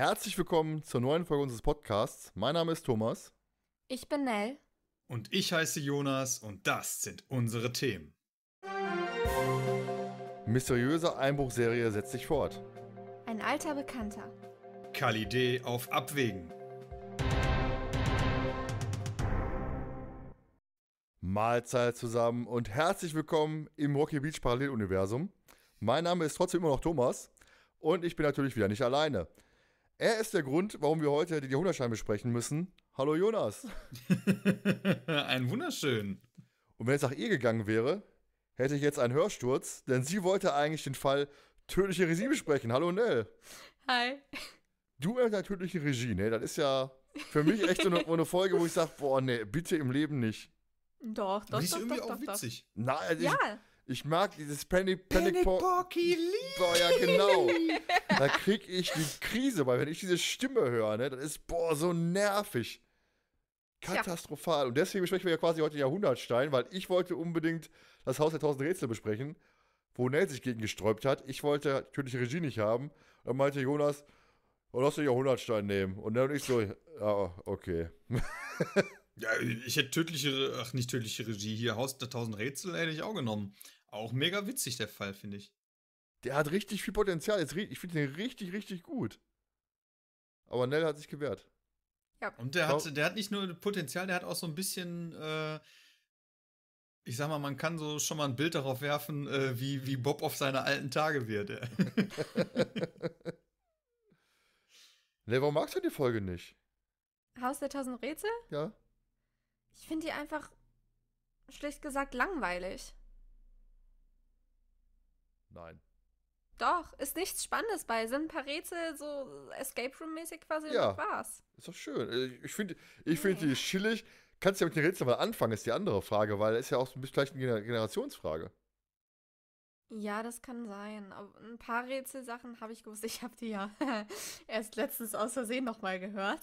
Herzlich willkommen zur neuen Folge unseres Podcasts. Mein Name ist Thomas. Ich bin Nell. Und ich heiße Jonas und das sind unsere Themen. Mysteriöse Einbruchserie setzt sich fort. Ein alter Bekannter. Kalidé auf Abwägen. Mahlzeit zusammen und herzlich willkommen im Rocky Beach Paralleluniversum. Mein Name ist trotzdem immer noch Thomas und ich bin natürlich wieder nicht alleine. Er ist der Grund, warum wir heute den Jahrhundertschein besprechen müssen. Hallo Jonas. Ein wunderschön. Und wenn es nach ihr gegangen wäre, hätte ich jetzt einen Hörsturz, denn sie wollte eigentlich den Fall tödliche Regie besprechen. Hallo Nell. Hi. Du und der tödliche Regie, ne? Das ist ja für mich echt so eine, eine Folge, wo ich sage, boah, ne, bitte im Leben nicht. Doch, doch, das ist doch, irgendwie doch, auch doch, witzig. Doch. Na, also ja. Ich, ich mag dieses Panic, Panic, Panic Porky Boah, ja, genau. da krieg ich die Krise, weil wenn ich diese Stimme höre, ne, das ist, boah, so nervig. Katastrophal. Ja. Und deswegen besprechen wir ja quasi heute den Jahrhundertstein, weil ich wollte unbedingt das Haus der tausend Rätsel besprechen, wo Nell sich gegen gesträubt hat. Ich wollte tödliche Regie nicht haben. Und dann meinte Jonas, oh, lass den Jahrhundertstein nehmen. Und dann und ich so, ah, okay. ja, ich hätte tödliche, ach nicht tödliche Regie hier, Haus der tausend Rätsel hätte ich auch genommen. Auch mega witzig der Fall, finde ich. Der hat richtig viel Potenzial. Ich finde den richtig, richtig gut. Aber Nell hat sich gewehrt. Ja. Und der hat, der hat nicht nur Potenzial, der hat auch so ein bisschen, äh, ich sag mal, man kann so schon mal ein Bild darauf werfen, äh, wie, wie Bob auf seine alten Tage wird. Nell, warum magst du die Folge nicht? Haus der tausend Rätsel? Ja. Ich finde die einfach schlicht gesagt langweilig. Nein. Doch, ist nichts Spannendes bei. Sind ein paar Rätsel so Escape Room-mäßig quasi ja. und war's. Ist doch schön. Äh, ich finde ich find nee. die chillig. Kannst du ja mit den Rätseln mal anfangen, ist die andere Frage, weil das ist ja auch ein bisschen eine Generationsfrage. Ja, das kann sein. Aber ein paar Rätselsachen habe ich gewusst. Ich habe die ja erst letztens aus Versehen nochmal gehört.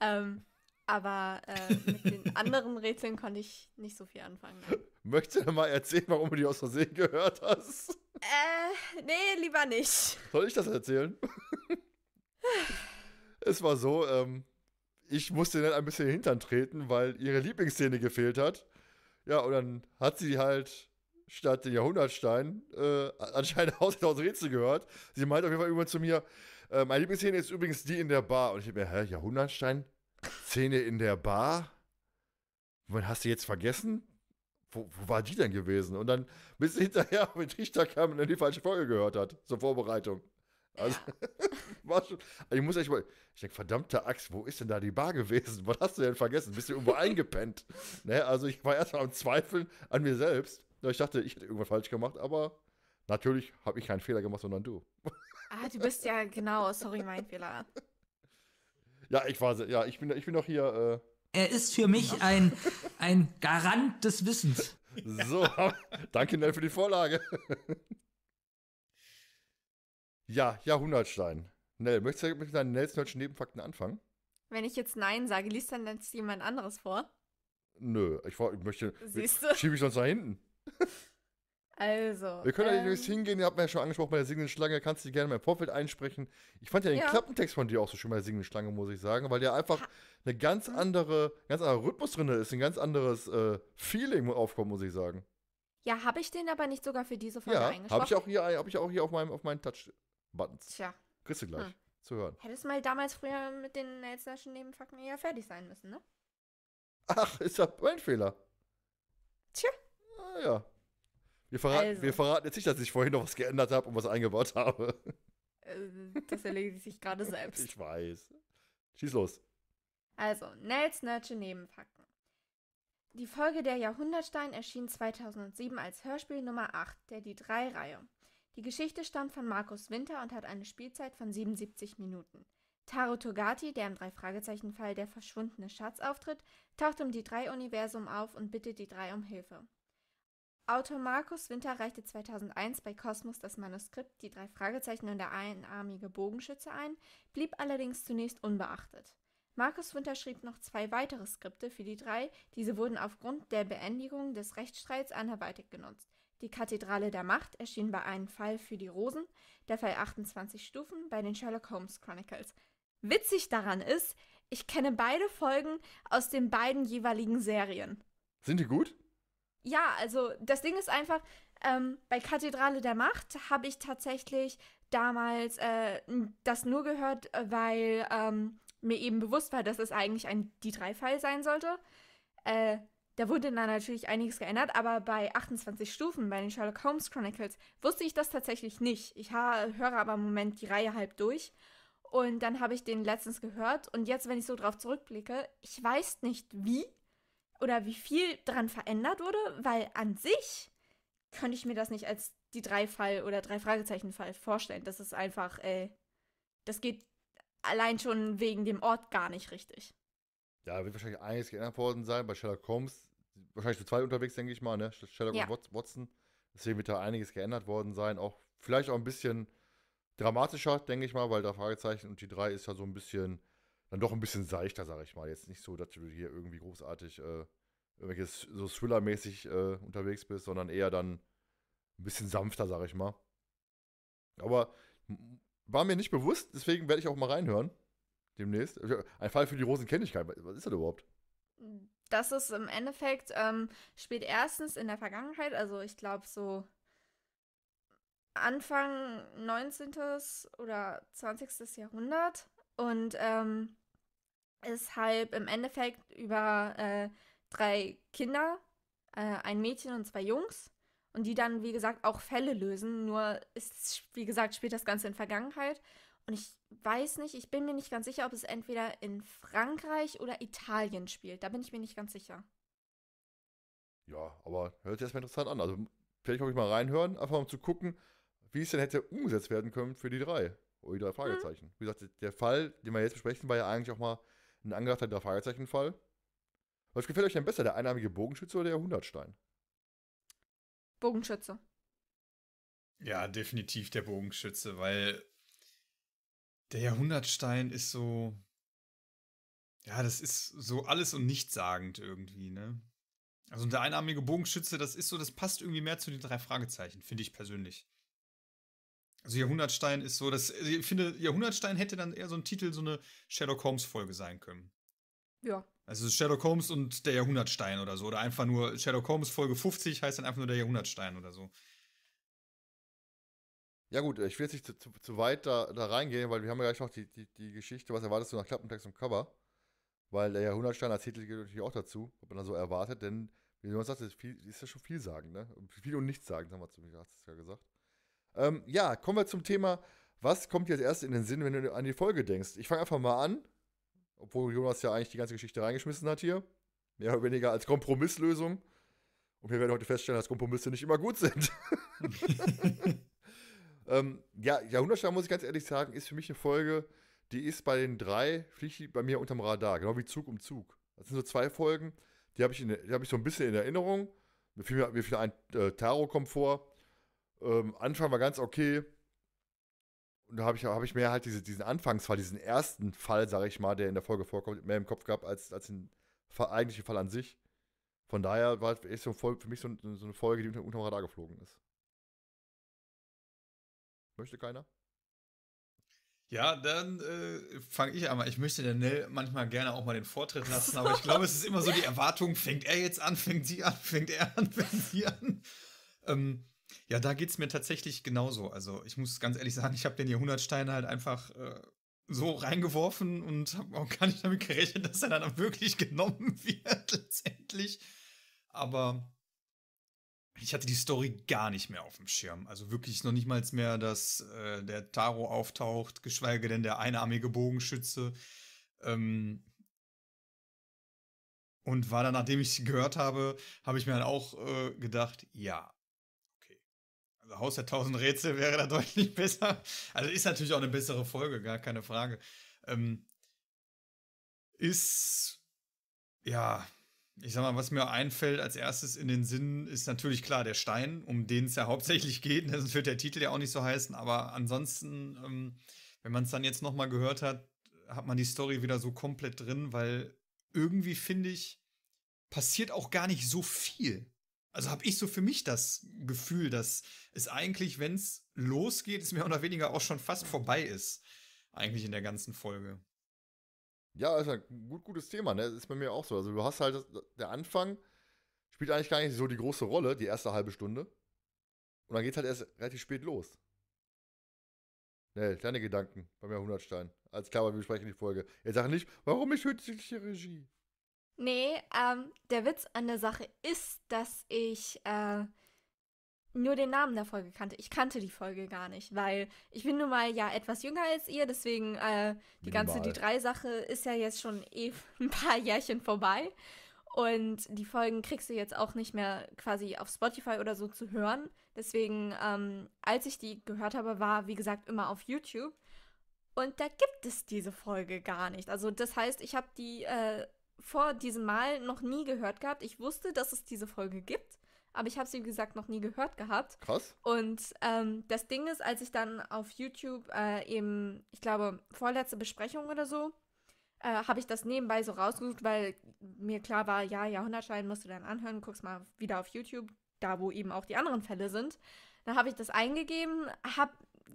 Ähm, aber äh, mit den anderen Rätseln konnte ich nicht so viel anfangen. Möchtest du mal erzählen, warum du die aus Versehen gehört hast? Äh, nee, lieber nicht. Soll ich das erzählen? es war so, ähm, ich musste dann ein bisschen hintern treten, weil ihre Lieblingsszene gefehlt hat. Ja, und dann hat sie halt statt den Jahrhundertstein äh, anscheinend Haus aus Rätsel gehört. Sie meinte auf jeden Fall irgendwann zu mir, äh, meine Lieblingsszene ist übrigens die in der Bar. Und ich habe mir, hä, Jahrhundertstein? Szene in der Bar? Wann hast du jetzt vergessen? wo, wo war die denn gewesen? Und dann bis hinterher mit Richter kam und dann die falsche Folge gehört hat, zur Vorbereitung. Also, ja. war schon, also ich muss echt mal, ich denke, verdammte Axt, wo ist denn da die Bar gewesen? Was hast du denn vergessen? Bist du irgendwo eingepennt? Ne? Also ich war erstmal am Zweifeln an mir selbst. Ich dachte, ich hätte irgendwas falsch gemacht, aber natürlich habe ich keinen Fehler gemacht, sondern du. Ah, du bist ja, genau, sorry, mein Fehler. Ja, ich war, ja, ich bin, ich bin doch hier, äh, er ist für mich ein, ein Garant des Wissens. So, danke Nell für die Vorlage. Ja, Jahrhundertstein. Nell, möchtest du mit deinen Nels deutschen Nebenfakten anfangen? Wenn ich jetzt Nein sage, liest dann jetzt jemand anderes vor? Nö, ich, ich möchte. Siehst du? Schiebe ich sonst nach hinten. Also. Wir können ähm, allerdings hingehen, ihr habt mir ja schon angesprochen bei der singenden Schlange, kannst du dich gerne mal im Vorfeld einsprechen. Ich fand ja den ja. Klappentext von dir auch so schön bei der singenden Schlange, muss ich sagen, weil der einfach ha. eine ganz andere, ganz anderer Rhythmus drin ist, ein ganz anderes äh, Feeling aufkommt, muss ich sagen. Ja, habe ich den aber nicht sogar für diese Folge ja, eingesprochen? Habe ich auch hier, habe ich auch hier auf meinem, auf meinen Touch-Buttons. Tja. Kriegst du gleich hm. zu hören. Hättest mal damals früher mit den Nelsaschen neben Fuck ja fertig sein müssen, ne? Ach, ist ja mein Fehler. Tja. Ah, ja, wir verraten, also. wir verraten jetzt nicht, dass ich vorhin noch was geändert habe und was eingebaut habe. Äh, das erledigt sich gerade selbst. Ich weiß. Schieß los. Also, Nels Nerdche Nebenfakten. Die Folge der Jahrhundertstein erschien 2007 als Hörspiel Nummer 8 der Die drei Reihe. Die Geschichte stammt von Markus Winter und hat eine Spielzeit von 77 Minuten. Taro Togati, der im Drei-Fragezeichen-Fall der verschwundene Schatz auftritt, taucht im Die drei Universum auf und bittet die drei um Hilfe. Autor Markus Winter reichte 2001 bei Kosmos das Manuskript Die drei Fragezeichen und der einarmige Bogenschütze ein, blieb allerdings zunächst unbeachtet. Markus Winter schrieb noch zwei weitere Skripte für die drei, diese wurden aufgrund der Beendigung des Rechtsstreits anderweitig genutzt. Die Kathedrale der Macht erschien bei einem Fall für die Rosen, der Fall 28 Stufen bei den Sherlock Holmes Chronicles. Witzig daran ist, ich kenne beide Folgen aus den beiden jeweiligen Serien. Sind die gut? ja, also das Ding ist einfach, ähm, bei Kathedrale der Macht habe ich tatsächlich damals äh, das nur gehört, äh, weil ähm, mir eben bewusst war, dass es eigentlich ein die drei Fall sein sollte. Äh, da wurde dann natürlich einiges geändert, aber bei 28 Stufen, bei den Sherlock Holmes Chronicles, wusste ich das tatsächlich nicht. Ich höre aber im Moment die Reihe halb durch. Und dann habe ich den letztens gehört. Und jetzt, wenn ich so drauf zurückblicke, ich weiß nicht wie, oder wie viel daran verändert wurde, weil an sich könnte ich mir das nicht als die drei Fall oder drei Fragezeichen Fall vorstellen. Das ist einfach, äh, das geht allein schon wegen dem Ort gar nicht richtig. Ja, wird wahrscheinlich einiges geändert worden sein bei Sherlock Holmes. Wahrscheinlich zu zweit unterwegs, denke ich mal, ne? Sherlock ja. und Watson. Deswegen wird da einiges geändert worden sein. Auch vielleicht auch ein bisschen dramatischer, denke ich mal, weil da Fragezeichen und die drei ist ja so ein bisschen dann doch ein bisschen seichter, sage ich mal. Jetzt nicht so, dass du hier irgendwie großartig äh, irgendwelches so Thriller-mäßig äh, unterwegs bist, sondern eher dann ein bisschen sanfter, sage ich mal. Aber war mir nicht bewusst, deswegen werde ich auch mal reinhören. Demnächst. Äh, ein Fall für die Rosenkennigkeit. Was ist das überhaupt? Das ist im Endeffekt, ähm, spielt erstens in der Vergangenheit, also ich glaube so Anfang 19. oder 20. Jahrhundert. Und ähm, ist halt im Endeffekt über äh, drei Kinder, äh, ein Mädchen und zwei Jungs. Und die dann, wie gesagt, auch Fälle lösen. Nur ist, wie gesagt, spielt das Ganze in Vergangenheit. Und ich weiß nicht, ich bin mir nicht ganz sicher, ob es entweder in Frankreich oder Italien spielt. Da bin ich mir nicht ganz sicher. Ja, aber hört sich erstmal interessant an. Also vielleicht habe ich mal reinhören, einfach um zu gucken, wie es denn hätte umgesetzt werden können für die drei. Oder oh, die drei mhm. Fragezeichen. Mhm. Wie gesagt, der Fall, den wir jetzt besprechen, war ja eigentlich auch mal ein angedachter Fragezeichenfall. Was gefällt euch denn besser, der einarmige Bogenschütze oder der Jahrhundertstein? Bogenschütze. Ja, definitiv der Bogenschütze, weil der Jahrhundertstein ist so. Ja, das ist so alles und nichtssagend irgendwie, ne? Also der einarmige Bogenschütze, das ist so, das passt irgendwie mehr zu den drei Fragezeichen, finde ich persönlich. Also Jahrhundertstein ist so, dass also ich finde, Jahrhundertstein hätte dann eher so ein Titel, so eine Sherlock Holmes Folge sein können. Ja. Also Sherlock Holmes und der Jahrhundertstein oder so. Oder einfach nur Sherlock Holmes Folge 50 heißt dann einfach nur der Jahrhundertstein oder so. Ja gut, ich will jetzt nicht zu, zu, zu weit da, da, reingehen, weil wir haben ja gleich noch die, die, die Geschichte, was erwartest du nach Klappentext und Cover? Weil der Jahrhundertstein als Titel gehört natürlich auch dazu, ob man da so erwartet, denn wie du sagt, ist, viel, ist ja schon viel sagen, ne? Viel und nichts sagen, haben wir zu mir gesagt. Ähm, ja, kommen wir zum Thema, was kommt dir als erstes in den Sinn, wenn du an die Folge denkst? Ich fange einfach mal an, obwohl Jonas ja eigentlich die ganze Geschichte reingeschmissen hat hier. Mehr oder weniger als Kompromisslösung. Und wir werden heute feststellen, dass Kompromisse nicht immer gut sind. ähm, ja, Jahrhundertstern, muss ich ganz ehrlich sagen, ist für mich eine Folge, die ist bei den drei, fliegt bei mir unterm Radar, genau wie Zug um Zug. Das sind so zwei Folgen, die habe ich, hab ich so ein bisschen in Erinnerung. Mir fiel, mir fiel ein äh, Tarot kommt vor. Ähm, Anfang war ganz okay. Und da habe ich, hab ich mehr halt diese, diesen Anfangsfall, diesen ersten Fall, sage ich mal, der in der Folge vorkommt, mehr im Kopf gehabt als, als den Fall, eigentlichen Fall an sich. Von daher war es für mich so, so, eine Folge, die unter, unter Radar geflogen ist. Möchte keiner? Ja, dann äh, fange ich einmal. Ich möchte der Nell manchmal gerne auch mal den Vortritt lassen, aber ich glaube, es ist immer so die Erwartung, fängt er jetzt an, fängt sie an, fängt er an, fängt sie an. Ähm, ja, da geht es mir tatsächlich genauso. Also ich muss ganz ehrlich sagen, ich habe den Jahrhundertstein halt einfach äh, so reingeworfen und habe auch gar nicht damit gerechnet, dass er dann auch wirklich genommen wird letztendlich. Aber ich hatte die Story gar nicht mehr auf dem Schirm. Also wirklich noch nicht mal mehr, dass äh, der Taro auftaucht, geschweige denn der einarmige Bogenschütze. Ähm, und war dann, nachdem ich gehört habe, habe ich mir dann halt auch äh, gedacht, ja, Haus der tausend Rätsel wäre da deutlich besser. Also ist natürlich auch eine bessere Folge, gar keine Frage. Ähm, ist, ja, ich sag mal, was mir einfällt als erstes in den Sinn, ist natürlich klar der Stein, um den es ja hauptsächlich geht. Das wird der Titel ja auch nicht so heißen, aber ansonsten, ähm, wenn man es dann jetzt nochmal gehört hat, hat man die Story wieder so komplett drin, weil irgendwie finde ich, passiert auch gar nicht so viel also habe ich so für mich das Gefühl, dass es eigentlich, wenn es losgeht, es mehr oder weniger auch schon fast vorbei ist. Eigentlich in der ganzen Folge. Ja, ist ein gut, gutes Thema, ne? Ist bei mir auch so. Also du hast halt, der Anfang spielt eigentlich gar nicht so die große Rolle, die erste halbe Stunde. Und dann geht's halt erst relativ spät los. Ne, kleine Gedanken bei mir 100 Stein. Als klar, wir besprechen die Folge. Jetzt sag nicht, warum ich höre die Regie? Nee, ähm, der Witz an der Sache ist, dass ich äh, nur den Namen der Folge kannte. Ich kannte die Folge gar nicht, weil ich bin nun mal ja etwas jünger als ihr, deswegen äh, die Minimal. ganze Die Drei-Sache ist ja jetzt schon eh ein paar Jährchen vorbei. Und die Folgen kriegst du jetzt auch nicht mehr quasi auf Spotify oder so zu hören. Deswegen, ähm, als ich die gehört habe, war, wie gesagt, immer auf YouTube. Und da gibt es diese Folge gar nicht. Also das heißt, ich habe die äh, vor diesem Mal noch nie gehört gehabt. Ich wusste, dass es diese Folge gibt, aber ich habe sie, wie gesagt, noch nie gehört gehabt. Krass. Und ähm, das Ding ist, als ich dann auf YouTube äh, eben, ich glaube, vorletzte Besprechung oder so, äh, habe ich das nebenbei so rausgesucht, weil mir klar war, ja, Jahrhundertschein musst du dann anhören, guckst mal wieder auf YouTube, da wo eben auch die anderen Fälle sind. Dann habe ich das eingegeben, habe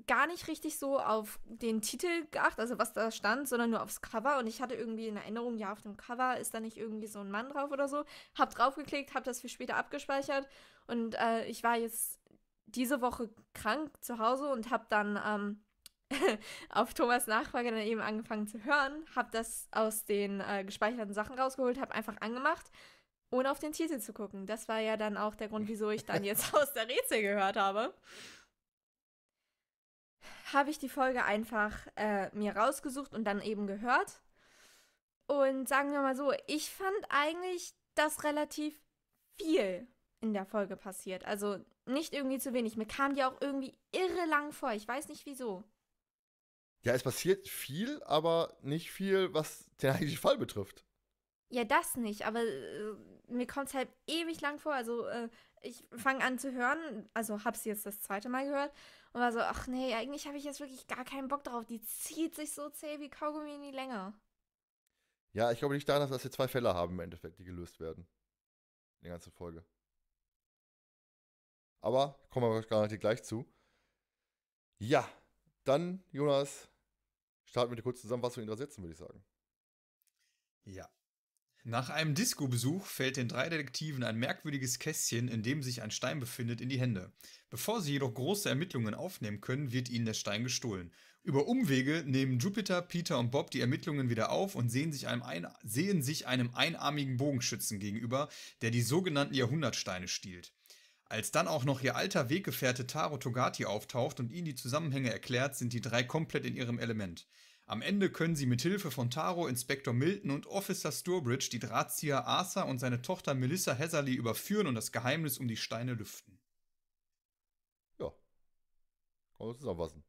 gar nicht richtig so auf den Titel geachtet, also was da stand, sondern nur aufs Cover. Und ich hatte irgendwie in Erinnerung, ja, auf dem Cover ist da nicht irgendwie so ein Mann drauf oder so. Hab draufgeklickt, hab das für später abgespeichert. Und äh, ich war jetzt diese Woche krank zu Hause und hab dann ähm, auf Thomas Nachfrage dann eben angefangen zu hören. Hab das aus den äh, gespeicherten Sachen rausgeholt, hab einfach angemacht ohne auf den Titel zu gucken. Das war ja dann auch der Grund, wieso ich dann jetzt aus der Rätsel gehört habe habe ich die Folge einfach äh, mir rausgesucht und dann eben gehört. Und sagen wir mal so, ich fand eigentlich, dass relativ viel in der Folge passiert. Also nicht irgendwie zu wenig. Mir kam die auch irgendwie irre lang vor. Ich weiß nicht wieso. Ja, es passiert viel, aber nicht viel, was den eigentlichen Fall betrifft. Ja, das nicht, aber äh, mir kommt es halt ewig lang vor. Also äh, ich fange an zu hören, also habe hab's jetzt das zweite Mal gehört und war so, ach nee, eigentlich habe ich jetzt wirklich gar keinen Bock drauf. Die zieht sich so zäh wie Kaugummi in die Länge. Ja, ich glaube nicht daran, dass wir zwei Fälle haben im Endeffekt, die gelöst werden. In der ganzen Folge. Aber kommen wir garantiert gleich zu. Ja, dann, Jonas, starten wir die kurze Zusammenfassung in drei Sätzen, würde ich sagen. Ja, nach einem Disco-Besuch fällt den drei Detektiven ein merkwürdiges Kästchen, in dem sich ein Stein befindet, in die Hände. Bevor sie jedoch große Ermittlungen aufnehmen können, wird ihnen der Stein gestohlen. Über Umwege nehmen Jupiter, Peter und Bob die Ermittlungen wieder auf und sehen sich einem, ein sehen sich einem einarmigen Bogenschützen gegenüber, der die sogenannten Jahrhundertsteine stiehlt. Als dann auch noch ihr alter Weggefährte Taro Togati auftaucht und ihnen die Zusammenhänge erklärt, sind die drei komplett in ihrem Element. Am Ende können sie mit Hilfe von Taro, Inspektor Milton und Officer Sturbridge die Drahtzieher Arthur und seine Tochter Melissa Hatherley überführen und das Geheimnis um die Steine lüften. Ja. Kann man zusammenfassen.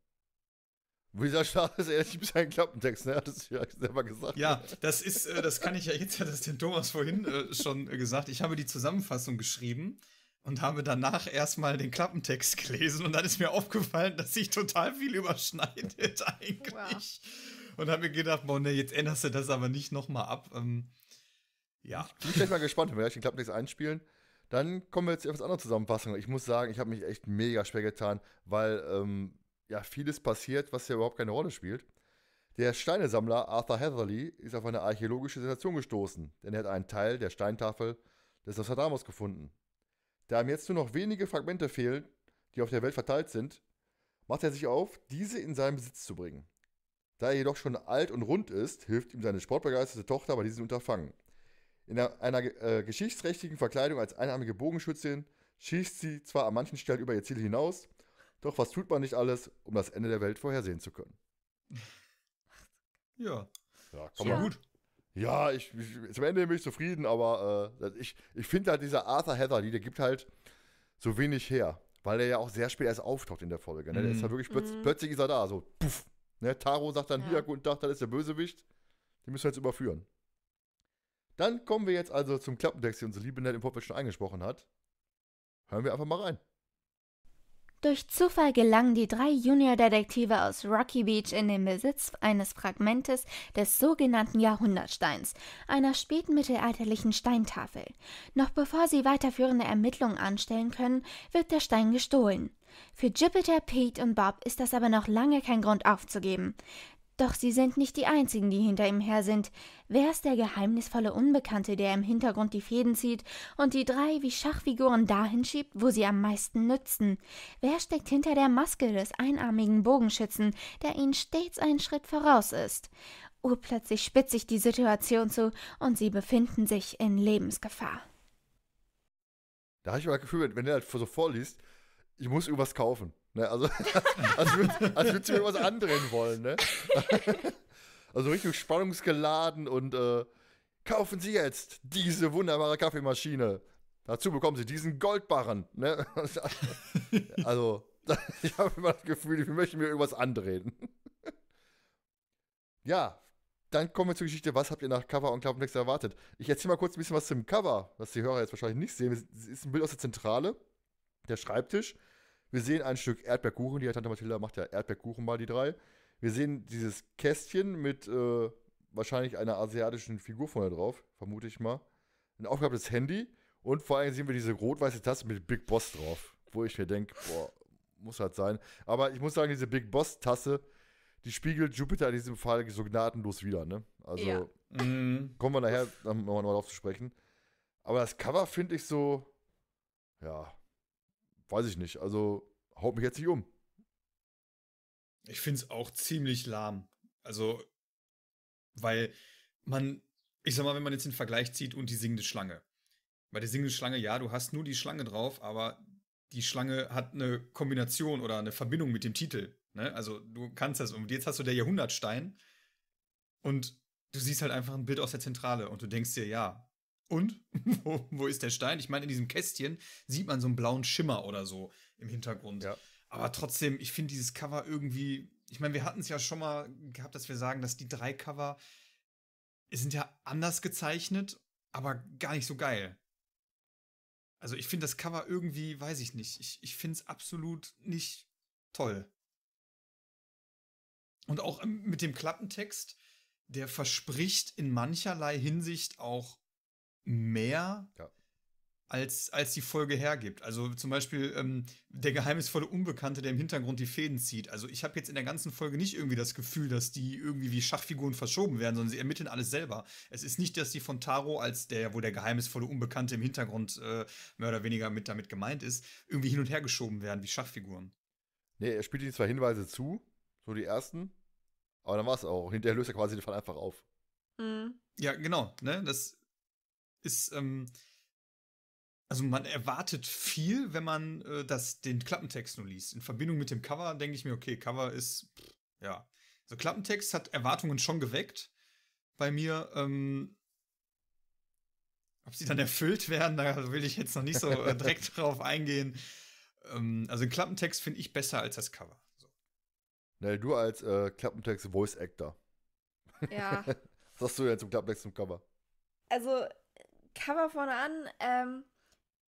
Wie gesagt, schade, ist ehrlich nicht bis einen Klappentext, ne? Hat es ja selber gesagt. Ja, das ist, äh, das kann ich ja jetzt, hat das den Thomas vorhin äh, schon äh, gesagt. Ich habe die Zusammenfassung geschrieben und habe danach erstmal den Klappentext gelesen und dann ist mir aufgefallen, dass sich total viel überschneidet eigentlich. Wow. Und habe mir gedacht, boah, ne, jetzt änderst du das aber nicht nochmal ab. Ähm, ja. Ich bin gleich mal gespannt, wenn wir gleich den Klappentext einspielen. Dann kommen wir jetzt etwas andere Zusammenfassung. Ich muss sagen, ich habe mich echt mega schwer getan, weil ähm, ja vieles passiert, was ja überhaupt keine Rolle spielt. Der Steinesammler Arthur Heatherly ist auf eine archäologische Sensation gestoßen, denn er hat einen Teil der Steintafel des Nostradamus gefunden. Da ihm jetzt nur noch wenige Fragmente fehlen, die auf der Welt verteilt sind, macht er sich auf, diese in seinen Besitz zu bringen. Da er jedoch schon alt und rund ist, hilft ihm seine sportbegeisterte Tochter bei diesem Unterfangen. In einer äh, geschichtsträchtigen Verkleidung als einarmige Bogenschützin schießt sie zwar an manchen Stellen über ihr Ziel hinaus, doch was tut man nicht alles, um das Ende der Welt vorhersehen zu können? Ja. Ja, komm ja. mal gut ja, ich, ich, zum Ende bin ich zufrieden, aber äh, ich, ich finde halt dieser Arthur Heatherly, der gibt halt so wenig her, weil er ja auch sehr spät erst auftaucht in der Folge. Ne? Der ist halt mhm. wirklich plötzlich, mhm. plötzlich ist er da, so puff. Ne? Taro sagt dann ja. hier, guten Tag, das ist der Bösewicht. Den müssen wir jetzt überführen. Dann kommen wir jetzt also zum Klappentext, den unsere liebe Nett im Vorfeld schon angesprochen hat. Hören wir einfach mal rein. Durch Zufall gelangen die drei Junior-Detektive aus Rocky Beach in den Besitz eines Fragmentes des sogenannten Jahrhundertsteins, einer spätmittelalterlichen Steintafel. Noch bevor sie weiterführende Ermittlungen anstellen können, wird der Stein gestohlen. Für Jupiter, Pete und Bob ist das aber noch lange kein Grund aufzugeben. Doch sie sind nicht die einzigen, die hinter ihm her sind. Wer ist der geheimnisvolle Unbekannte, der im Hintergrund die Fäden zieht und die drei wie Schachfiguren dahin schiebt, wo sie am meisten nützen? Wer steckt hinter der Maske des einarmigen Bogenschützen, der ihnen stets einen Schritt voraus ist? Urplötzlich oh, spitzt sich die Situation zu und sie befinden sich in Lebensgefahr. Da habe ich mal das Gefühl, wenn er halt so vorliest, ich muss irgendwas kaufen. Ne? Also, als würde als würd sie mir irgendwas andrehen wollen. Ne? Also richtig spannungsgeladen und äh, kaufen Sie jetzt diese wunderbare Kaffeemaschine. Dazu bekommen Sie diesen Goldbarren. Ne? also, ich habe immer das Gefühl, ich möchte mir irgendwas andrehen. ja, dann kommen wir zur Geschichte, was habt ihr nach Cover und Klappentext erwartet? Ich erzähle mal kurz ein bisschen was zum Cover, was die Hörer jetzt wahrscheinlich nicht sehen. Es ist ein Bild aus der Zentrale, der Schreibtisch. Wir sehen ein Stück Erdbeerkuchen, die Tante Mathilda macht ja Erdbeerkuchen mal, die drei. Wir sehen dieses Kästchen mit äh, wahrscheinlich einer asiatischen Figur vorne drauf, vermute ich mal. Ein aufgehabtes Handy und vor allem sehen wir diese rot-weiße Tasse mit Big Boss drauf, wo ich mir denke, boah, muss halt sein. Aber ich muss sagen, diese Big Boss-Tasse, die spiegelt Jupiter in diesem Fall so gnadenlos wieder, ne? Also ja. Mhm. kommen wir nachher nochmal drauf zu sprechen. Aber das Cover finde ich so, ja, weiß ich nicht. Also haut mich jetzt nicht um. Ich finde es auch ziemlich lahm. Also, weil man, ich sag mal, wenn man jetzt den Vergleich zieht und die singende Schlange. Bei der singenden Schlange, ja, du hast nur die Schlange drauf, aber die Schlange hat eine Kombination oder eine Verbindung mit dem Titel. Ne? Also du kannst das. Und jetzt hast du der Jahrhundertstein und du siehst halt einfach ein Bild aus der Zentrale und du denkst dir, ja, und wo, wo, ist der Stein? Ich meine, in diesem Kästchen sieht man so einen blauen Schimmer oder so im Hintergrund. Ja. Aber trotzdem, ich finde dieses Cover irgendwie. Ich meine, wir hatten es ja schon mal gehabt, dass wir sagen, dass die drei Cover sind ja anders gezeichnet, aber gar nicht so geil. Also ich finde das Cover irgendwie, weiß ich nicht. Ich, ich finde es absolut nicht toll. Und auch ähm, mit dem Klappentext, der verspricht in mancherlei Hinsicht auch mehr. Ja als, als die Folge hergibt. Also zum Beispiel ähm, der geheimnisvolle Unbekannte, der im Hintergrund die Fäden zieht. Also ich habe jetzt in der ganzen Folge nicht irgendwie das Gefühl, dass die irgendwie wie Schachfiguren verschoben werden, sondern sie ermitteln alles selber. Es ist nicht, dass die von Taro als der, wo der geheimnisvolle Unbekannte im Hintergrund äh, mehr oder weniger mit damit gemeint ist, irgendwie hin und her geschoben werden wie Schachfiguren. Nee, er spielt ihnen zwar Hinweise zu, so die ersten, aber dann war es auch. Hinterher löst er quasi den Fall einfach auf. Mhm. Ja, genau. Ne? Das ist, ähm, also man erwartet viel, wenn man äh, das, den Klappentext nur liest. In Verbindung mit dem Cover denke ich mir, okay, Cover ist, pff, ja. Also Klappentext hat Erwartungen schon geweckt bei mir. Ähm, ob sie dann erfüllt werden, da will ich jetzt noch nicht so äh, direkt drauf eingehen. Ähm, also den Klappentext finde ich besser als das Cover. So. Nee, du als äh, Klappentext Voice Actor. Ja. Was sagst du denn zum Klappentext zum Cover? Also Cover vorne an, ähm,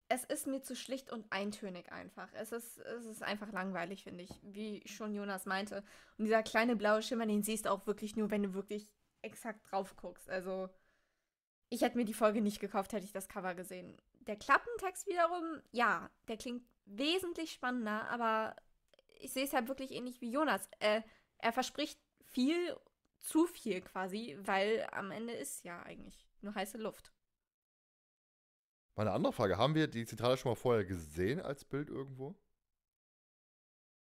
es ist mir zu schlicht und eintönig einfach. Es ist, es ist einfach langweilig, finde ich, wie schon Jonas meinte. Und dieser kleine blaue Schimmer, den siehst du auch wirklich nur, wenn du wirklich exakt drauf guckst. Also, ich hätte mir die Folge nicht gekauft, hätte ich das Cover gesehen. Der Klappentext wiederum, ja, der klingt wesentlich spannender, aber ich sehe es halt wirklich ähnlich wie Jonas. Äh, er verspricht viel, zu viel quasi, weil am Ende ist ja eigentlich nur heiße Luft. Meine andere Frage, haben wir die Zentrale schon mal vorher gesehen als Bild irgendwo?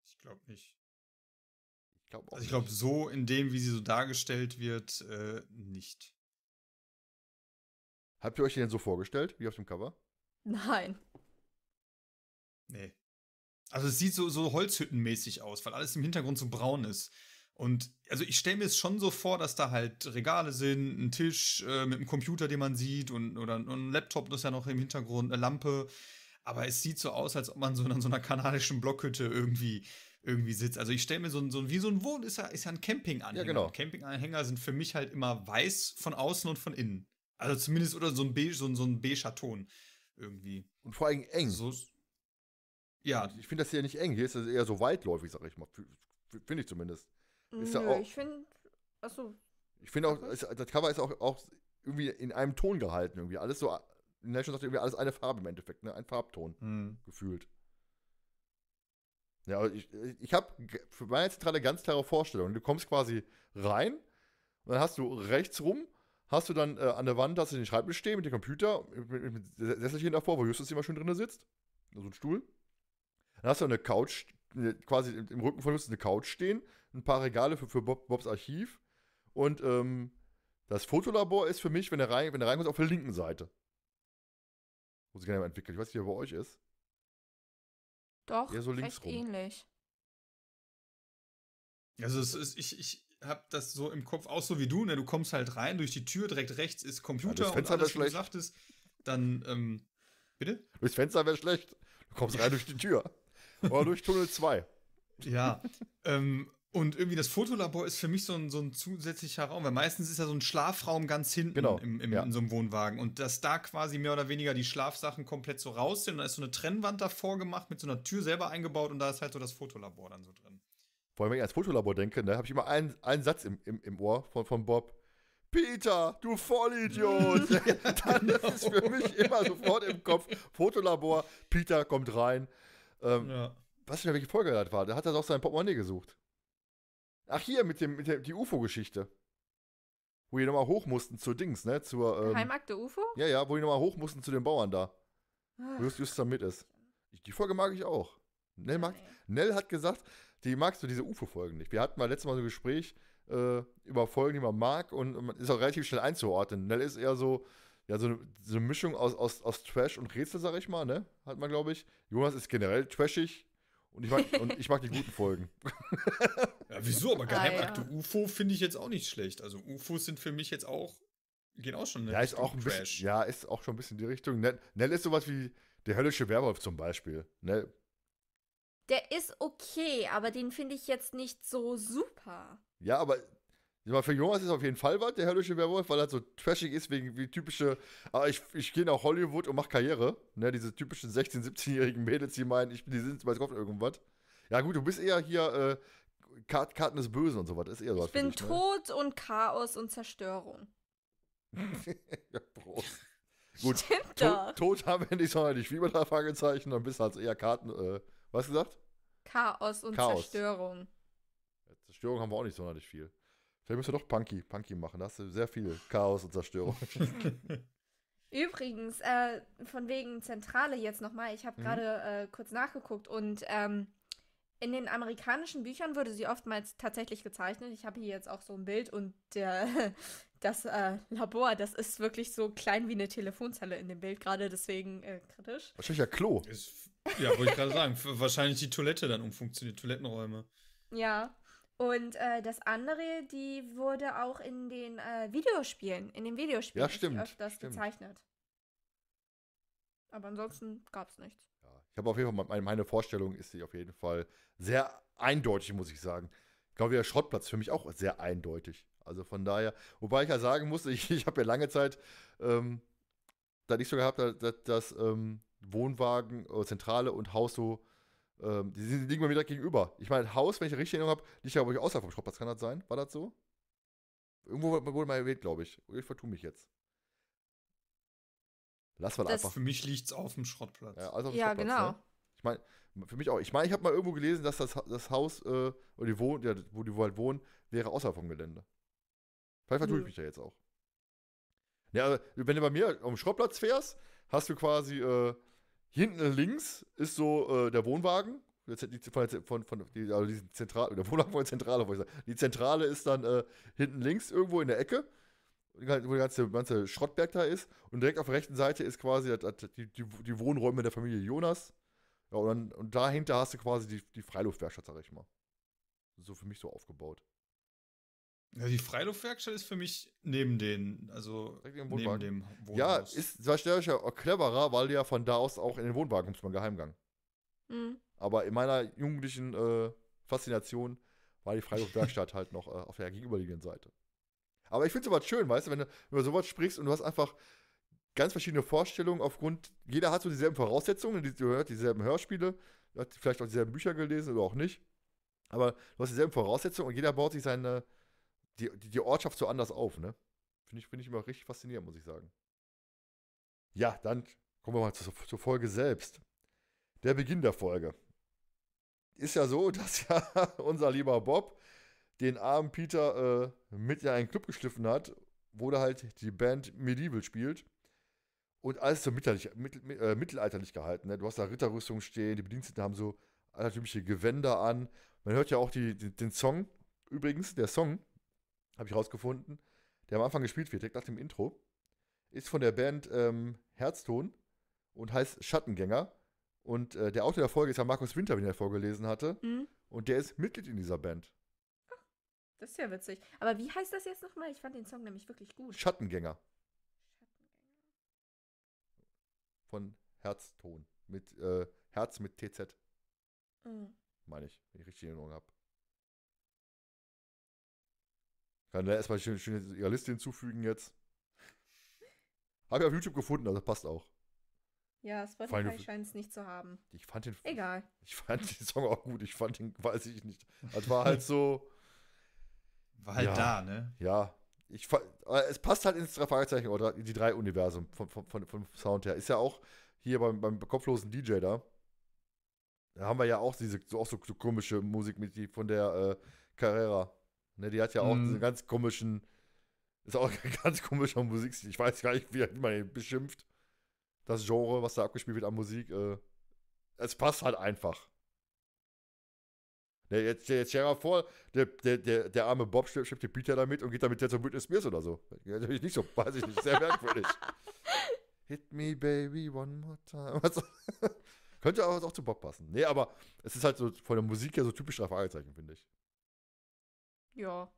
Ich glaube nicht. Ich glaube also ich glaube so in dem, wie sie so dargestellt wird, äh, nicht. Habt ihr euch die denn so vorgestellt, wie auf dem Cover? Nein. Nee. Also es sieht so, so holzhüttenmäßig aus, weil alles im Hintergrund so braun ist. Und also ich stelle mir es schon so vor, dass da halt Regale sind, ein Tisch äh, mit einem Computer, den man sieht und oder ein Laptop, das ist ja noch im Hintergrund, eine Lampe. Aber es sieht so aus, als ob man so in so einer kanadischen Blockhütte irgendwie irgendwie sitzt. Also ich stelle mir so ein, so ein, wie so ein Wohn ist ja, ist ja ein Campinganhänger. Ja, genau. Campinganhänger sind für mich halt immer weiß von außen und von innen. Also zumindest oder so ein beige, so ein, so ein beiger Ton irgendwie. Und vor allem eng. So, ja. Ich finde das hier nicht eng. Hier ist es eher so weitläufig, sag ich mal. Finde ich zumindest. Ist Nö, auch, ich finde, achso. Ich finde auch, ist, das Cover ist auch, auch irgendwie in einem Ton gehalten, irgendwie. Alles so, Nation sagt irgendwie alles eine Farbe im Endeffekt, ne? Ein Farbton, mhm. gefühlt. Ja, ich, ich habe für meine Zentrale ganz klare Vorstellung. Du kommst quasi rein und dann hast du rechts rum, hast du dann äh, an der Wand, hast du den Schreibtisch stehen mit dem Computer, mit, mit Sesselchen davor, wo Justus immer schön drin sitzt. So also ein Stuhl. Dann hast du eine Couch, äh, quasi im Rücken von Justus eine Couch stehen ein paar Regale für, für Bob, Bobs Archiv. Und ähm, das Fotolabor ist für mich, wenn er rein, reinkommt, auf der linken Seite. Wo sie gerne entwickelt. Ich weiß nicht, wer bei euch ist. Doch, so links recht rum. ähnlich. Also es ist, ich, ich habe das so im Kopf auch so wie du, ne? Du kommst halt rein, durch die Tür direkt rechts ist Computer ja, und alles, was du sagtest, dann, ähm, bitte? Durchs Fenster wäre schlecht. Du kommst rein durch die Tür. Oder durch Tunnel 2. Ja. ähm, und irgendwie das Fotolabor ist für mich so ein, so ein zusätzlicher Raum, weil meistens ist ja so ein Schlafraum ganz hinten genau, im, im, ja. in so einem Wohnwagen. Und dass da quasi mehr oder weniger die Schlafsachen komplett so raus sind. Und da ist so eine Trennwand davor gemacht, mit so einer Tür selber eingebaut und da ist halt so das Fotolabor dann so drin. Vor allem, wenn ich ans Fotolabor denke, da ne, habe ich immer einen, einen Satz im, im, im Ohr von, von Bob. Peter, du Vollidiot! dann genau. ist es für genau. mich immer sofort im Kopf. Fotolabor, Peter kommt rein. Ähm, ja. Was für welche Folge das war, da hat er doch sein Portemonnaie gesucht. Ach, hier mit dem, mit der die UFO-Geschichte. Wo die nochmal hoch mussten zur Dings, ne? Zur. Ähm, Geheimakte UFO? Ja, ja, wo die nochmal hoch mussten zu den Bauern da. Ach. Wo Just, Just damit ist. Die Folge mag ich auch. Nell, mag, Nell hat gesagt, die magst du diese UFO-Folgen nicht. Wir hatten mal letztes Mal so ein Gespräch äh, über Folgen, die man mag und man ist auch relativ schnell einzuordnen. Nell ist eher so, ja, so eine, so eine Mischung aus, aus, aus Trash und Rätsel, sag ich mal, ne? Hat man, glaube ich. Jonas ist generell trashig, und ich mag, und ich mag die guten Folgen. ja, wieso? Aber Geheimakte ah, ja. UFO finde ich jetzt auch nicht schlecht. Also UFOs sind für mich jetzt auch, gehen auch schon in ne? ja, ist Richtung auch ein Trash. Bisschen, ja, ist auch schon ein bisschen die Richtung. Nell, Nell ist sowas wie der höllische Werwolf zum Beispiel. Nell. Der ist okay, aber den finde ich jetzt nicht so super. Ja, aber meine, für Jonas ist auf jeden Fall was, der herrliche Werwolf, weil er so trashig ist, wegen wie typische, ah, ich, ich gehe nach Hollywood und mache Karriere. Ne, diese typischen 16-, 17-jährigen Mädels, die meinen, ich, die sind weiß Gott irgendwas. Ja, gut, du bist eher hier äh, Karten des Bösen und sowas. Ist eher so Ich bin dich, ne? Tod ne? und Chaos und Zerstörung. ja, Prost. Gut, Stimmt Tod, doch. Tod haben wir nicht sonderlich viel mit der Fragezeichen, dann bist du halt eher Karten, äh, was gesagt? Chaos und Chaos. Zerstörung. Zerstörung haben wir auch nicht sonderlich viel. Vielleicht müssen wir doch Punky, Punky machen. Da hast du sehr viel Chaos und Zerstörung. Übrigens, äh, von wegen Zentrale jetzt nochmal. Ich habe mhm. gerade äh, kurz nachgeguckt und ähm, in den amerikanischen Büchern wurde sie oftmals tatsächlich gezeichnet. Ich habe hier jetzt auch so ein Bild und der, das äh, Labor, das ist wirklich so klein wie eine Telefonzelle in dem Bild gerade, deswegen äh, kritisch. Wahrscheinlich ja Klo. Ist, ja, wollte ich gerade sagen. Wahrscheinlich die Toilette dann umfunktioniert, Toilettenräume. Ja. Und äh, das andere, die wurde auch in den äh, Videospielen, in den Videospielen ja, stimmt, öfters stimmt. bezeichnet. Aber ansonsten gab es nichts. Ja, ich habe auf jeden Fall, meine, meine Vorstellung ist sie auf jeden Fall sehr eindeutig, muss ich sagen. Ich glaube, der Schrottplatz für mich auch sehr eindeutig. Also von daher, wobei ich ja sagen muss, ich, ich habe ja lange Zeit ähm, da nicht so gehabt, dass, dass ähm, Wohnwagen, äh, Zentrale und Haus so ähm, die, die, liegen bei mir direkt gegenüber. Ich meine, das Haus, wenn ich richtig Erinnerung habe, liegt ja, glaube ich, außerhalb vom Schrottplatz. Kann das sein? War das so? Irgendwo wurde mal erwähnt, glaube ich. Ich vertue mich jetzt. Lass mal das einfach. Für mich liegt es auf dem Schrottplatz. Ja, also auf dem ja Schrottplatz, genau. Ne? Ich meine, für mich auch. Ich meine, ich habe mal irgendwo gelesen, dass das, das Haus, äh, wo, die wohnen, ja, wo die halt wohnen, wäre außerhalb vom Gelände. Vielleicht vertue ich hm. mich da jetzt auch. Ja, also, wenn du bei mir auf dem Schrottplatz fährst, hast du quasi äh, Hinten links ist so äh, der Wohnwagen. Die, Zentrale, also der Wohnwagen von der Zentrale, wollte ich sagen. Die Zentrale ist dann äh, hinten links irgendwo in der Ecke, wo der ganze, ganze Schrottberg da ist. Und direkt auf der rechten Seite ist quasi die, die, die Wohnräume der Familie Jonas. Ja, und, dann, und dahinter hast du quasi die, die Freiluftwerkstatt, sag ich mal. So für mich so aufgebaut. Ja, die Freiluftwerkstatt ist für mich neben den, also neben dem Wohnhaus. Ja, ist wahrscheinlich ja cleverer, weil du ja von da aus auch in den Wohnwagen kommst beim Geheimgang. Mhm. Aber in meiner jugendlichen äh, Faszination war die Freiluftwerkstatt halt noch äh, auf der gegenüberliegenden Seite. Aber ich finde sowas schön, weißt du, wenn du über sowas sprichst und du hast einfach ganz verschiedene Vorstellungen aufgrund, jeder hat so dieselben Voraussetzungen, du hört dieselben Hörspiele, hat vielleicht auch dieselben Bücher gelesen oder auch nicht. Aber du hast dieselben Voraussetzungen und jeder baut sich seine, die, die, die Ortschaft so anders auf, ne? Finde ich, find ich immer richtig faszinierend, muss ich sagen. Ja, dann kommen wir mal zur, zur Folge selbst. Der Beginn der Folge. Ist ja so, dass ja unser lieber Bob den armen Peter äh, mit in einen Club geschliffen hat, wo da halt die Band Medieval spielt. Und alles so mittelalterlich, mittel, äh, mittelalterlich gehalten. Ne? Du hast da Ritterrüstung stehen, die Bediensteten haben so altertümliche Gewänder an. Man hört ja auch die, die, den Song, übrigens, der Song, habe ich rausgefunden, der am Anfang gespielt wird, direkt nach dem Intro, ist von der Band ähm, Herzton und heißt Schattengänger. Und äh, der Autor der Folge ist ja Markus Winter, den er vorgelesen hatte. Mhm. Und der ist Mitglied in dieser Band. Ach, das ist ja witzig. Aber wie heißt das jetzt nochmal? Ich fand den Song nämlich wirklich gut. Schattengänger. Schattengänger. Von Herzton. Mit äh, Herz mit TZ. Mhm. Meine ich, wenn ich richtig in Erinnerung habe. Kann da erstmal schön, schön ihrer Liste hinzufügen jetzt. Habe ich auf YouTube gefunden, also passt auch. Ja, Spotify scheint es nicht zu haben. Ich fand den. Egal. Ich fand den Song auch gut. Ich fand den, weiß ich nicht. Das war halt so. War halt ja, da, ne? Ja. Ich, es passt halt ins Fragezeichen oder in die drei Universum vom, vom, vom, vom, Sound her. Ist ja auch hier beim, beim kopflosen DJ da. Da haben wir ja auch diese, so, auch so, so komische Musik mit die von der äh, Carrera. Ne, die hat ja auch mm. diesen mhm. ganz komischen, ist auch ein ganz komischer Musikstil. Ich weiß gar nicht, wie man ihn beschimpft. Das Genre, was da abgespielt wird an Musik, äh, es passt halt einfach. Ne, jetzt, stell dir mal vor, der, der, der, der arme Bob schleppt, schleppt die Peter damit und geht damit jetzt zum Britney Spears oder so. Natürlich nicht so, weiß ich nicht, sehr merkwürdig. Hit me, baby, one more time. Was? Könnte aber auch zu Bob passen. Nee, aber es ist halt so von der Musik her so typisch drei Fragezeichen, finde ich. Ja.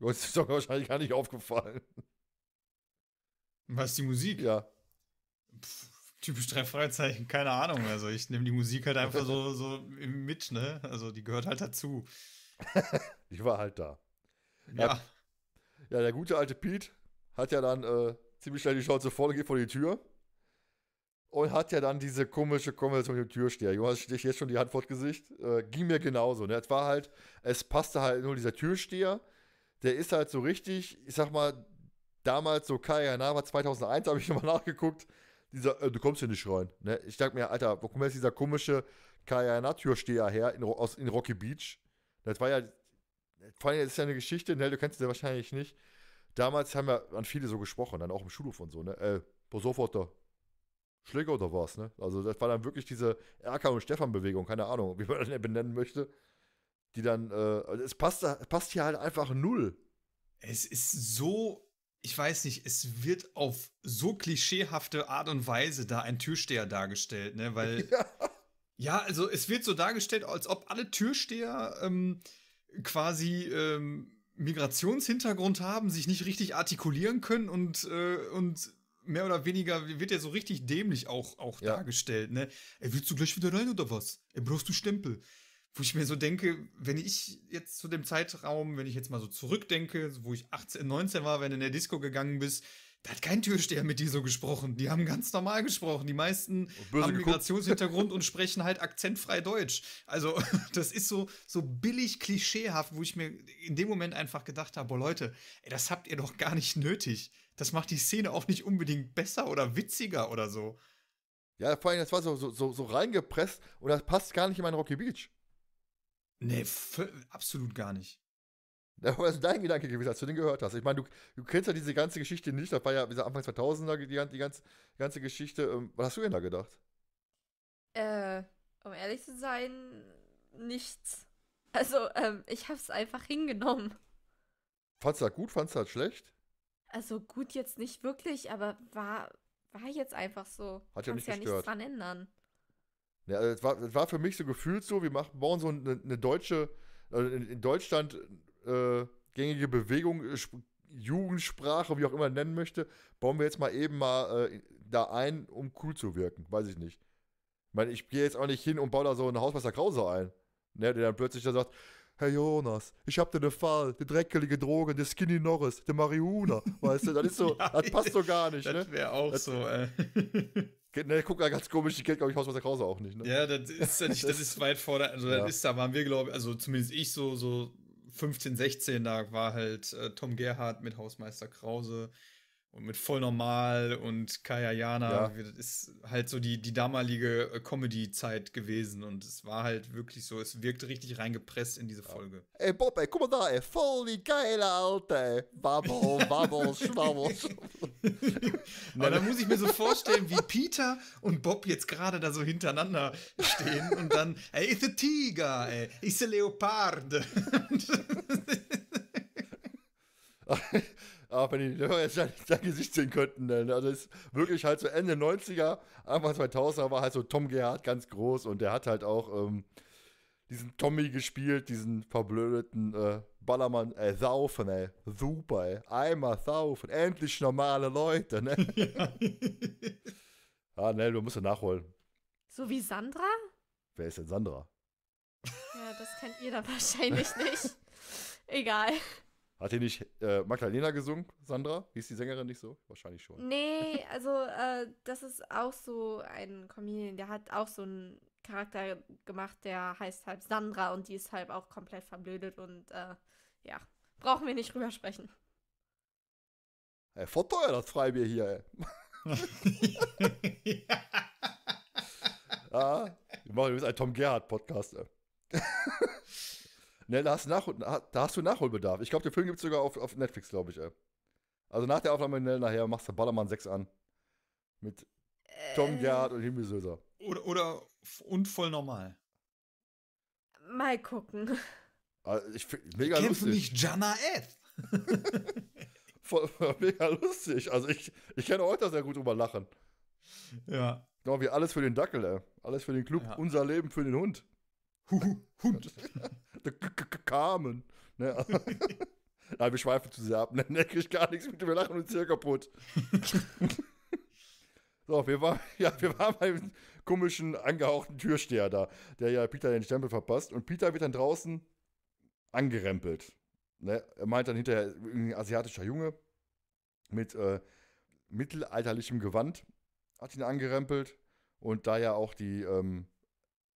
Das ist doch wahrscheinlich gar nicht aufgefallen. Was, die Musik? Ja. Pff, typisch drei Fragezeichen, keine Ahnung. Also ich nehme die Musik halt einfach so, so mit, ne? Also die gehört halt dazu. ich war halt da. Ja. ja. der gute alte Pete hat ja dann äh, ziemlich schnell die Schnauze vorne geht vor die Tür und hat ja dann diese komische Konversation mit dem Türsteher. Jonas, stehe ich jetzt schon die Hand vor das Gesicht? Äh, ging mir genauso. Ne? Es war halt, es passte halt nur dieser Türsteher. Der ist halt so richtig, ich sag mal, damals so Kai Nava 2001 habe ich nochmal nachgeguckt. Dieser, äh, du kommst hier nicht rein. Ne? Ich dachte mir, Alter, wo kommt jetzt dieser komische Kayana-Türsteher her in, aus, in Rocky Beach? Das war ja, vor allem, das ist ja eine Geschichte, ne? du kennst sie wahrscheinlich nicht. Damals haben ja an viele so gesprochen, dann auch im Schulhof und so, ne? Äh, sofort da, Schläger oder was, ne? Also das war dann wirklich diese Erka und Stefan-Bewegung, keine Ahnung, wie man das benennen möchte. Die dann, äh, also, es passt, passt hier halt einfach null. Es ist so, ich weiß nicht, es wird auf so klischeehafte Art und Weise da ein Türsteher dargestellt, ne? Weil. Ja, ja also es wird so dargestellt, als ob alle Türsteher ähm, quasi ähm, Migrationshintergrund haben, sich nicht richtig artikulieren können und, äh, und mehr oder weniger wird er so richtig dämlich auch, auch ja. dargestellt, ne? Ey, willst du gleich wieder rein oder was? Ey, brauchst du Stempel? Wo ich mir so denke, wenn ich jetzt zu dem Zeitraum, wenn ich jetzt mal so zurückdenke, wo ich 18, 19 war, wenn du in der Disco gegangen bist, da hat kein Türsteher mit dir so gesprochen. Die haben ganz normal gesprochen. Die meisten oh, haben Migrationshintergrund und sprechen halt akzentfrei Deutsch. Also, das ist so, so billig klischeehaft, wo ich mir in dem Moment einfach gedacht habe, boah, Leute, ey, das habt ihr doch gar nicht nötig das macht die Szene auch nicht unbedingt besser oder witziger oder so. Ja, vor allem, das war so, so, so, so reingepresst und das passt gar nicht in meinen Rocky Beach. Nee, absolut gar nicht. Das war dein Gedanke gewesen, als du den gehört hast. Ich meine, du, du kennst ja diese ganze Geschichte nicht. Das war ja dieser Anfang 2000er, die, die, ganze, die ganze Geschichte. Ähm, was hast du denn da gedacht? Äh, um ehrlich zu sein, nichts. Also, ähm, ich hab's einfach hingenommen. Fandst du das gut, fandst du das schlecht? Also gut jetzt nicht wirklich, aber war, war jetzt einfach so. Hat Kannst ja nicht ja nichts dran ändern. Ja, also es, war, es war für mich so gefühlt so, wir machen, bauen so eine, eine deutsche, also in, in Deutschland äh, gängige Bewegung, äh, Jugendsprache, wie auch immer nennen möchte, bauen wir jetzt mal eben mal äh, da ein, um cool zu wirken. Weiß ich nicht. Ich meine, ich gehe jetzt auch nicht hin und baue da so ein Hausmeister Krause ein. Ne, der dann plötzlich da sagt, Herr Jonas, ich hab dir den ne Fall, die ne dreckelige Droge, der ne Skinny Norris, der Marihuana, weißt du, das ist so, ja, das passt so gar nicht, das ne? Das wäre auch das, so, äh. Ne, guck mal ganz komisch, die kennt, glaube ich, Hausmeister Krause auch nicht, ne? Ja, das ist, ja nicht, das ist weit vor der, also, das ist, da waren wir, glaube ich, also zumindest ich so, so 15, 16, da war halt äh, Tom Gerhardt mit Hausmeister Krause, und mit Voll Normal und Kaya Jana, ja. das ist halt so die, die damalige äh, Comedy-Zeit gewesen. Und es war halt wirklich so, es wirkte richtig reingepresst in diese Folge. Ey Bob, ey, guck mal da, ey, voll die geile Alte, ey. Wabbel, wabbel, schwabbel, schwabbel. da muss ich mir so vorstellen, wie Peter und Bob jetzt gerade da so hintereinander stehen und dann, ey, ist ein Tiger, ey, ist ein Leopard. Aber wenn die Leute jetzt sein Gesicht sehen könnten, dann, ne? also ist wirklich halt so Ende 90er, Anfang 2000er war halt so Tom Gerhardt ganz groß und der hat halt auch ähm, diesen Tommy gespielt, diesen verblödeten äh, Ballermann, ey, saufen, ey, super, ey, einmal saufen, endlich normale Leute, ne? Ja. ah, ne, du musst ja nachholen. So wie Sandra? Wer ist denn Sandra? Ja, das kennt ihr dann wahrscheinlich nicht. Egal. Hat die nicht äh, Magdalena gesungen, Sandra? Hieß die Sängerin nicht so? Wahrscheinlich schon. Nee, also äh, das ist auch so ein Comedian, der hat auch so einen Charakter gemacht, der heißt halb Sandra und die ist halb auch komplett verblödet und äh, ja, brauchen wir nicht drüber sprechen. Ey, voll teuer das Freibier hier, ey. ja. ja, ah, wir machen übrigens einen Tom Gerhardt-Podcast, ey. Ne, da, hast nach, da hast du Nachholbedarf. Ich glaube, den Film gibt es sogar auf, auf Netflix, glaube ich. Ey. Also nach der Aufnahme ne, nachher machst du Ballermann 6 an. Mit äh, Tom ähm. Gerd und Himmelsöser. Oder, oder und voll normal. Mal gucken. Also ich mega Kennt lustig. mich Jana F. voll, mega lustig. Also ich, ich kann heute sehr gut drüber lachen. Ja. Genau wie alles für den Dackel, ey. Alles für den Club, ja. unser Leben für den Hund. Hund. Der Carmen. Ne, also Nein, wir schweifen zu sehr ab. Ne, ne, ich gar nichts mit. Wir lachen uns hier kaputt. so, wir waren, ja, wir waren beim komischen, angehauchten Türsteher da, der ja Peter den Stempel verpasst. Und Peter wird dann draußen angerempelt. Ne? Er meint dann hinterher, ein asiatischer Junge mit äh, mittelalterlichem Gewand hat ihn angerempelt. Und da ja auch die ähm,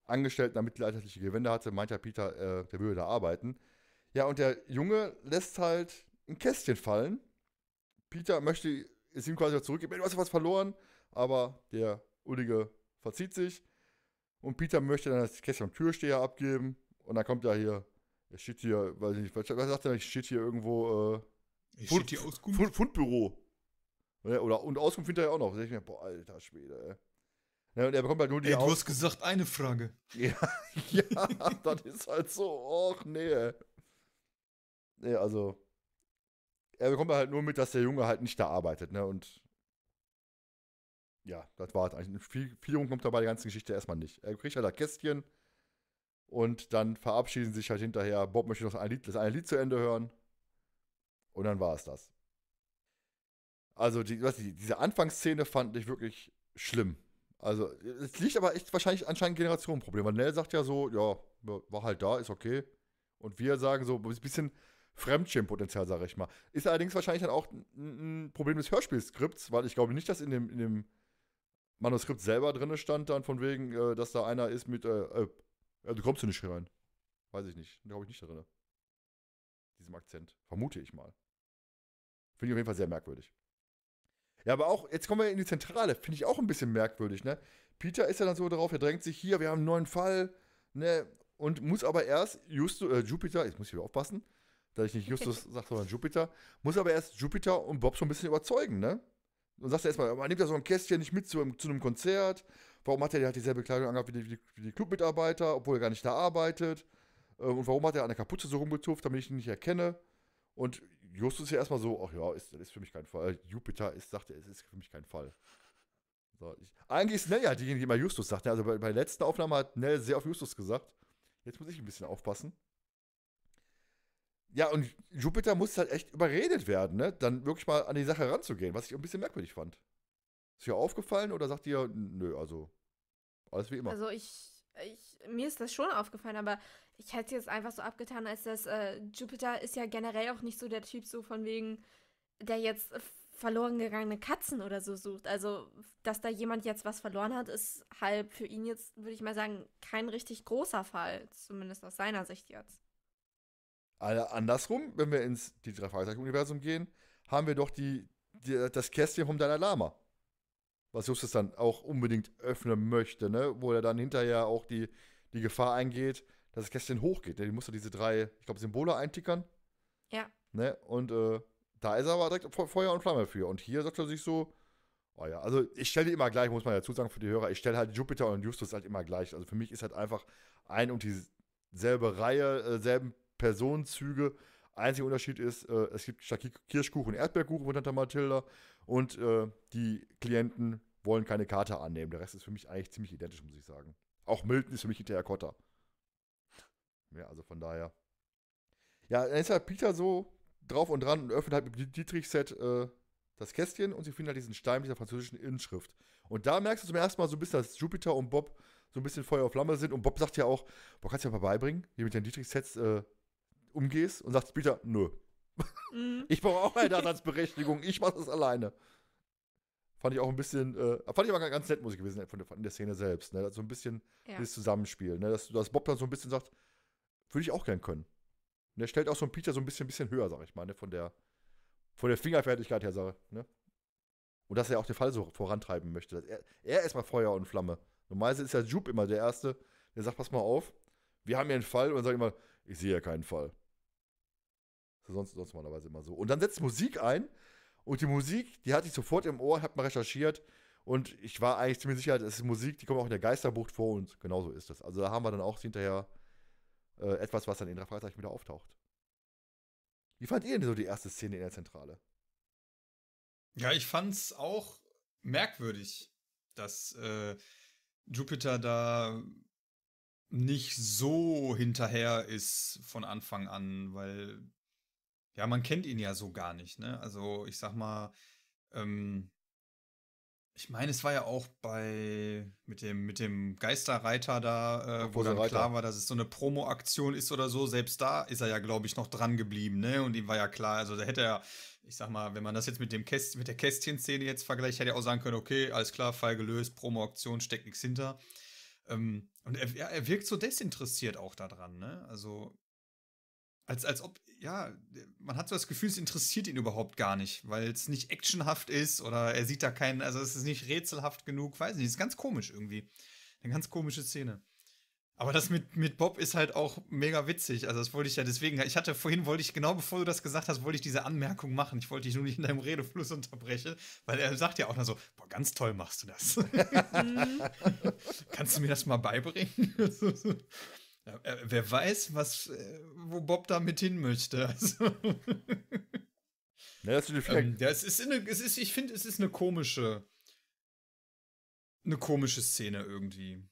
Angestellten, Angestellter mittelalterliche Gewänder hatte, meint ja Peter, äh, der würde da arbeiten. Ja, und der Junge lässt halt ein Kästchen fallen. Peter möchte es ihm quasi zurückgeben, du hast was verloren, aber der Ullige verzieht sich. Und Peter möchte dann das Kästchen am Türsteher abgeben. Und dann kommt er hier, es steht hier, weiß ich nicht, was sagt er, es steht hier irgendwo, äh, Fund, steht hier Fund, Fundbüro. Oder, und Auskunft hinterher auch noch. Da ich mir, boah, alter Schwede, ey. Ja, und er bekommt halt nur die. Ey, du Aus hast gesagt, eine Frage. ja, ja das ist halt so, och nee. Nee, also. Er bekommt halt nur mit, dass der Junge halt nicht da arbeitet, ne? Und ja, das war es eigentlich. Viel, viel kommt dabei die ganze Geschichte erstmal nicht. Er kriegt halt das Kästchen und dann verabschieden sich halt hinterher. Bob möchte noch ein Lied, das eine Lied zu Ende hören. Und dann war es das. Also, die, was, die, diese Anfangsszene fand ich wirklich schlimm. Also, es liegt aber echt wahrscheinlich anscheinend Generationenproblem. Weil Nell sagt ja so, ja, war halt da, ist okay. Und wir sagen so, ein bisschen Fremdschirmpotenzial, sage ich mal. Ist allerdings wahrscheinlich dann auch ein Problem des Hörspielskripts, weil ich glaube nicht, dass in dem, in dem Manuskript selber drin stand, dann von wegen, äh, dass da einer ist mit, äh, äh, du kommst du nicht rein. Weiß ich nicht. Glaube ich nicht drin. Diesem Akzent. Vermute ich mal. Finde ich auf jeden Fall sehr merkwürdig. Ja, aber auch, jetzt kommen wir in die Zentrale, finde ich auch ein bisschen merkwürdig, ne? Peter ist ja dann so drauf, er drängt sich hier, wir haben einen neuen Fall, ne? Und muss aber erst Justo, äh, Jupiter, jetzt muss ich wieder aufpassen, dass ich nicht Justus sage, sondern Jupiter, muss aber erst Jupiter und Bob so ein bisschen überzeugen, ne? Und sagst erstmal, man nimmt ja so ein Kästchen nicht mit zu, zu einem Konzert. Warum hat er halt dieselbe Kleidung angehabt wie die, die, die Clubmitarbeiter, obwohl er gar nicht da arbeitet? Äh, und warum hat er an der Kapuze so rumgezupft, damit ich ihn nicht erkenne? Und Justus ist ja erstmal so, ach ja, ist, das ist für mich kein Fall. Jupiter ist, sagt er, es ist für mich kein Fall. So, ich, eigentlich ist Nell ja diejenige, die immer Justus sagt. Also bei, bei der letzten Aufnahme hat Nell sehr auf Justus gesagt. Jetzt muss ich ein bisschen aufpassen. Ja, und Jupiter muss halt echt überredet werden, ne? Dann wirklich mal an die Sache ranzugehen, was ich ein bisschen merkwürdig fand. Ist dir aufgefallen oder sagt ihr, nö, also alles wie immer? Also ich, ich mir ist das schon aufgefallen, aber ich hätte es jetzt einfach so abgetan, als dass äh, Jupiter ist ja generell auch nicht so der Typ so von wegen, der jetzt verloren gegangene Katzen oder so sucht. Also, dass da jemand jetzt was verloren hat, ist halt für ihn jetzt, würde ich mal sagen, kein richtig großer Fall. Zumindest aus seiner Sicht jetzt. Also andersrum, wenn wir ins die drei fahrzeug universum gehen, haben wir doch die, die, das Kästchen vom Dalai Lama. Was Justus dann auch unbedingt öffnen möchte, ne? Wo er dann hinterher auch die, die Gefahr eingeht, dass das Kästchen hochgeht. Die musst du diese drei, ich glaube, Symbole eintickern. Ja. Ne? Und äh, da ist er aber direkt Feuer und Flamme für. Und hier sagt er sich so, oh ja, also ich stelle die immer gleich, muss man ja sagen für die Hörer, ich stelle halt Jupiter und Justus halt immer gleich. Also für mich ist halt einfach ein und dieselbe Reihe, äh, selben Personenzüge. Einziger Unterschied ist, äh, es gibt statt Kirschkuchen Erdbeerkuchen von Tante Mathilda und äh, die Klienten wollen keine Karte annehmen. Der Rest ist für mich eigentlich ziemlich identisch, muss ich sagen. Auch Milton ist für mich hinterher Cotter. Ja, also von daher. Ja, dann ist halt Peter so drauf und dran und öffnet halt mit Dietrich-Set äh, das Kästchen und sie finden halt diesen Stein mit dieser französischen Inschrift. Und da merkst du zum ersten Mal so ein bisschen, dass Jupiter und Bob so ein bisschen Feuer auf Flamme sind. Und Bob sagt ja auch, Bob, kannst du ja mal beibringen, wie du mit den Dietrich-Sets äh, umgehst? Und sagt Peter, nö. Mhm. ich brauche auch eine Daseinsberechtigung, ich mache das alleine. Fand ich auch ein bisschen, äh, fand ich aber ganz nett, muss ich gewesen sein, von der, von der Szene selbst. Ne? So ein bisschen ja. dieses Zusammenspiel, ne? dass, dass Bob dann so ein bisschen sagt, würde ich auch gern können. Und ne, er stellt auch so einen Peter so ein bisschen, bisschen höher, sag ich mal, ne? von, der, von der Fingerfertigkeit her, sag ich, ne? Und dass er auch den Fall so vorantreiben möchte. Dass er, er mal Feuer und Flamme. Normalerweise ist ja Jupe immer der Erste, der sagt, pass mal auf, wir haben hier einen Fall und dann sagt immer, ich sehe ja keinen Fall. Das ist sonst, sonst normalerweise immer so. Und dann setzt Musik ein und die Musik, die hatte ich sofort im Ohr, hab mal recherchiert und ich war eigentlich ziemlich sicher, das ist Musik, die kommt auch in der Geisterbucht vor und genauso ist das. Also da haben wir dann auch hinterher äh, etwas, was dann in der Fragezeichen wieder auftaucht. Wie fand ihr denn so die erste Szene in der Zentrale? Ja, ich fand's auch merkwürdig, dass äh, Jupiter da nicht so hinterher ist von Anfang an, weil ja, man kennt ihn ja so gar nicht, ne? Also ich sag mal, ähm, ich meine, es war ja auch bei mit dem, mit dem Geisterreiter da, äh, wo dann Reiter. klar war, dass es so eine Promo-Aktion ist oder so. Selbst da ist er ja, glaube ich, noch dran geblieben, ne? Und ihm war ja klar, also da hätte er, ich sag mal, wenn man das jetzt mit dem Käst, mit der Kästchen-Szene jetzt vergleicht, hätte er auch sagen können, okay, alles klar, Fall gelöst, Promo-Aktion, steckt nichts hinter. Ähm, und er, er wirkt so desinteressiert auch daran, ne? Also als, als ob, ja, man hat so das Gefühl, es interessiert ihn überhaupt gar nicht, weil es nicht actionhaft ist oder er sieht da keinen, also es ist nicht rätselhaft genug, weiß nicht, es ist ganz komisch irgendwie. Eine ganz komische Szene. Aber das mit, mit Bob ist halt auch mega witzig. Also das wollte ich ja deswegen. Ich hatte vorhin, wollte ich, genau bevor du das gesagt hast, wollte ich diese Anmerkung machen. Ich wollte dich nur nicht in deinem Redefluss unterbrechen, weil er sagt ja auch dann so, boah, ganz toll machst du das. Mhm. Kannst du mir das mal beibringen? Ja, äh, wer weiß, was, äh, wo Bob damit hin möchte. Also. Ja, ähm, ja, es ist eine, es ist, ich finde, es ist eine komische, eine komische Szene irgendwie.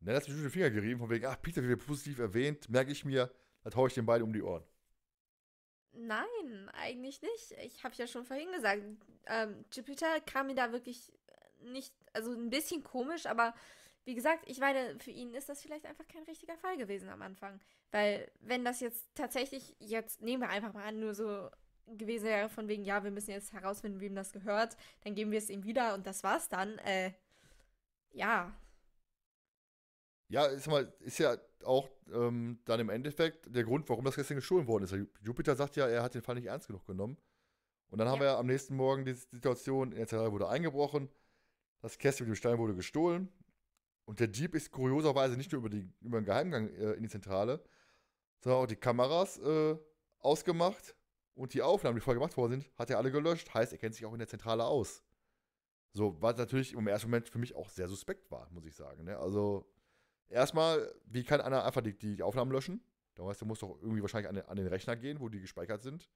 Na, das hat mir den Finger gerieben, von wegen, ach, Peter wird positiv erwähnt, merke ich mir, da haue ich den beiden um die Ohren. Nein, eigentlich nicht. Ich habe ja schon vorhin gesagt, ähm, Jupiter kam mir da wirklich nicht, also ein bisschen komisch, aber wie gesagt, ich meine, für ihn ist das vielleicht einfach kein richtiger Fall gewesen am Anfang. Weil, wenn das jetzt tatsächlich, jetzt nehmen wir einfach mal an, nur so gewesen wäre, von wegen, ja, wir müssen jetzt herausfinden, wem das gehört, dann geben wir es ihm wieder und das war's dann, äh, ja. Ja, ist, mal, ist ja auch ähm, dann im Endeffekt der Grund, warum das gestern gestohlen worden ist. Jupiter sagt ja, er hat den Fall nicht ernst genug genommen. Und dann ja. haben wir ja am nächsten Morgen die Situation, in der Zentrale wurde eingebrochen, das Kästchen mit dem Stein wurde gestohlen. Und der Jeep ist kurioserweise nicht nur über, die, über den Geheimgang äh, in die Zentrale, sondern auch die Kameras äh, ausgemacht und die Aufnahmen, die vorher gemacht worden sind, hat er alle gelöscht. Heißt, er kennt sich auch in der Zentrale aus. So, was natürlich im ersten Moment für mich auch sehr suspekt war, muss ich sagen. Ne? Also, erstmal, wie kann einer einfach die, die Aufnahmen löschen? Da heißt, du musst doch irgendwie wahrscheinlich an den, an den, Rechner gehen, wo die gespeichert sind.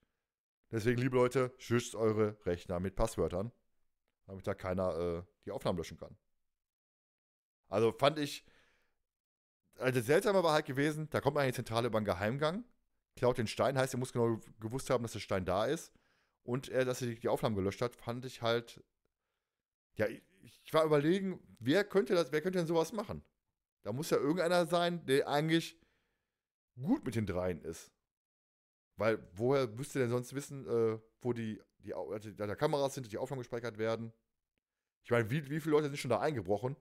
Deswegen, liebe Leute, schützt eure Rechner mit Passwörtern, damit da keiner äh, die Aufnahmen löschen kann. Also fand ich, also seltsam war halt gewesen, da kommt man die Zentrale über einen Geheimgang, klaut den Stein, heißt, er muss genau gewusst haben, dass der Stein da ist. Und er, dass er die, Aufnahmen gelöscht hat, fand ich halt, ja, ich, war überlegen, wer könnte das, wer könnte denn sowas machen? Da muss ja irgendeiner sein, der eigentlich gut mit den dreien ist. Weil woher wüsste denn sonst wissen, äh, wo die, die, also, die, da Kameras sind, die Aufnahmen gespeichert werden? Ich meine, wie, wie viele Leute sind schon da eingebrochen?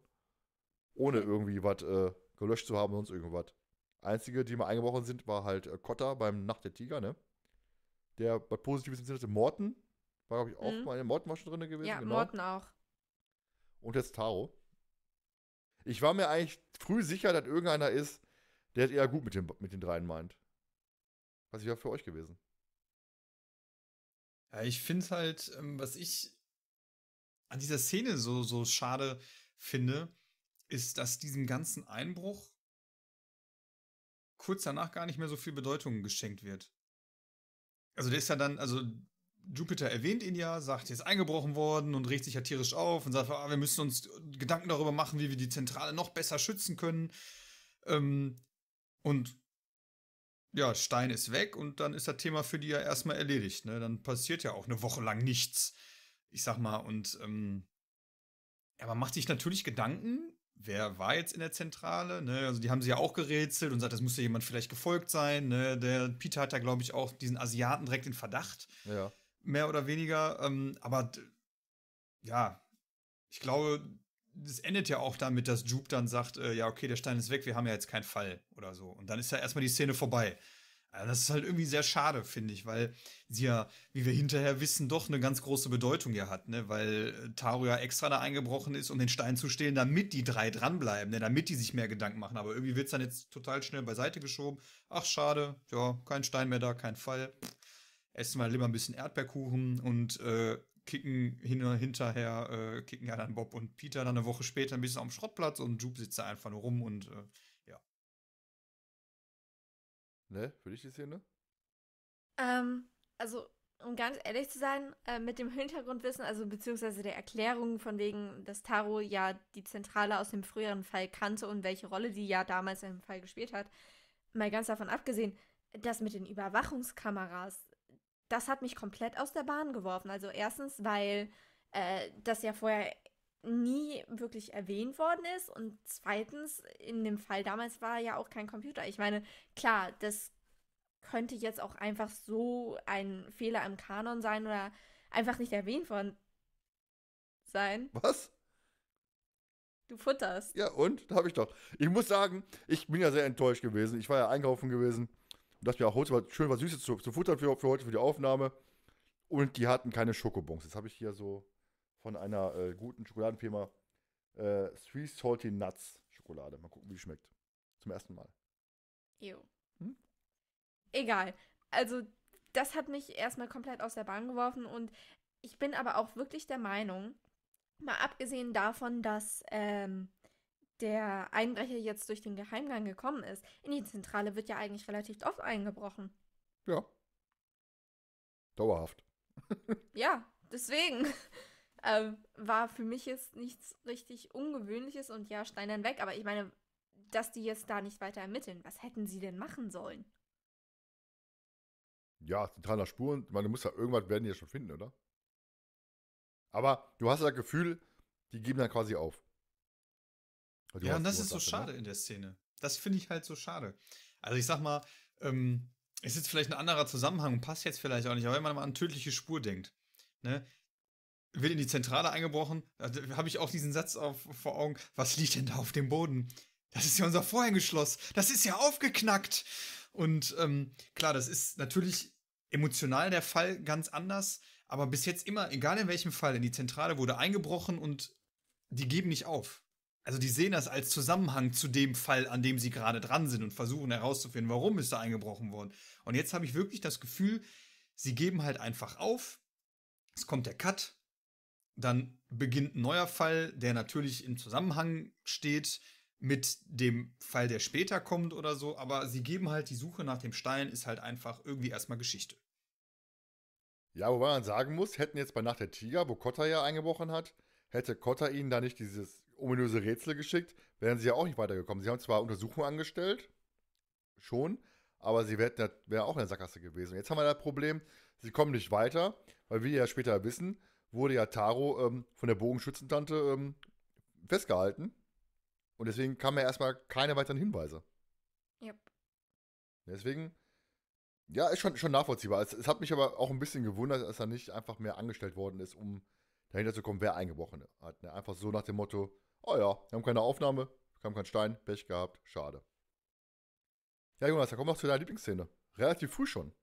ohne irgendwie was äh, gelöscht zu haben, sonst irgendwas. Einzige, die mal eingebrochen sind, war halt äh, Cotta beim Nacht der Tiger, ne? Der was Positives im Sinne hatte, Morten, war glaube ich auch mhm. mal, Morten war schon drin gewesen. Ja, genau. Morten auch. Und jetzt Taro. Ich war mir eigentlich früh sicher, dass irgendeiner ist, der es eher gut mit, dem, mit den dreien meint. Was wäre für euch gewesen? Ja, ich finde halt, ähm, was ich an dieser Szene so, so schade finde, ist, dass diesem ganzen Einbruch kurz danach gar nicht mehr so viel Bedeutung geschenkt wird. Also der ist ja dann, also Jupiter erwähnt ihn ja, sagt, er ist eingebrochen worden und regt sich ja tierisch auf und sagt, ah, wir müssen uns Gedanken darüber machen, wie wir die Zentrale noch besser schützen können. Ähm, und ja, Stein ist weg und dann ist das Thema für die ja erstmal erledigt. Ne? Dann passiert ja auch eine Woche lang nichts. Ich sag mal, und ähm, ja, man macht sich natürlich Gedanken wer war jetzt in der Zentrale? Ne? Also die haben sie ja auch gerätselt und sagt, das müsste jemand vielleicht gefolgt sein. Ne? Der Peter hat da, glaube ich, auch diesen Asiaten direkt in Verdacht. Ja. Mehr oder weniger. Ähm, aber ja, ich glaube, es endet ja auch damit, dass Jupe dann sagt, äh, ja, okay, der Stein ist weg, wir haben ja jetzt keinen Fall oder so. Und dann ist ja erstmal die Szene vorbei. Äh, das ist halt irgendwie sehr schade, finde ich, weil sie ja, wie wir hinterher wissen, doch eine ganz große Bedeutung ja hat, ne? Weil äh, Taro ja extra da eingebrochen ist, um den Stein zu stehlen, damit die drei dranbleiben, ne? damit die sich mehr Gedanken machen. Aber irgendwie wird es dann jetzt total schnell beiseite geschoben. Ach, schade, ja, kein Stein mehr da, kein Fall. essen wir lieber ein bisschen Erdbeerkuchen und äh, kicken hin hinterher, äh, kicken ja dann Bob und Peter dann eine Woche später ein bisschen am Schrottplatz und Jupe sitzt da einfach nur rum und äh, Ne? Für dich die Szene? Ähm, also, um ganz ehrlich zu sein, äh, mit dem Hintergrundwissen, also beziehungsweise der Erklärung von wegen, dass Taro ja die Zentrale aus dem früheren Fall kannte und welche Rolle die ja damals im Fall gespielt hat, mal ganz davon abgesehen, das mit den Überwachungskameras, das hat mich komplett aus der Bahn geworfen. Also erstens, weil äh, das ja vorher nie wirklich erwähnt worden ist. Und zweitens, in dem Fall damals war ja auch kein Computer. Ich meine, klar, das könnte jetzt auch einfach so ein Fehler im Kanon sein oder einfach nicht erwähnt worden sein. Was? Du futterst. Ja, und? Da Habe ich doch. Ich muss sagen, ich bin ja sehr enttäuscht gewesen. Ich war ja einkaufen gewesen und dachte mir auch, heute schön was Süßes zu, zu futtern für, für heute, für die Aufnahme. Und die hatten keine Schokobons. Jetzt habe ich hier so von einer äh, guten Schokoladenfirma. Äh, Three Salty Nuts Schokolade. Mal gucken, wie die schmeckt. Zum ersten Mal. Ew. Hm? Egal. Also, das hat mich erstmal komplett aus der Bahn geworfen und ich bin aber auch wirklich der Meinung, mal abgesehen davon, dass ähm, der Einbrecher jetzt durch den Geheimgang gekommen ist, in die Zentrale wird ja eigentlich relativ oft eingebrochen. Ja. Dauerhaft. ja, deswegen. ähm, war für mich jetzt nichts richtig Ungewöhnliches und ja, Steinern weg. Aber ich meine, dass die jetzt da nicht weiter ermitteln, was hätten sie denn machen sollen? Ja, totaler Spuren. Ich meine, du musst ja irgendwas werden die ja schon finden, oder? Aber du hast das Gefühl, die geben dann quasi auf. Also ja, und das ist so ne? schade ne? in der Szene. Das finde ich halt so schade. Also ich sag mal, ähm, ist jetzt vielleicht ein anderer Zusammenhang und passt jetzt vielleicht auch nicht, aber wenn man mal an tödliche Spur denkt, ne? wird in die Zentrale eingebrochen. Da habe ich auch diesen Satz auf, vor Augen. Was liegt denn da auf dem Boden? Das ist ja unser Vorhängeschloss. Das ist ja aufgeknackt. Und ähm, klar, das ist natürlich emotional der Fall ganz anders. Aber bis jetzt immer, egal in welchem Fall, in die Zentrale wurde eingebrochen und die geben nicht auf. Also die sehen das als Zusammenhang zu dem Fall, an dem sie gerade dran sind und versuchen herauszufinden, warum ist da eingebrochen worden. Und jetzt habe ich wirklich das Gefühl, sie geben halt einfach auf. Es kommt der Cut, dann beginnt ein neuer Fall, der natürlich im Zusammenhang steht mit dem Fall, der später kommt oder so, aber sie geben halt die Suche nach dem Stein, ist halt einfach irgendwie erstmal Geschichte. Ja, wobei man sagen muss, hätten jetzt bei Nacht der Tiger, wo Kotter ja eingebrochen hat, hätte Kotter ihnen da nicht dieses ominöse Rätsel geschickt, wären sie ja auch nicht weitergekommen. Sie haben zwar Untersuchungen angestellt, schon, aber sie wären wär auch in der Sackgasse gewesen. Jetzt haben wir das Problem, sie kommen nicht weiter, weil wir ja später wissen, wurde ja Taro ähm, von der Bogenschützentante ähm, festgehalten. Und deswegen kam ja erstmal keine weiteren Hinweise. Yep. Deswegen, ja, ist schon, schon nachvollziehbar. Es, es, hat mich aber auch ein bisschen gewundert, dass er nicht einfach mehr angestellt worden ist, um dahinter zu kommen, wer eingebrochen hat. Ne? Einfach so nach dem Motto, oh ja, wir haben keine Aufnahme, wir haben keinen Stein, Pech gehabt, schade. Ja, Jonas, da kommen wir noch zu deiner Lieblingsszene. Relativ früh schon.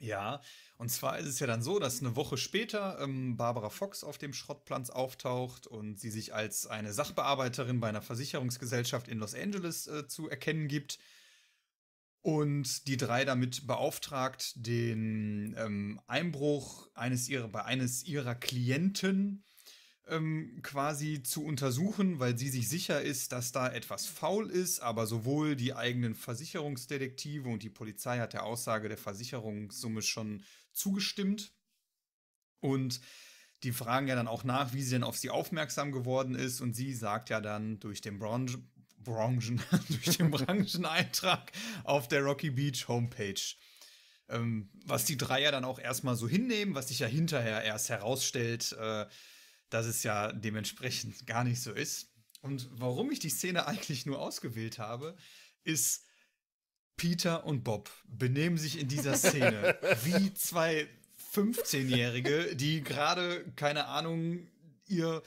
Ja, und zwar ist es ja dann so, dass eine Woche später ähm, Barbara Fox auf dem Schrottplatz auftaucht und sie sich als eine Sachbearbeiterin bei einer Versicherungsgesellschaft in Los Angeles äh, zu erkennen gibt und die drei damit beauftragt, den ähm, Einbruch eines ihrer, bei eines ihrer Klienten ähm, quasi zu untersuchen, weil sie sich sicher ist, dass da etwas faul ist, aber sowohl die eigenen Versicherungsdetektive und die Polizei hat der Aussage der Versicherungssumme schon zugestimmt. Und die fragen ja dann auch nach, wie sie denn auf sie aufmerksam geworden ist. Und sie sagt ja dann durch den Branche, Branchen, durch den Brancheneintrag auf der Rocky Beach Homepage. Ähm, was die drei ja dann auch erstmal so hinnehmen, was sich ja hinterher erst herausstellt, äh, dass es ja dementsprechend gar nicht so ist. Und warum ich die Szene eigentlich nur ausgewählt habe, ist, Peter und Bob benehmen sich in dieser Szene wie zwei 15-Jährige, die gerade, keine Ahnung, ihr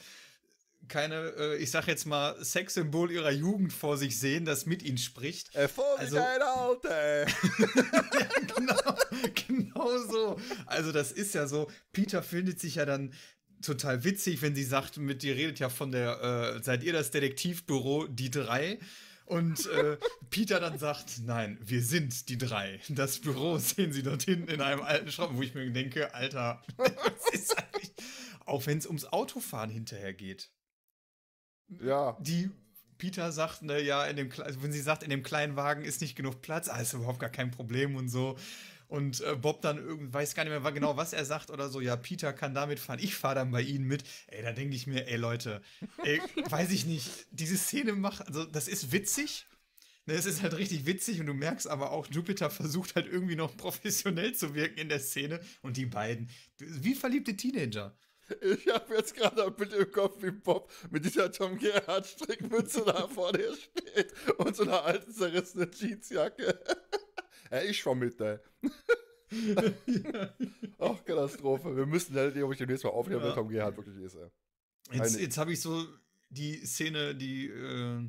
keine, äh, ich sag jetzt mal, Sexsymbol ihrer Jugend vor sich sehen, das mit ihnen spricht. Äh, vor also, ein Alter! ja, genau, genau so. Also das ist ja so, Peter findet sich ja dann total witzig, wenn sie sagt, mit dir redet ja von der, äh, seid ihr das Detektivbüro, die drei? Und äh, Peter dann sagt, nein, wir sind die drei. Das Büro sehen sie dort hinten in einem alten Schrauben, wo ich mir denke, Alter, was ist eigentlich? Auch wenn es ums Autofahren hinterher geht. Ja. Die Peter sagt, na ja, in dem, also wenn sie sagt, in dem kleinen Wagen ist nicht genug Platz, ah, ist überhaupt gar kein Problem und so. Und äh, Bob dann irgend, weiß gar nicht mehr genau, was er sagt oder so. Ja, Peter kann damit fahren, ich fahre dann bei ihnen mit. Ey, da denke ich mir, ey Leute, ey, weiß ich nicht, diese Szene macht, also das ist witzig. Ne, es ist halt richtig witzig und du merkst aber auch, Jupiter versucht halt irgendwie noch professionell zu wirken in der Szene. Und die beiden, wie verliebte Teenager. Ich habe jetzt gerade ein Bild im Kopf, wie Bob mit dieser Tom Gerhardt Strickmütze da vor dir steht und so einer alten zerrissenen Jeansjacke. Er ist schon mit, ey. Äh. Ach, Katastrophe. Wir müssen halt, ob ich demnächst mal aufnehmen ja. will, Tom Gerhardt wirklich ist, ey. Äh. Jetzt, jetzt habe ich so die Szene, die äh,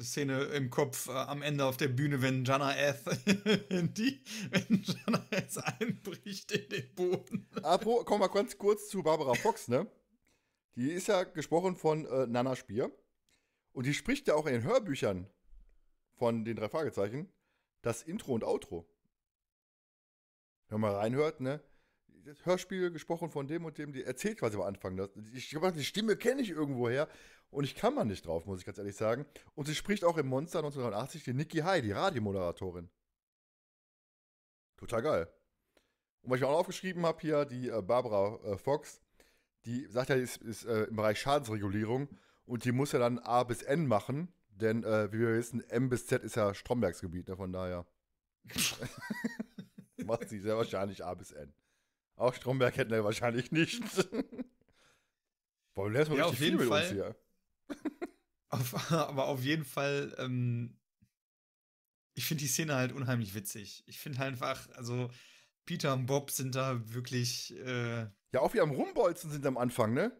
Szene im Kopf äh, am Ende auf der Bühne, wenn Jana Eth, die, wenn Jana Eth einbricht in den Boden. Apro, komm mal ganz kurz zu Barbara Fox, ne? Die ist ja gesprochen von äh, Nana Spier. Und die spricht ja auch in Hörbüchern von den drei Fragezeichen das Intro und Outro. Wenn man reinhört, ne? Das Hörspiel gesprochen von dem und dem, die erzählt quasi am Anfang. Das, ich die Stimme kenne ich irgendwo her und ich kann man nicht drauf, muss ich ganz ehrlich sagen. Und sie spricht auch im Monster 1989 die Nikki Hai, die Radiomoderatorin. Total geil. Und was ich auch noch aufgeschrieben habe hier, die äh, Barbara äh, Fox, die sagt ja, ist, ist äh, im Bereich Schadensregulierung und die muss ja dann A bis N machen denn, äh, wie wir wissen, M bis Z ist ja Strombergs Gebiet, ne, von daher. Macht sie sehr wahrscheinlich A bis N. Auch Stromberg hätten wir wahrscheinlich nicht. Boah, du lernst mal ja, richtig viel mit Fall, uns hier. Auf, aber auf jeden Fall, ähm, ich finde die Szene halt unheimlich witzig. Ich finde halt einfach, also Peter und Bob sind da wirklich. Äh, ja, auch wie am Rumbolzen sind am Anfang, ne?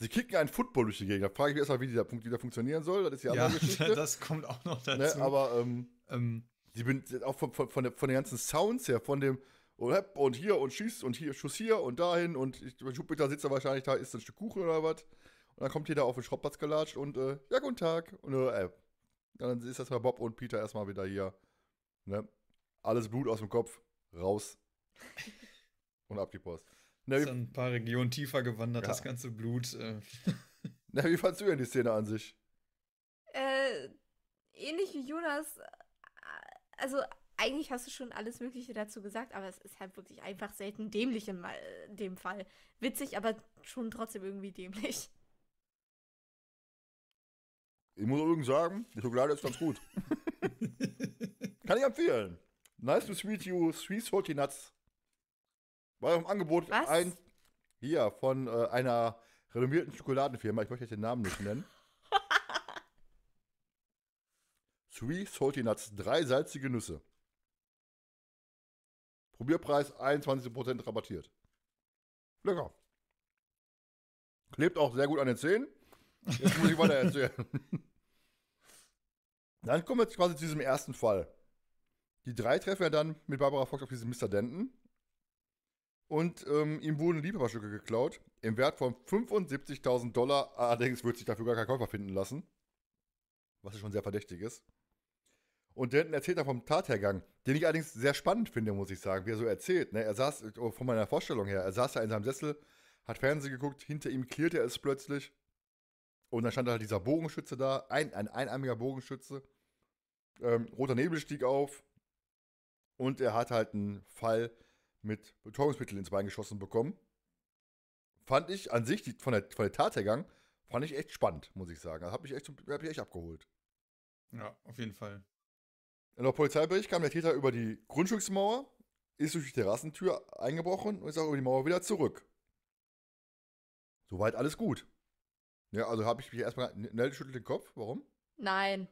Sie kicken einen Football durch die Gegend. Da frage ich mich erstmal, wie dieser Punkt wieder funktionieren soll. Das ist die ja, Geschichte. das kommt auch noch ne, dazu. Ne, aber ähm, ähm. Sie bin, auch von, von, von, der, von den ganzen Sounds her, von dem oh, und hier und schießt und hier, Schuss hier und dahin und Jupiter sitzt da wahrscheinlich da, isst ein Stück Kuchen oder was. Und dann kommt jeder auf den Schrottplatz gelatscht und äh, ja, guten Tag. Und äh, äh dann ist das bei Bob und Peter erstmal wieder hier. Ne? Alles Blut aus dem Kopf, raus. und ab die Post. Na, ist ein paar Regionen tiefer gewandert, ja. das ganze Blut. Äh. Na, wie fandst du denn die Szene an sich? Äh, ähnlich wie Jonas. Äh, also, eigentlich hast du schon alles Mögliche dazu gesagt, aber es ist halt wirklich einfach selten dämlich in äh, dem Fall. Witzig, aber schon trotzdem irgendwie dämlich. Ich muss übrigens sagen, die Schokolade ist ganz gut. Kann ich empfehlen. Nice to sweet you, sweet salty nuts. War doch im Angebot Was? eins hier von äh, einer renommierten Schokoladenfirma. Ich möchte jetzt den Namen nicht nennen. Three Salty Nuts, drei salzige Nüsse. Probierpreis 21% rabattiert. Lecker. Klebt auch sehr gut an den Zähnen. Jetzt muss ich weiter erzählen. dann kommen wir jetzt quasi zu diesem ersten Fall. Die drei treffen ja dann mit Barbara Fox auf diesen Mr. Denton und ähm, ihm wurden Liebhaberstücke geklaut im Wert von 75.000 Dollar. Allerdings wird sich dafür gar kein Käufer finden lassen, was schon sehr verdächtig ist. Und Denton erzählt dann vom Tathergang, den ich allerdings sehr spannend finde, muss ich sagen, wie er so erzählt. Ne? Er saß, äh, von meiner Vorstellung her, er saß da in seinem Sessel, hat Fernsehen geguckt, hinter ihm klirrte es plötzlich. Und dann stand da halt dieser Bogenschütze da, ein, ein einarmiger Bogenschütze. Ähm, roter Nebel stieg auf. Und er hat halt einen Fall mit Betäubungsmittel ins Bein geschossen bekommen. Fand ich an sich, die, von, der, von der Tathergang, fand ich echt spannend, muss ich sagen. Da also hab ich echt, hat mich echt abgeholt. Ja, auf jeden Fall. Nach Polizeibericht kam der Täter über die Grundstücksmauer, ist durch die Terrassentür eingebrochen und ist auch über die Mauer wieder zurück. Soweit alles gut. Ja, also habe ich mich erstmal. Nell schüttelt den Kopf. Warum? Nein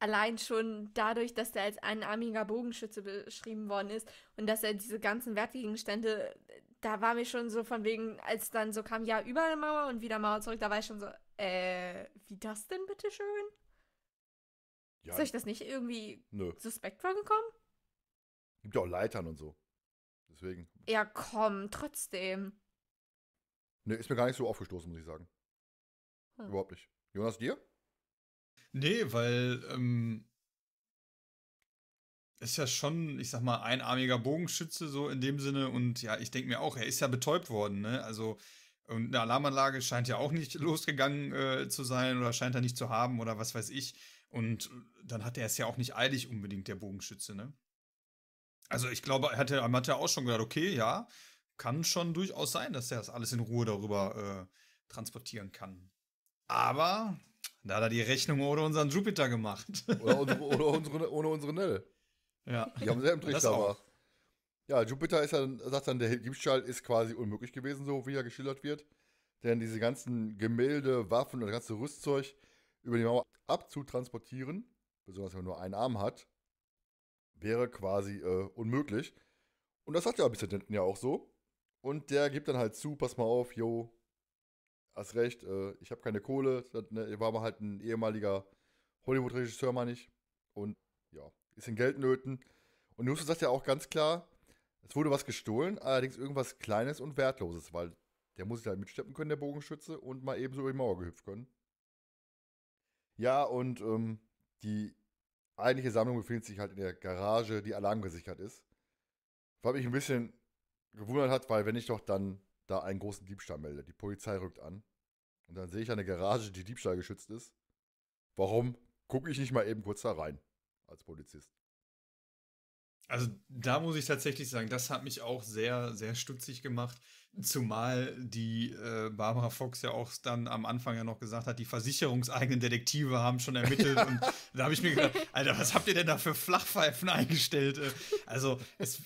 allein schon dadurch, dass er als einarmiger Bogenschütze beschrieben worden ist und dass er diese ganzen Wertgegenstände, da war mir schon so von wegen, als dann so kam, ja, über eine Mauer und wieder Mauer zurück, da war ich schon so, äh, wie das denn bitteschön? Ja, ist euch das nicht irgendwie nö. suspekt vorgekommen? Gibt ja auch Leitern und so. Deswegen. Ja, komm, trotzdem. Ne, ist mir gar nicht so aufgestoßen, muss ich sagen. Hm. Überhaupt nicht. Jonas, dir? Nee, weil ähm, ist ja schon, ich sag mal, einarmiger Bogenschütze so in dem Sinne. Und ja, ich denke mir auch, er ist ja betäubt worden, ne? Also, und eine Alarmanlage scheint ja auch nicht losgegangen äh, zu sein oder scheint er nicht zu haben oder was weiß ich. Und dann hat er es ja auch nicht eilig unbedingt, der Bogenschütze, ne? Also ich glaube, er hatte, hat ja auch schon gedacht, okay, ja, kann schon durchaus sein, dass er das alles in Ruhe darüber äh, transportieren kann. Aber da hat er die Rechnung ohne unseren Jupiter gemacht. Oder, unsere, oder unsere, ohne unsere Nelle. Ja. Die haben selben Trichter gemacht. Ja, Jupiter ist dann, sagt dann, der Diebstahl ist quasi unmöglich gewesen, so wie er geschildert wird. Denn diese ganzen Gemälde, Waffen und das ganze Rüstzeug über die Mauer abzutransportieren, besonders wenn man nur einen Arm hat, wäre quasi äh, unmöglich. Und das sagt der Abitadenten ja auch so. Und der gibt dann halt zu, pass mal auf, yo, hast recht, äh, ich habe keine Kohle. Das, ne, war mal halt ein ehemaliger Hollywood-Regisseur, meine ich. Und ja, ist in Geldnöten. Und Nussu sagt ja auch ganz klar, es wurde was gestohlen, allerdings irgendwas Kleines und Wertloses, weil der muss sich halt mitsteppen können, der Bogenschütze, und mal ebenso über die Mauer gehüpft können. Ja, und ähm, die eigentliche Sammlung befindet sich halt in der Garage, die alarmgesichert ist. Was mich ein bisschen gewundert hat, weil wenn ich doch dann da einen großen Diebstahl melde. Die Polizei rückt an. Und dann sehe ich eine Garage, die Diebstahl geschützt ist. Warum gucke ich nicht mal eben kurz da rein als Polizist? Also da muss ich tatsächlich sagen, das hat mich auch sehr, sehr stutzig gemacht. Zumal die äh, Barbara Fox ja auch dann am Anfang ja noch gesagt hat, die versicherungseigenen Detektive haben schon ermittelt. Ja. Und da habe ich mir gedacht, Alter, was habt ihr denn da für Flachpfeifen eingestellt? Äh? Also es,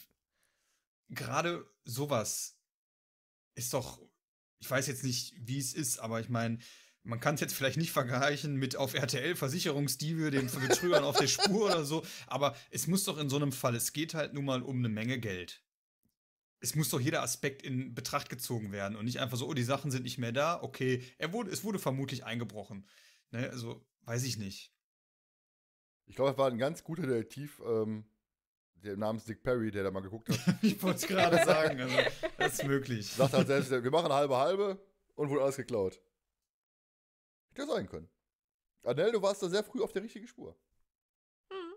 gerade sowas ist doch, ich weiß jetzt nicht, wie es ist, aber ich meine, man kann es jetzt vielleicht nicht vergleichen mit auf RTL Versicherungsdiebe, den Betrügern auf der Spur oder so, aber es muss doch in so einem Fall, es geht halt nun mal um eine Menge Geld. Es muss doch jeder Aspekt in Betracht gezogen werden und nicht einfach so, oh, die Sachen sind nicht mehr da, okay, er wurde, es wurde vermutlich eingebrochen. Ne, also, weiß ich nicht. Ich glaube, es war ein ganz guter Detektiv, ähm, der namens Dick Perry, der da mal geguckt hat. ich wollte es gerade sagen, also, das ist möglich. Sagt halt selbst, wir machen halbe halbe und wurde alles geklaut. Hätte ja sein können. Adele, du warst da sehr früh auf der richtigen Spur. Hm.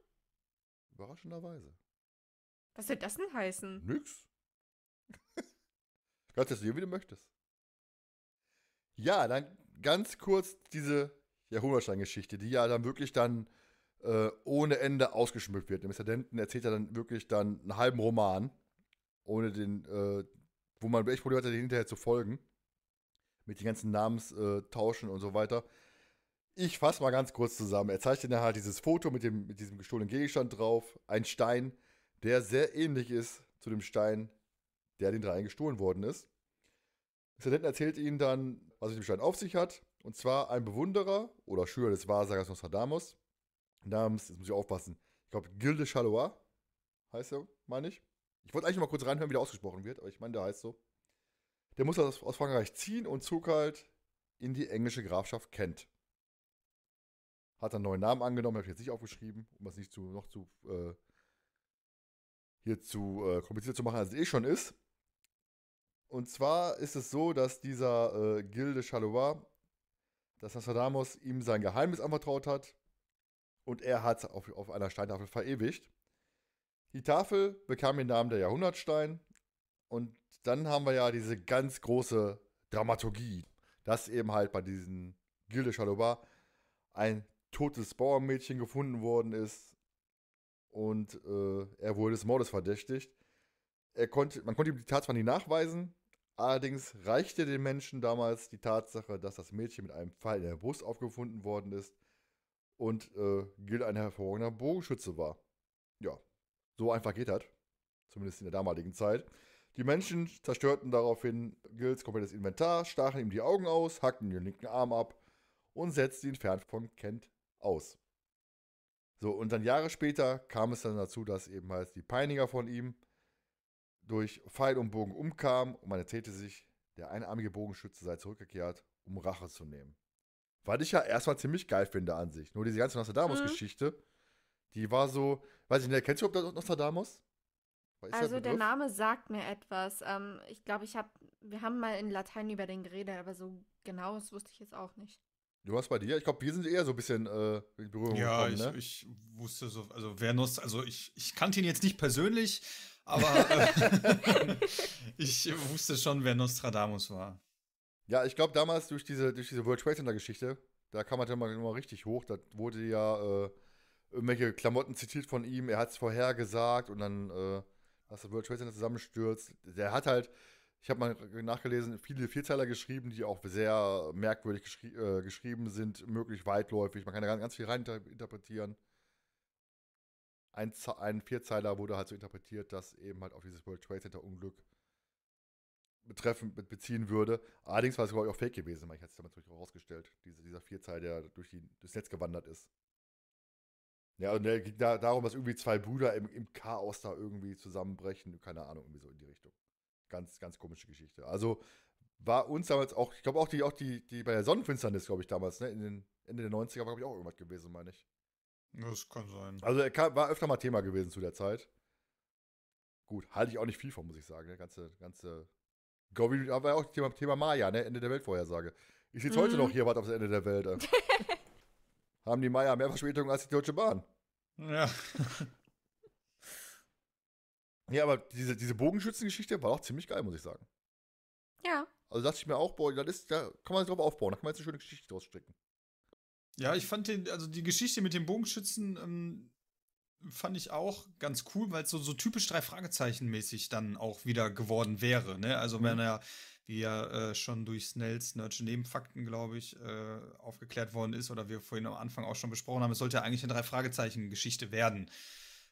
Überraschenderweise. Was soll das denn heißen? Nix. Kannst du sehen, wie du möchtest. Ja, dann ganz kurz diese Jahrhundertstein-Geschichte, die ja dann wirklich dann äh, ohne Ende ausgeschmückt wird. Der Mr. Denton erzählt ja dann wirklich dann einen halben Roman, ohne den, äh, wo man echt Probleme hatte, den hinterher zu folgen. Mit den ganzen Namenstauschen äh, und so weiter. Ich fasse mal ganz kurz zusammen. Er zeichnet dann halt dieses Foto mit, dem, mit diesem gestohlenen Gegenstand drauf. Ein Stein, der sehr ähnlich ist zu dem Stein, der den dreien gestohlen worden ist. Mr. Denton erzählt ihnen dann, was mit dem Stein auf sich hat. Und zwar ein Bewunderer oder Schüler des Wahrsagers Nostradamus namens, jetzt muss ich aufpassen, ich glaube, Gilde Chalois heißt er, meine ich. Ich wollte eigentlich mal kurz reinhören, wie der ausgesprochen wird, aber ich meine, der heißt so. Der muss aus, aus Frankreich ziehen und zog halt in die englische Grafschaft Kent. Hat einen neuen Namen angenommen, habe ich jetzt nicht aufgeschrieben, um das nicht zu, noch zu, äh, hier zu äh, kompliziert zu machen, als es eh schon ist. Und zwar ist es so, dass dieser äh, Gilde Chalois, dass Nostradamus ihm sein Geheimnis anvertraut hat und er hat es auf, auf einer Steintafel verewigt. Die Tafel bekam den Namen der Jahrhundertstein und dann haben wir ja diese ganz große Dramaturgie, dass eben halt bei diesen Gilde Chalubar ein totes Bauernmädchen gefunden worden ist und äh, er wurde des Mordes verdächtigt. Er konnte, man konnte ihm die Tat zwar nie nachweisen, allerdings reichte den Menschen damals die Tatsache, dass das Mädchen mit einem Pfeil in der Brust aufgefunden worden ist und äh, Gil ein hervorragender Bogenschütze war. Ja, so einfach geht das. Zumindest in der damaligen Zeit. Die Menschen zerstörten daraufhin Gils komplettes Inventar, stachen ihm die Augen aus, hackten den linken Arm ab und setzten ihn fern von Kent aus. So, und dann Jahre später kam es dann dazu, dass eben halt die Peiniger von ihm durch Pfeil und Bogen umkamen und man erzählte sich, der einarmige Bogenschütze sei zurückgekehrt, um Rache zu nehmen. Was ich ja erstmal ziemlich geil finde an sich. Nur diese ganze Nostradamus-Geschichte, mhm. die war so, weiß ich nicht, kennst du überhaupt Nostradamus? Also der, der, Name sagt mir etwas. Ähm, ich glaube, ich habe, wir haben mal in Latein über den geredet, aber so genau das wusste ich jetzt auch nicht. Du hast bei dir, ich glaube, wir sind eher so ein bisschen äh, in Berührung ja, gekommen, ne? ich, ich wusste so, also Vernus, also ich, ich kannte ihn jetzt nicht persönlich, aber äh, ich wusste schon, wer Nostradamus war. Ja, ich glaube damals durch diese, durch diese World Trade Center Geschichte, da kam man dann mal, richtig hoch. Da wurde ja äh, irgendwelche Klamotten zitiert von ihm. Er hat es vorhergesagt und dann, äh, dass der World Trade Center zusammenstürzt. Der hat halt, ich habe mal nachgelesen, viele Vierzeiler geschrieben, die auch sehr merkwürdig geschri äh, geschrieben sind, möglich weitläufig. Man kann da ganz, ganz viel reininterpretieren. Ein, ein Vierzeiler wurde halt so interpretiert, dass eben halt auf dieses World Trade Center Unglück betreffen, beziehen würde. Allerdings war es, glaube ich, auch fake gewesen, weil ich hatte es damals herausgestellt, diese, dieser Vierzahl, der durch die, durchs Netz gewandert ist. Ja, und der ging da darum, dass irgendwie zwei Brüder im, im Chaos da irgendwie zusammenbrechen, keine Ahnung, irgendwie so in die Richtung. Ganz, ganz komische Geschichte. Also war uns damals auch, ich glaube auch die, auch die, die bei der Sonnenfinsternis, glaube ich, damals, ne, in den Ende der 90er war, glaube ich, auch irgendwas gewesen, meine ich. Das kann sein. Also er war öfter mal Thema gewesen zu der Zeit. Gut, halte ich auch nicht viel von, muss ich sagen. Der ne, ganze, ganze Gobi war ja auch Thema, Thema Maya, ne? Ende der Weltvorhersage. Ich sitze mhm. heute noch hier, was aufs Ende der Welt. Äh. Haben die Maya mehr Verspätung als die Deutsche Bahn? Ja. ja, aber diese, diese Bogenschützengeschichte war auch ziemlich geil, muss ich sagen. Ja. Also dachte ich mir auch, boah, ist, da kann man sich drauf aufbauen, da kann man jetzt eine schöne Geschichte draus stricken. Ja, ich fand den, also die Geschichte mit dem Bogenschützen ähm, fand ich auch ganz cool, weil es so, so typisch drei Fragezeichen mäßig dann auch wieder geworden wäre. Ne? Also wenn mhm. er, wie ja äh, schon durch Snells Nerdsche Nebenfakten, glaube ich, äh, aufgeklärt worden ist oder wir vorhin am Anfang auch schon besprochen haben, es sollte ja eigentlich eine drei Fragezeichen Geschichte werden.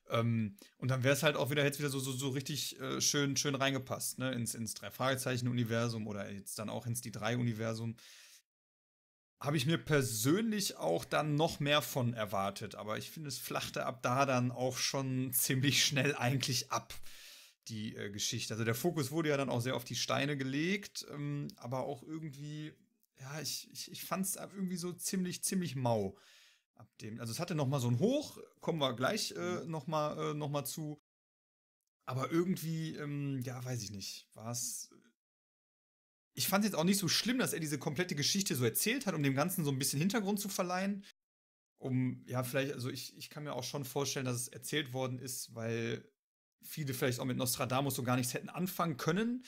Ähm, und dann wäre es halt auch wieder, hätte wieder so, so, so richtig äh, schön, schön reingepasst, ne? Ins, ins Drei-Fragezeichen-Universum oder jetzt dann auch ins Die Drei-Universum habe ich mir persönlich auch dann noch mehr von erwartet, aber ich finde, es flachte ab da dann auch schon ziemlich schnell eigentlich ab, die äh, Geschichte. Also der Fokus wurde ja dann auch sehr auf die Steine gelegt, ähm, aber auch irgendwie, ja, ich, ich, ich fand es irgendwie so ziemlich, ziemlich mau. Ab dem, also es hatte nochmal so ein Hoch, kommen wir gleich äh, mhm. nochmal äh, noch mal zu. Aber irgendwie, ähm, ja, weiß ich nicht, war es ich fand es jetzt auch nicht so schlimm, dass er diese komplette Geschichte so erzählt hat, um dem Ganzen so ein bisschen Hintergrund zu verleihen. Um, ja, vielleicht, also ich, ich kann mir auch schon vorstellen, dass es erzählt worden ist, weil viele vielleicht auch mit Nostradamus so gar nichts hätten anfangen können.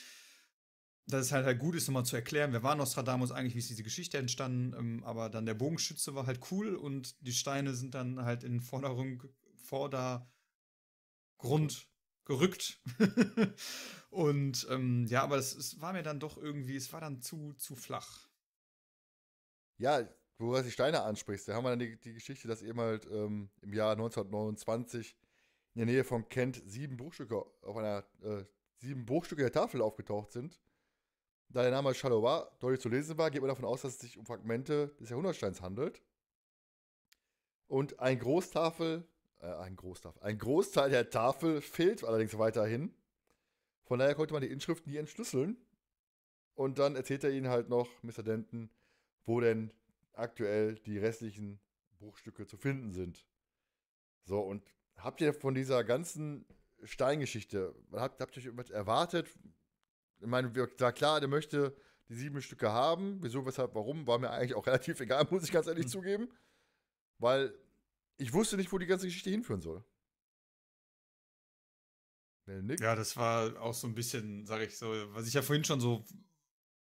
Dass es halt, halt gut ist, nochmal zu erklären, wer war Nostradamus eigentlich, wie ist diese Geschichte entstanden. Ähm, aber dann der Bogenschütze war halt cool und die Steine sind dann halt in Vordergrund, Vordergrund gerückt. und ähm, ja, aber es, es, war mir dann doch irgendwie, es war dann zu, zu flach. Ja, wo du die Steine ansprichst, da haben wir dann die, die Geschichte, dass eben halt ähm, im Jahr 1929 in der Nähe von Kent sieben Bruchstücke auf einer äh, sieben Bruchstücke der Tafel aufgetaucht sind. Da der Name Chalois deutlich zu lesen war, geht man davon aus, dass es sich um Fragmente des Jahrhundertsteins handelt. Und ein Großtafel äh, ein, Großteil, ein Großteil der Tafel fehlt allerdings weiterhin. Von daher konnte man die Inschrift nie entschlüsseln. Und dann erzählt er ihnen halt noch, Mr. Denton, wo denn aktuell die restlichen Bruchstücke zu finden sind. So, und habt ihr von dieser ganzen Steingeschichte, habt, habt ihr irgendwas erwartet? Ich meine, war klar, der möchte die sieben Stücke haben. Wieso, weshalb, warum, war mir eigentlich auch relativ egal, muss ich ganz ehrlich hm. zugeben. Weil ich wusste nicht, wo die ganze Geschichte hinführen soll. Ja, das war auch so ein bisschen, sag ich so, was ich ja vorhin schon so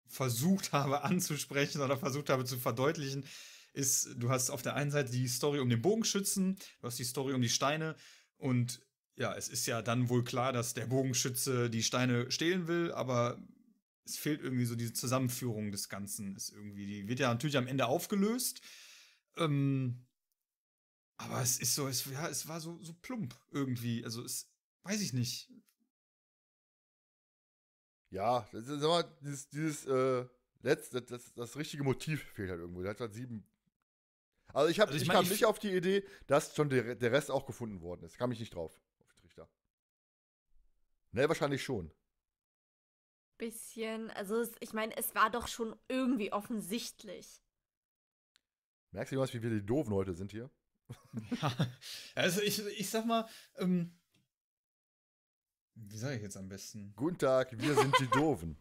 versucht habe anzusprechen oder versucht habe zu verdeutlichen, ist, du hast auf der einen Seite die Story um den Bogenschützen, du hast die Story um die Steine und ja, es ist ja dann wohl klar, dass der Bogenschütze die Steine stehlen will, aber es fehlt irgendwie so diese Zusammenführung des Ganzen. Ist irgendwie, die wird ja natürlich am Ende aufgelöst. Ähm, aber es ist so, es, ja, es war so, so plump irgendwie. Also es, weiß ich nicht. Ja, das, sag mal, dieses, dieses äh, letzte, das, das richtige Motiv fehlt halt irgendwo. Der hat halt sieben. Also ich, hab, also ich, ich mein, kam ich nicht auf die Idee, dass schon der, der Rest auch gefunden worden ist. Kam ich nicht drauf, auf den Trichter. Ne, wahrscheinlich schon. Bisschen, also es, ich meine, es war doch schon irgendwie offensichtlich. Merkst du, was, wie wir die Doofen heute sind hier? Ja, also ich, ich sag mal, ähm, wie sage ich jetzt am besten? Guten Tag, wir sind die Doofen.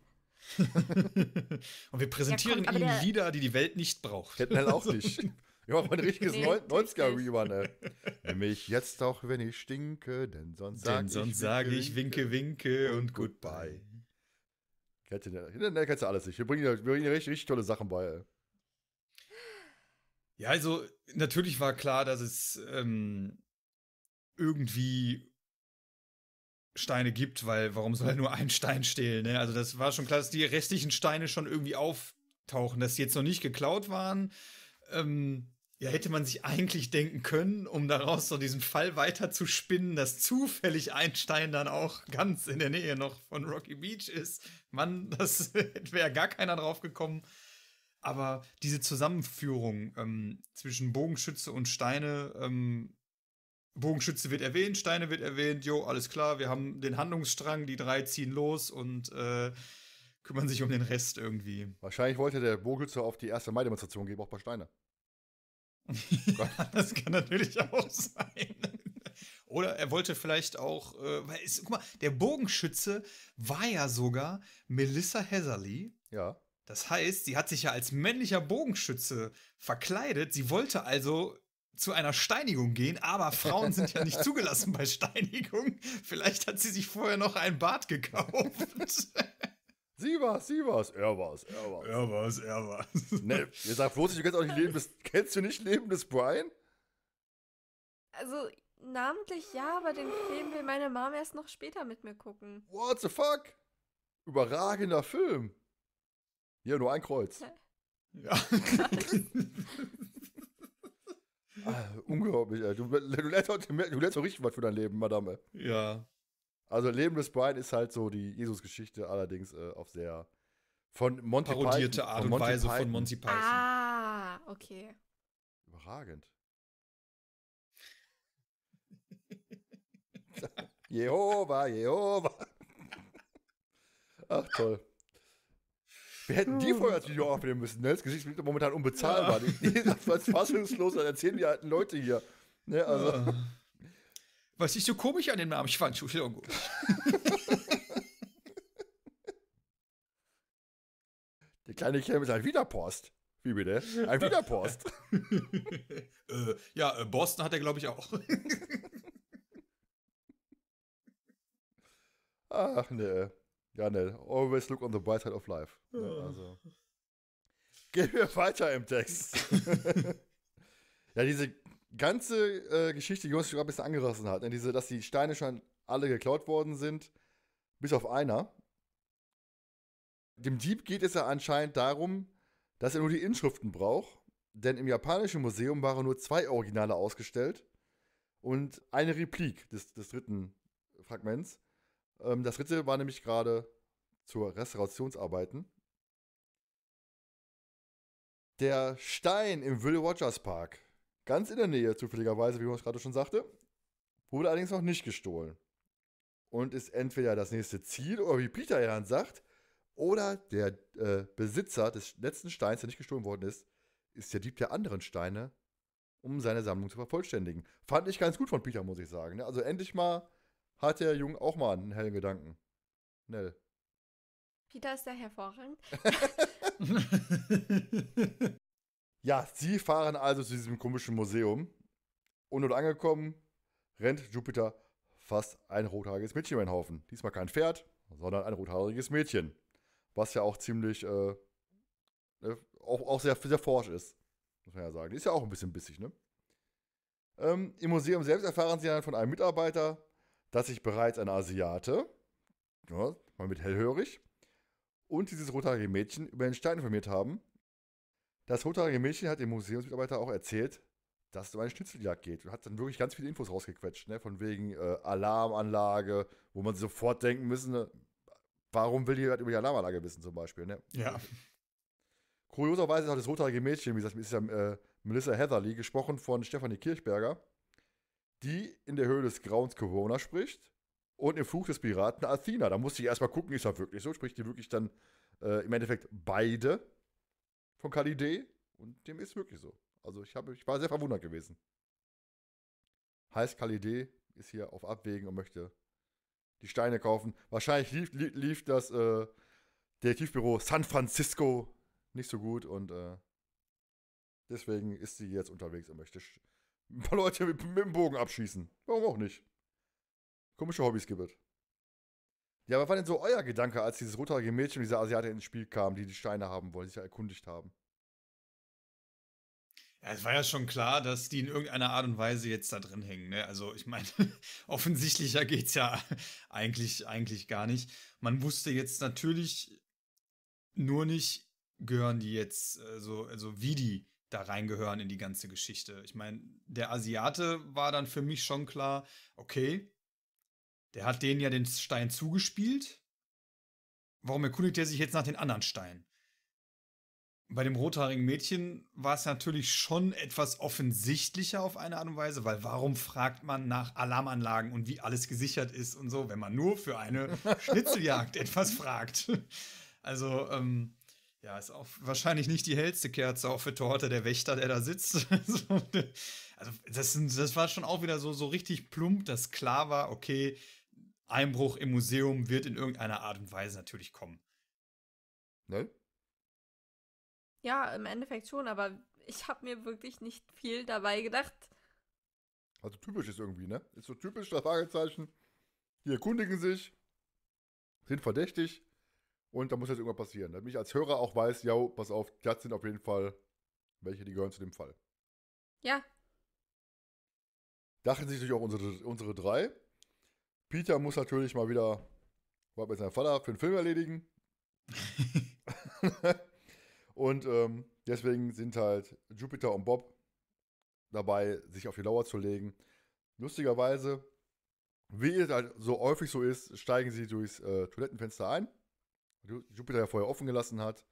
Und wir präsentieren ja, komm, Ihnen Lieder, die die Welt nicht braucht. Hätten halt auch nicht. Wir machen ein richtiges nee, 90 er rewan ne? Nämlich jetzt auch, wenn ich stinke, denn sonst sage ich, sonst sag ich winke, winke und goodbye. Nein, kannst du alles nicht. Wir bringen, wir richtig, richtig tolle Sachen bei. Ja, also natürlich war klar, dass es ähm, irgendwie Steine gibt, weil warum soll er halt nur ein Stein stehlen? Ne? Also das war schon klar, dass die restlichen Steine schon irgendwie auftauchen, dass sie jetzt noch nicht geklaut waren. Ähm, ja, hätte man sich eigentlich denken können, um daraus so diesen Fall weiter zu spinnen, dass zufällig ein Stein dann auch ganz in der Nähe noch von Rocky Beach ist. Mann, das wäre gar keiner drauf gekommen. Aber diese Zusammenführung ähm, zwischen Bogenschütze und Steine, ähm, Bogenschütze wird erwähnt, Steine wird erwähnt, jo, alles klar, wir haben den Handlungsstrang, die drei ziehen los und äh, kümmern sich um den Rest irgendwie. Wahrscheinlich wollte der Bogenschütze auf die erste Mai-Demonstration geben, auch bei Steine. ja, das kann natürlich auch sein. Oder er wollte vielleicht auch, äh, weil ist, guck mal, der Bogenschütze war ja sogar Melissa Heatherly. Ja. Das heißt, sie hat sich ja als männlicher Bogenschütze verkleidet. Sie wollte also zu einer Steinigung gehen, aber Frauen sind ja nicht zugelassen bei Steinigung. Vielleicht hat sie sich vorher noch ein Bart gekauft. Sie war's, sie war's, er war's, er war's. Er war's, er war's. Ne, ihr sagt bloß, du kennst auch nicht lebendes, kennst du nicht lebendes Brian? Also, namentlich ja, aber den Film will meine Mom erst noch später mit mir gucken. What the fuck? Überragender Film. Hier, nur ein Kreuz. ja. ah, unglaublich, ey. Du, du, lernst heute, du lernst auch richtig was für dein Leben, Madame. Ja. Also Leben des Brian ist halt so die Jesus-Geschichte, allerdings äh, auf sehr von Monty parodierte Python, Art und Weise Python. von Monty Python. Ah, okay. Überragend. Jehova, Jehova. Ach toll. Wir hätten die vorher als Video aufnehmen müssen. Ne? Das Gesicht ist momentan unbezahlbar. Ja. Die, die sind fassungslos, das erzählen die alten Leute hier. Ne, also. Ja. Was ich so komisch an dem Namen ich fand, schon Entschuldigung. Der kleine Kerl ist halt wieder Post. Wie bitte? Ein Wiederpost. äh, ja, äh, Boston hat er, glaube ich, auch. Ach, ne. Ja, ne. Always look on the bright side of life. Ne? Also. Gehen wir weiter im Text. ja, diese ganze äh, Geschichte, die uns gerade ein bisschen angerissen hat, ne, diese, dass die Steine schon alle geklaut worden sind, bis auf einer. Dem Dieb geht es ja anscheinend darum, dass er nur die Inschriften braucht, denn im japanischen Museum waren nur zwei Originale ausgestellt und eine Replik des, des dritten Fragments. Ähm, das dritte war nämlich gerade zur Restaurationsarbeiten. Der Stein im Will Rogers Park, ganz in der Nähe zufälligerweise, wie man es gerade schon sagte, wurde allerdings noch nicht gestohlen. Und ist entweder das nächste Ziel oder wie Peter ja dann sagt, oder der äh, Besitzer des letzten Steins, der nicht gestohlen worden ist, ist der Dieb der anderen Steine, um seine Sammlung zu vervollständigen. Fand ich ganz gut von Peter, muss ich sagen. Ne? Also endlich mal hat der Jung auch mal einen hellen Gedanken. Nell. Peter ist da hervorragend. ja, sie fahren also zu diesem komischen Museum. Und dort angekommen, rennt Jupiter fast ein rothaariges Mädchen über den Haufen. Diesmal kein Pferd, sondern ein rothaariges Mädchen. Was ja auch ziemlich, äh, ne, auch, auch sehr, sehr forsch ist. Muss man ja sagen. Die ist ja auch ein bisschen bissig, ne? Ähm, Im Museum selbst erfahren sie dann von einem Mitarbeiter, dass ich bereits ein Asiate, ja, mal mit hellhörig, und dieses rothaarige Mädchen über den Stein informiert haben. Das rothaarige Mädchen hat dem Museumsmitarbeiter auch erzählt, dass es um eine Schnitzeljagd geht und hat dann wirklich ganz viele Infos rausgequetscht, ne? von wegen äh, Alarmanlage, wo man sofort denken müssen, ne? warum will jemand über die Alarmanlage wissen zum Beispiel. Ne? Ja. Kurioserweise hat das rothaarige Mädchen, wie gesagt, ist ja äh, Melissa Heatherly, gesprochen von Stefanie Kirchberger die in der Höhle des Grauens Corona spricht und im Fluch des Piraten Athena. Da musste ich erstmal gucken, ist das wirklich so? Spricht die wirklich dann äh, im Endeffekt beide von Kalidé? Und dem ist wirklich so. Also ich, hab, ich war sehr verwundert gewesen. Heißt, Kalidé ist hier auf Abwägen und möchte die Steine kaufen. Wahrscheinlich lief, lief, lief das äh, Detektivbüro San Francisco nicht so gut und äh, deswegen ist sie jetzt unterwegs und möchte ein paar Leute mit, mit dem Bogen abschießen. Warum auch nicht? Komische Hobbys gibt es. Ja, was war denn so euer Gedanke, als dieses rothaarige Mädchen und dieser Asiate ins Spiel kamen, die die Steine haben wollen, sich ja erkundigt haben? Ja, es war ja schon klar, dass die in irgendeiner Art und Weise jetzt da drin hängen. Ne? Also ich meine, offensichtlicher geht es ja eigentlich, eigentlich gar nicht. Man wusste jetzt natürlich nur nicht, gehören die jetzt, also, also wie die da reingehören in die ganze Geschichte. Ich meine, der Asiate war dann für mich schon klar, okay, der hat denen ja den Stein zugespielt. Warum erkundigt er sich jetzt nach den anderen Steinen? Bei dem rothaarigen Mädchen war es natürlich schon etwas offensichtlicher auf eine Art und Weise, weil warum fragt man nach Alarmanlagen und wie alles gesichert ist und so, wenn man nur für eine Schnitzeljagd etwas fragt? Also, ähm, ja, ist auch wahrscheinlich nicht die hellste Kerze auch für Torte, der Wächter, der da sitzt. also, das, das war schon auch wieder so, so richtig plump, dass klar war, okay, Einbruch im Museum wird in irgendeiner Art und Weise natürlich kommen. Ne? Ja, im Endeffekt schon, aber ich habe mir wirklich nicht viel dabei gedacht. Also typisch ist irgendwie, ne? Ist so typisch das Fragezeichen. Die erkundigen sich, sind verdächtig, und da muss jetzt irgendwas passieren, damit ich als Hörer auch weiß, ja, pass auf, das sind auf jeden Fall welche, die gehören zu dem Fall. Ja. Dachten sich natürlich auch unsere, unsere drei. Peter muss natürlich mal wieder was mit seinem Vater für den Film erledigen. und ähm, deswegen sind halt Jupiter und Bob dabei, sich auf die Lauer zu legen. Lustigerweise, wie es halt so häufig so ist, steigen sie durchs äh, Toilettenfenster ein Jupiter ja vorher offen gelassen hat.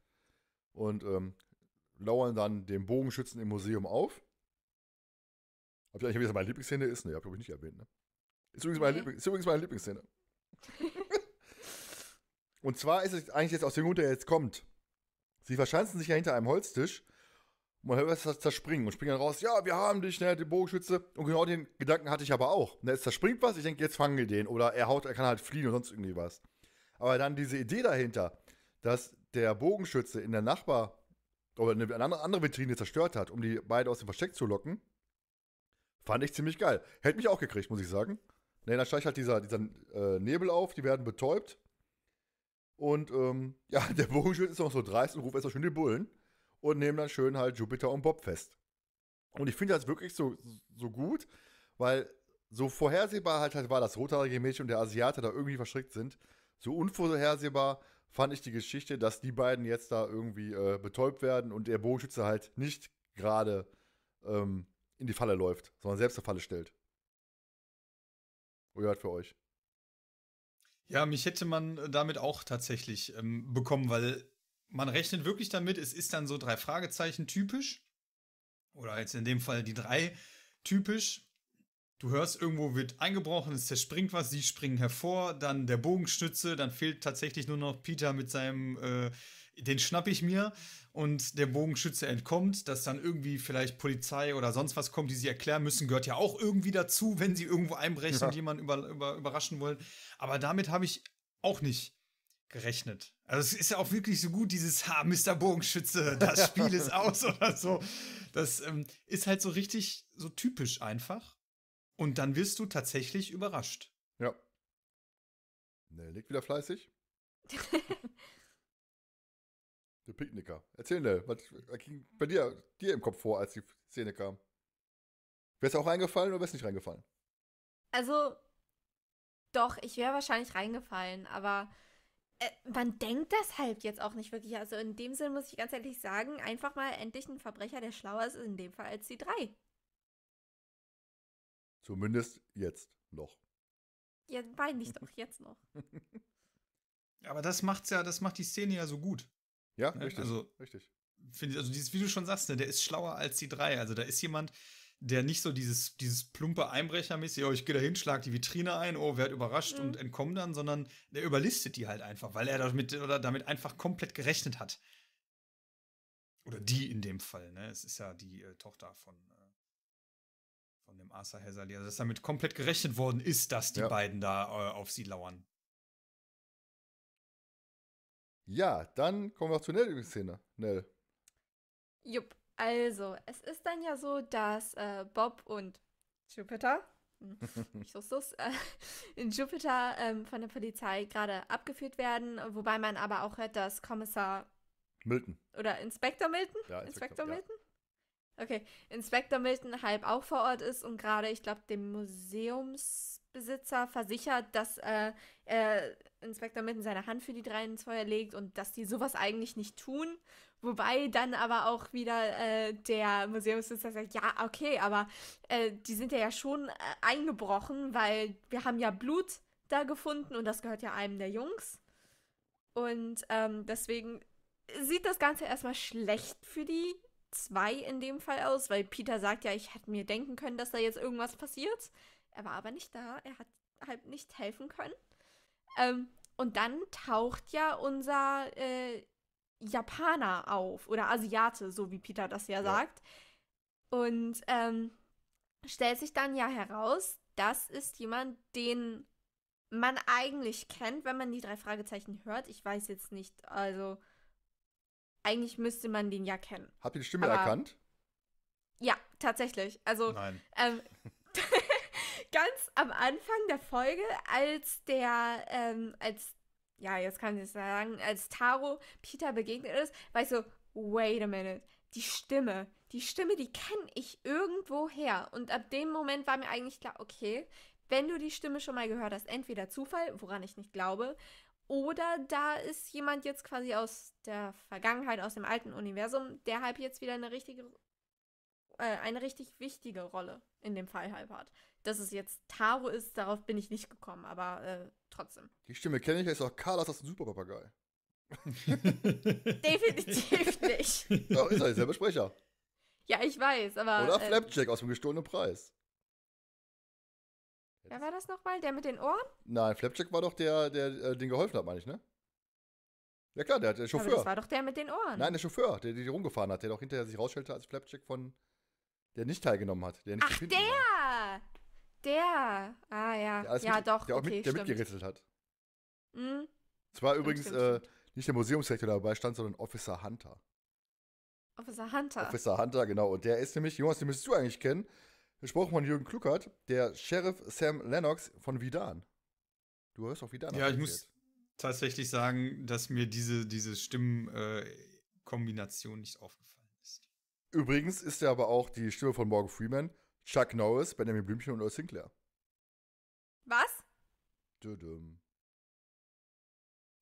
Und ähm, lauern dann den Bogenschützen im Museum auf. Ob ich eigentlich wieder meine Lieblingsszene ist? Ne, habe ich nicht erwähnt, ne? Ist übrigens, meine, nee. ist übrigens meine Lieblingsszene. und zwar ist es eigentlich jetzt aus dem Grund, der jetzt kommt. Sie verschanzen sich ja hinter einem Holztisch. Und man hört das zerspringen und springen dann raus. Ja, wir haben dich, ne, den Bogenschütze. Und genau den Gedanken hatte ich aber auch. Ne, es zerspringt was, ich denke, jetzt fangen wir den. Oder er haut, er kann halt fliehen und sonst irgendwie was. Aber dann diese Idee dahinter, dass der Bogenschütze in der Nachbar- oder eine andere Vitrine zerstört hat, um die beiden aus dem Versteck zu locken, fand ich ziemlich geil. Hätte mich auch gekriegt, muss ich sagen. Ne, dann steigt halt dieser, dieser äh, Nebel auf, die werden betäubt. Und ähm, ja, der Bogenschütze ist noch so dreist und ruft erstmal schön die Bullen und nehmen dann schön halt Jupiter und Bob fest. Und ich finde das wirklich so, so gut, weil so vorhersehbar halt, halt war, dass rothaarige Mädchen und der Asiate da irgendwie verstrickt sind so unvorhersehbar fand ich die Geschichte, dass die beiden jetzt da irgendwie äh, betäubt werden und der Bogenschütze halt nicht gerade ähm, in die Falle läuft, sondern selbst eine Falle stellt. Oder halt für euch. Ja, mich hätte man äh, damit auch tatsächlich ähm, bekommen, weil man rechnet wirklich damit, es ist dann so drei Fragezeichen typisch. Oder jetzt in dem Fall die drei typisch. Du hörst, irgendwo wird eingebrochen, es zerspringt was, sie springen hervor, dann der Bogenschütze, dann fehlt tatsächlich nur noch Peter mit seinem, äh, den schnapp ich mir und der Bogenschütze entkommt, dass dann irgendwie vielleicht Polizei oder sonst was kommt, die sie erklären müssen, gehört ja auch irgendwie dazu, wenn sie irgendwo einbrechen ja. und jemanden über, über, überraschen wollen. Aber damit habe ich auch nicht gerechnet. Also es ist ja auch wirklich so gut, dieses Ha, Mr. Bogenschütze, das Spiel ist aus oder so. Das ähm, ist halt so richtig so typisch einfach. Und dann wirst du tatsächlich überrascht. Ja. Ne, liegt wieder fleißig. der Picknicker. Erzähl ne, was ging bei dir, dir im Kopf vor, als die Szene kam? Wärst du auch reingefallen oder wärst du nicht reingefallen? Also, doch, ich wäre wahrscheinlich reingefallen, aber äh, man denkt das halt jetzt auch nicht wirklich. Also in dem Sinn muss ich ganz ehrlich sagen, einfach mal endlich ein Verbrecher, der schlauer ist in dem Fall als die drei. Zumindest jetzt noch. Ja, weine ich doch jetzt noch. Aber das macht's ja, das macht die Szene ja so gut. Ja, ne? richtig. Also, richtig. Find, also dieses, wie du schon sagst, ne, der ist schlauer als die drei. Also da ist jemand, der nicht so dieses, dieses plumpe Einbrechermäßig, oh, ich gehe da hin, schlag die Vitrine ein, oh, werd überrascht mhm. und entkomme dann, sondern der überlistet die halt einfach, weil er damit oder damit einfach komplett gerechnet hat. Oder die in dem Fall, ne? Es ist ja die äh, Tochter von äh, von dem Asa Hazali. Also, dass damit komplett gerechnet worden ist, dass die ja. beiden da äh, auf sie lauern. Ja, dann kommen wir auch zu Nell Lieblingsszene. Nell. Jupp, also, es ist dann ja so, dass äh, Bob und Jupiter, hm, ich so, so, äh, in Jupiter ähm, von der Polizei gerade abgeführt werden, wobei man aber auch hört, dass Kommissar Milton. Oder Inspektor Milton? Ja, Inspektor, Inspektor Milton. Okay, Inspector Milton halb auch vor Ort ist und gerade, ich glaube, dem Museumsbesitzer versichert, dass äh, äh, Inspector Milton seine Hand für die drei ins Feuer legt und dass die sowas eigentlich nicht tun. Wobei dann aber auch wieder äh, der Museumsbesitzer sagt, ja, okay, aber äh, die sind ja, ja schon äh, eingebrochen, weil wir haben ja Blut da gefunden und das gehört ja einem der Jungs. Und ähm, deswegen sieht das Ganze erstmal schlecht für die zwei in dem Fall aus, weil Peter sagt ja, ich hätte mir denken können, dass da jetzt irgendwas passiert. Er war aber nicht da, er hat halt nicht helfen können. Ähm, und dann taucht ja unser äh, Japaner auf oder Asiate, so wie Peter das ja, ja. sagt. Und ähm, stellt sich dann ja heraus, das ist jemand, den man eigentlich kennt, wenn man die drei Fragezeichen hört. Ich weiß jetzt nicht, also eigentlich müsste man den ja kennen. Habt ihr die Stimme Aber, erkannt? Ja, tatsächlich. Also ähm, ganz am Anfang der Folge, als der, ähm, als, ja, jetzt kann ich es sagen, als Taro Peter begegnet ist, war ich so, wait a minute, die Stimme, die Stimme, die kenne ich irgendwo her. Und ab dem Moment war mir eigentlich klar, okay, wenn du die Stimme schon mal gehört hast, entweder Zufall, woran ich nicht glaube, oder da ist jemand jetzt quasi aus der Vergangenheit, aus dem alten Universum, der halb jetzt wieder eine richtige, äh, eine richtig wichtige Rolle in dem Fall halb hat. Dass es jetzt Taro ist, darauf bin ich nicht gekommen, aber äh, trotzdem. Die Stimme kenne ich, das ist auch Carlos, das ist ein super Definitiv nicht. Doch, ist er, ist der Besprecher. Ja, ich weiß, aber. Oder äh, Flapjack aus dem gestohlenen Preis. Jetzt. Wer war das nochmal? Der mit den Ohren? Nein, Flapjack war doch der, der äh, den geholfen hat, meine ich, ne? Ja klar, der, der Chauffeur. Aber das war doch der mit den Ohren. Nein, der Chauffeur, der die rumgefahren hat, der doch hinterher sich rausstellte als Flapjack von, der nicht teilgenommen hat. Der nicht Ach, der! War. Der! Ah ja, der ja mit, doch, der okay, mit, Der stimmt. mitgeritzelt hat. Mhm. Es war übrigens stimmt, äh, nicht der Museumsrektor der dabei stand, sondern Officer Hunter. Officer Hunter. Officer Hunter, genau. Und der ist nämlich, Jonas, den müsstest du eigentlich kennen, hier sprach man Jürgen Kluckert, der Sheriff Sam Lennox von Vidan. Du hörst auch Vidan. Ja, ich muss tatsächlich sagen, dass mir diese, diese Stimmenkombination äh, nicht aufgefallen ist. Übrigens ist er aber auch die Stimme von Morgan Freeman, Chuck Norris, Benjamin Blümchen und Earl Sinclair. Was? Dödüm.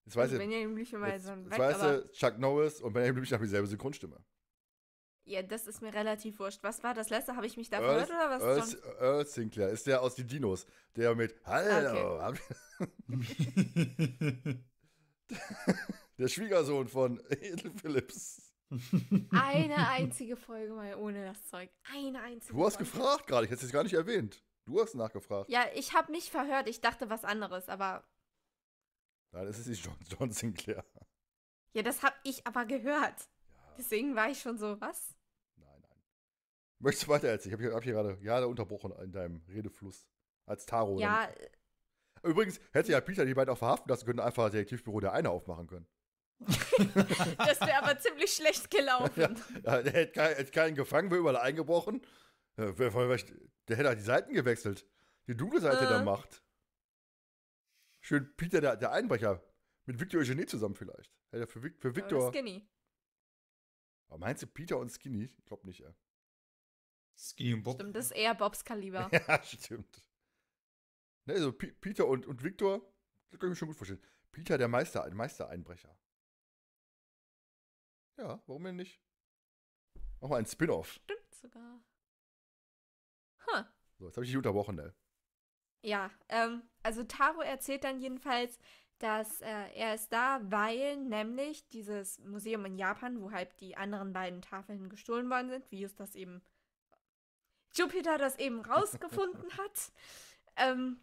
Jetzt weiß ich. Also Benjamin Blümchen jetzt, so ein Jetzt Chuck Norris und Benjamin Blümchen haben dieselbe Synchronstimme. Ja, das ist mir relativ wurscht. Was war das letzte? Habe ich mich da verhört oder was? Earth, schon? Earth Sinclair ist der aus den Dinos, der mit ah, Hallo. Okay. der Schwiegersohn von Edel Phillips. Eine einzige Folge mal ohne das Zeug. Eine einzige. Du hast Folge. gefragt gerade, ich hätte es gar nicht erwähnt. Du hast nachgefragt. Ja, ich habe mich verhört. Ich dachte was anderes, aber. Nein, das ist nicht John, John Sinclair. Ja, das habe ich aber gehört. Deswegen war ich schon so, was? Möchtest du weiter erzählen? Ich habe hab hier gerade unterbrochen in deinem Redefluss. Als Taro. Ja. Dann. Äh, Übrigens hätte hm? ja Peter die beiden auch verhaften lassen können, einfach das Detektivbüro der eine aufmachen können. das wäre aber ziemlich schlecht gelaufen. Ja, der hätte, hätte keinen gefangen, wäre überall eingebrochen. Äh, der, hätte halt die Seiten gewechselt. Die dunkle Seite äh. der Macht. Schön Peter, der, der Einbrecher. Mit Victor Eugenie zusammen vielleicht. Hätte für, für äh, Victor. Oder Skinny. Aber meinst du Peter und Skinny? Ich glaube nicht, ja. Skinny Bob. Stimmt, das ist eher Bobs Kaliber. ja, stimmt. Ne, also P Peter und, und Victor, das kann ich mir schon gut vorstellen. Peter, der Meister, ein Meistereinbrecher. Ja, warum denn nicht? Mach mal einen Spin-off. Stimmt sogar. Huh. So, jetzt habe ich dich unterbrochen, ne? Ja, ähm, also Taro erzählt dann jedenfalls, dass äh, er ist da, weil nämlich dieses Museum in Japan, wo halt die anderen beiden Tafeln gestohlen worden sind, wie es das eben Jupiter das eben rausgefunden hat. Ähm,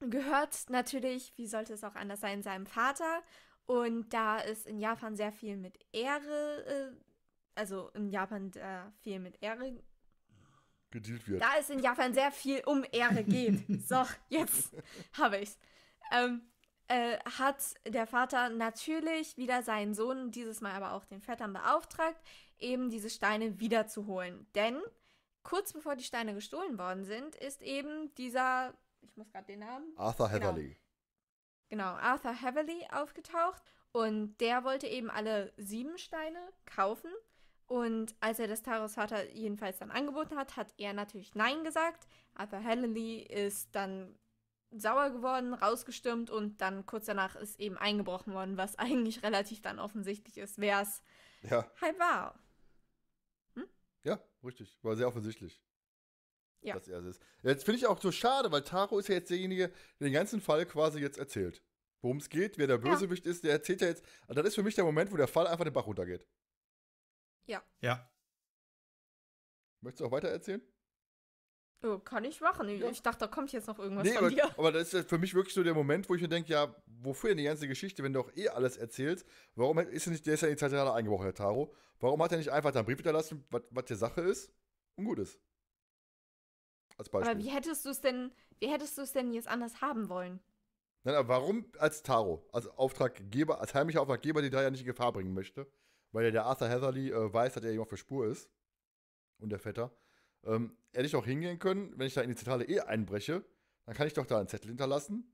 gehört natürlich, wie sollte es auch anders sein, seinem Vater. Und da ist in Japan sehr viel mit Ehre, äh, also in Japan da äh, viel mit Ehre gedealt wird. Da es in Japan sehr viel um Ehre geht. so, jetzt habe ich's. Ähm, äh, hat der Vater natürlich wieder seinen Sohn, dieses Mal aber auch den Vettern beauftragt, eben diese Steine wiederzuholen. Denn kurz bevor die Steine gestohlen worden sind, ist eben dieser, ich muss gerade den Namen. Arthur Heverly. Genau, genau Arthur Heverly aufgetaucht und der wollte eben alle sieben Steine kaufen. Und als er das Taros Vater jedenfalls dann angeboten hat, hat er natürlich Nein gesagt. Arthur Heverly ist dann sauer geworden, rausgestürmt und dann kurz danach ist eben eingebrochen worden, was eigentlich relativ dann offensichtlich ist, wer es ja. halt war richtig. War sehr offensichtlich. Ja. Dass er es ist. Jetzt finde ich auch so schade, weil Taro ist ja jetzt derjenige, der den ganzen Fall quasi jetzt erzählt. Worum es geht, wer der Bösewicht ja. ist, der erzählt ja jetzt. Also das ist für mich der Moment, wo der Fall einfach den Bach runtergeht. Ja. Ja. Möchtest du auch weiter erzählen? Oh, kann ich machen. Ich, dachte, da kommt jetzt noch irgendwas nee, von aber, dir. Aber das ist für mich wirklich so der Moment, wo ich mir denke, ja, wofür denn die ganze Geschichte, wenn du auch eh alles erzählst? Warum ist er nicht, der ist ja in die Zeit gerade eingebrochen, der Taro? Warum hat er nicht einfach da einen Brief hinterlassen, was der Sache ist und gut ist? Als Beispiel. Aber wie hättest du es denn, wie hättest du es denn jetzt anders haben wollen? Nein, aber warum als Taro, als Auftraggeber, als heimlicher Auftraggeber die drei ja nicht in Gefahr bringen möchte? Weil ja der Arthur Hatherley äh, weiß, dass er jemand für Spur ist. Und der Vetter. Ähm, hätte ich auch hingehen können, wenn ich da in die Zentrale E einbreche, dann kann ich doch da einen Zettel hinterlassen,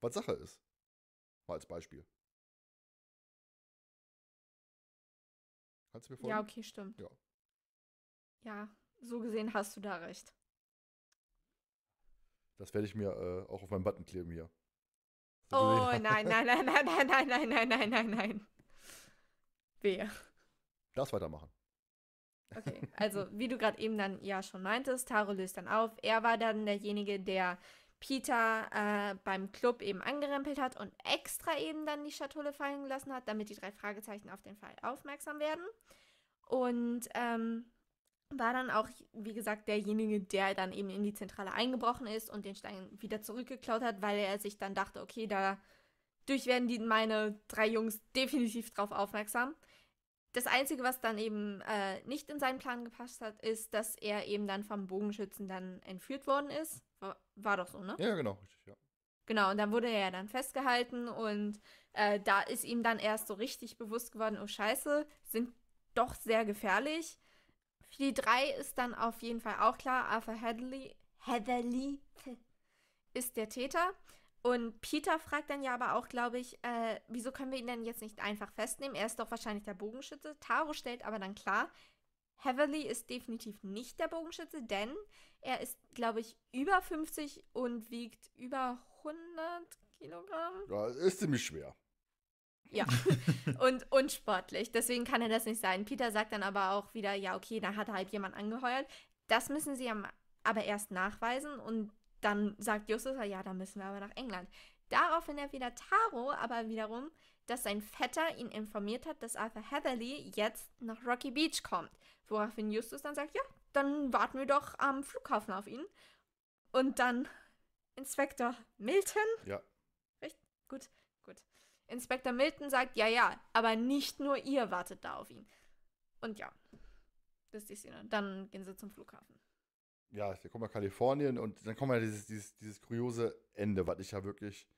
was Sache ist. Mal als Beispiel. Kannst du mir vorstellen? Ja, okay, stimmt. Ja. ja, so gesehen hast du da recht. Das werde ich mir äh, auch auf meinen Button kleben hier. So oh, nein, nein, nein, nein, nein, nein, nein, nein, nein, nein, nein. Wehe. Das weitermachen. Okay, also wie du gerade eben dann ja schon meintest, Taro löst dann auf. Er war dann derjenige, der Peter äh, beim Club eben angerempelt hat und extra eben dann die Schatulle fallen gelassen hat, damit die drei Fragezeichen auf den Fall aufmerksam werden. Und ähm, war dann auch, wie gesagt, derjenige, der dann eben in die Zentrale eingebrochen ist und den Stein wieder zurückgeklaut hat, weil er sich dann dachte, okay, dadurch werden die meine drei Jungs definitiv drauf aufmerksam das Einzige, was dann eben äh, nicht in seinen Plan gepasst hat, ist, dass er eben dann vom Bogenschützen dann entführt worden ist. War, war doch so, ne? Ja, genau, richtig, ja. Genau, und dann wurde er ja dann festgehalten und äh, da ist ihm dann erst so richtig bewusst geworden, oh scheiße, sind doch sehr gefährlich. Für die drei ist dann auf jeden Fall auch klar, Arthur Heatherly, Heatherly ist der Täter und Peter fragt dann ja aber auch, glaube ich, äh, wieso können wir ihn denn jetzt nicht einfach festnehmen? Er ist doch wahrscheinlich der Bogenschütze. Taro stellt aber dann klar, Heavily ist definitiv nicht der Bogenschütze, denn er ist, glaube ich, über 50 und wiegt über 100 Kilogramm. Ja, ist ziemlich schwer. Ja, und unsportlich. Deswegen kann er das nicht sein. Peter sagt dann aber auch wieder, ja, okay, da hat halt jemand angeheuert. Das müssen sie aber erst nachweisen und dann sagt Justus, ja, dann müssen wir aber nach England. Daraufhin erwidert Taro aber wiederum, dass sein Vetter ihn informiert hat, dass Arthur Heatherly jetzt nach Rocky Beach kommt. Woraufhin Justus dann sagt, ja, dann warten wir doch am Flughafen auf ihn. Und dann Inspektor Milton. Ja. Richtig? Gut, gut. Inspektor Milton sagt, ja, ja, aber nicht nur ihr wartet da auf ihn. Und ja, das ist die Szene. Dann gehen sie zum Flughafen ja, der kommt nach Kalifornien und dann kommt ja dieses, dieses, dieses kuriose Ende, was ich ja wirklich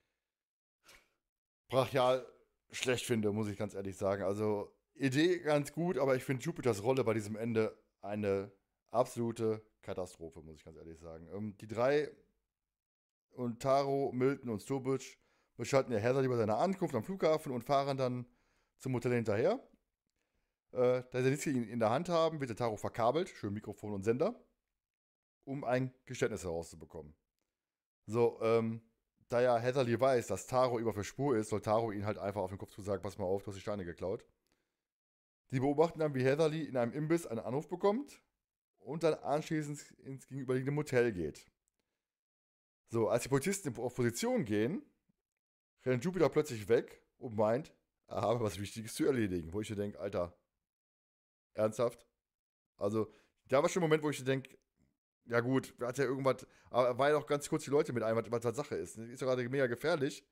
brachial schlecht finde, muss ich ganz ehrlich sagen. Also, Idee ganz gut, aber ich finde Jupiters Rolle bei diesem Ende eine absolute Katastrophe, muss ich ganz ehrlich sagen. Ähm, die drei und Taro, Milton und Sturbridge beschalten ja Hazard über seine Ankunft am Flughafen und fahren dann zum Hotel hinterher. Äh, da sie nichts in, in der Hand haben, wird der Taro verkabelt, schön Mikrofon und Sender um ein Geständnis herauszubekommen. So, ähm, da ja Heatherly weiß, dass Taro über für Spur ist, soll Taro ihn halt einfach auf den Kopf zusagen, pass mal auf, du hast die Steine geklaut. Die beobachten dann, wie Heatherly in einem Imbiss einen Anruf bekommt und dann anschließend ins gegenüberliegende Motel geht. So, als die Polizisten auf Position gehen, rennt Jupiter plötzlich weg und meint, er habe was Wichtiges zu erledigen. Wo ich mir denke, Alter, ernsthaft? Also, da war schon ein Moment, wo ich mir denke, ja, gut, hat ja irgendwas. Aber er war ja auch ganz kurz die Leute mit ein, was, was da Sache ist. Ne? Ist ja gerade mega gefährlich.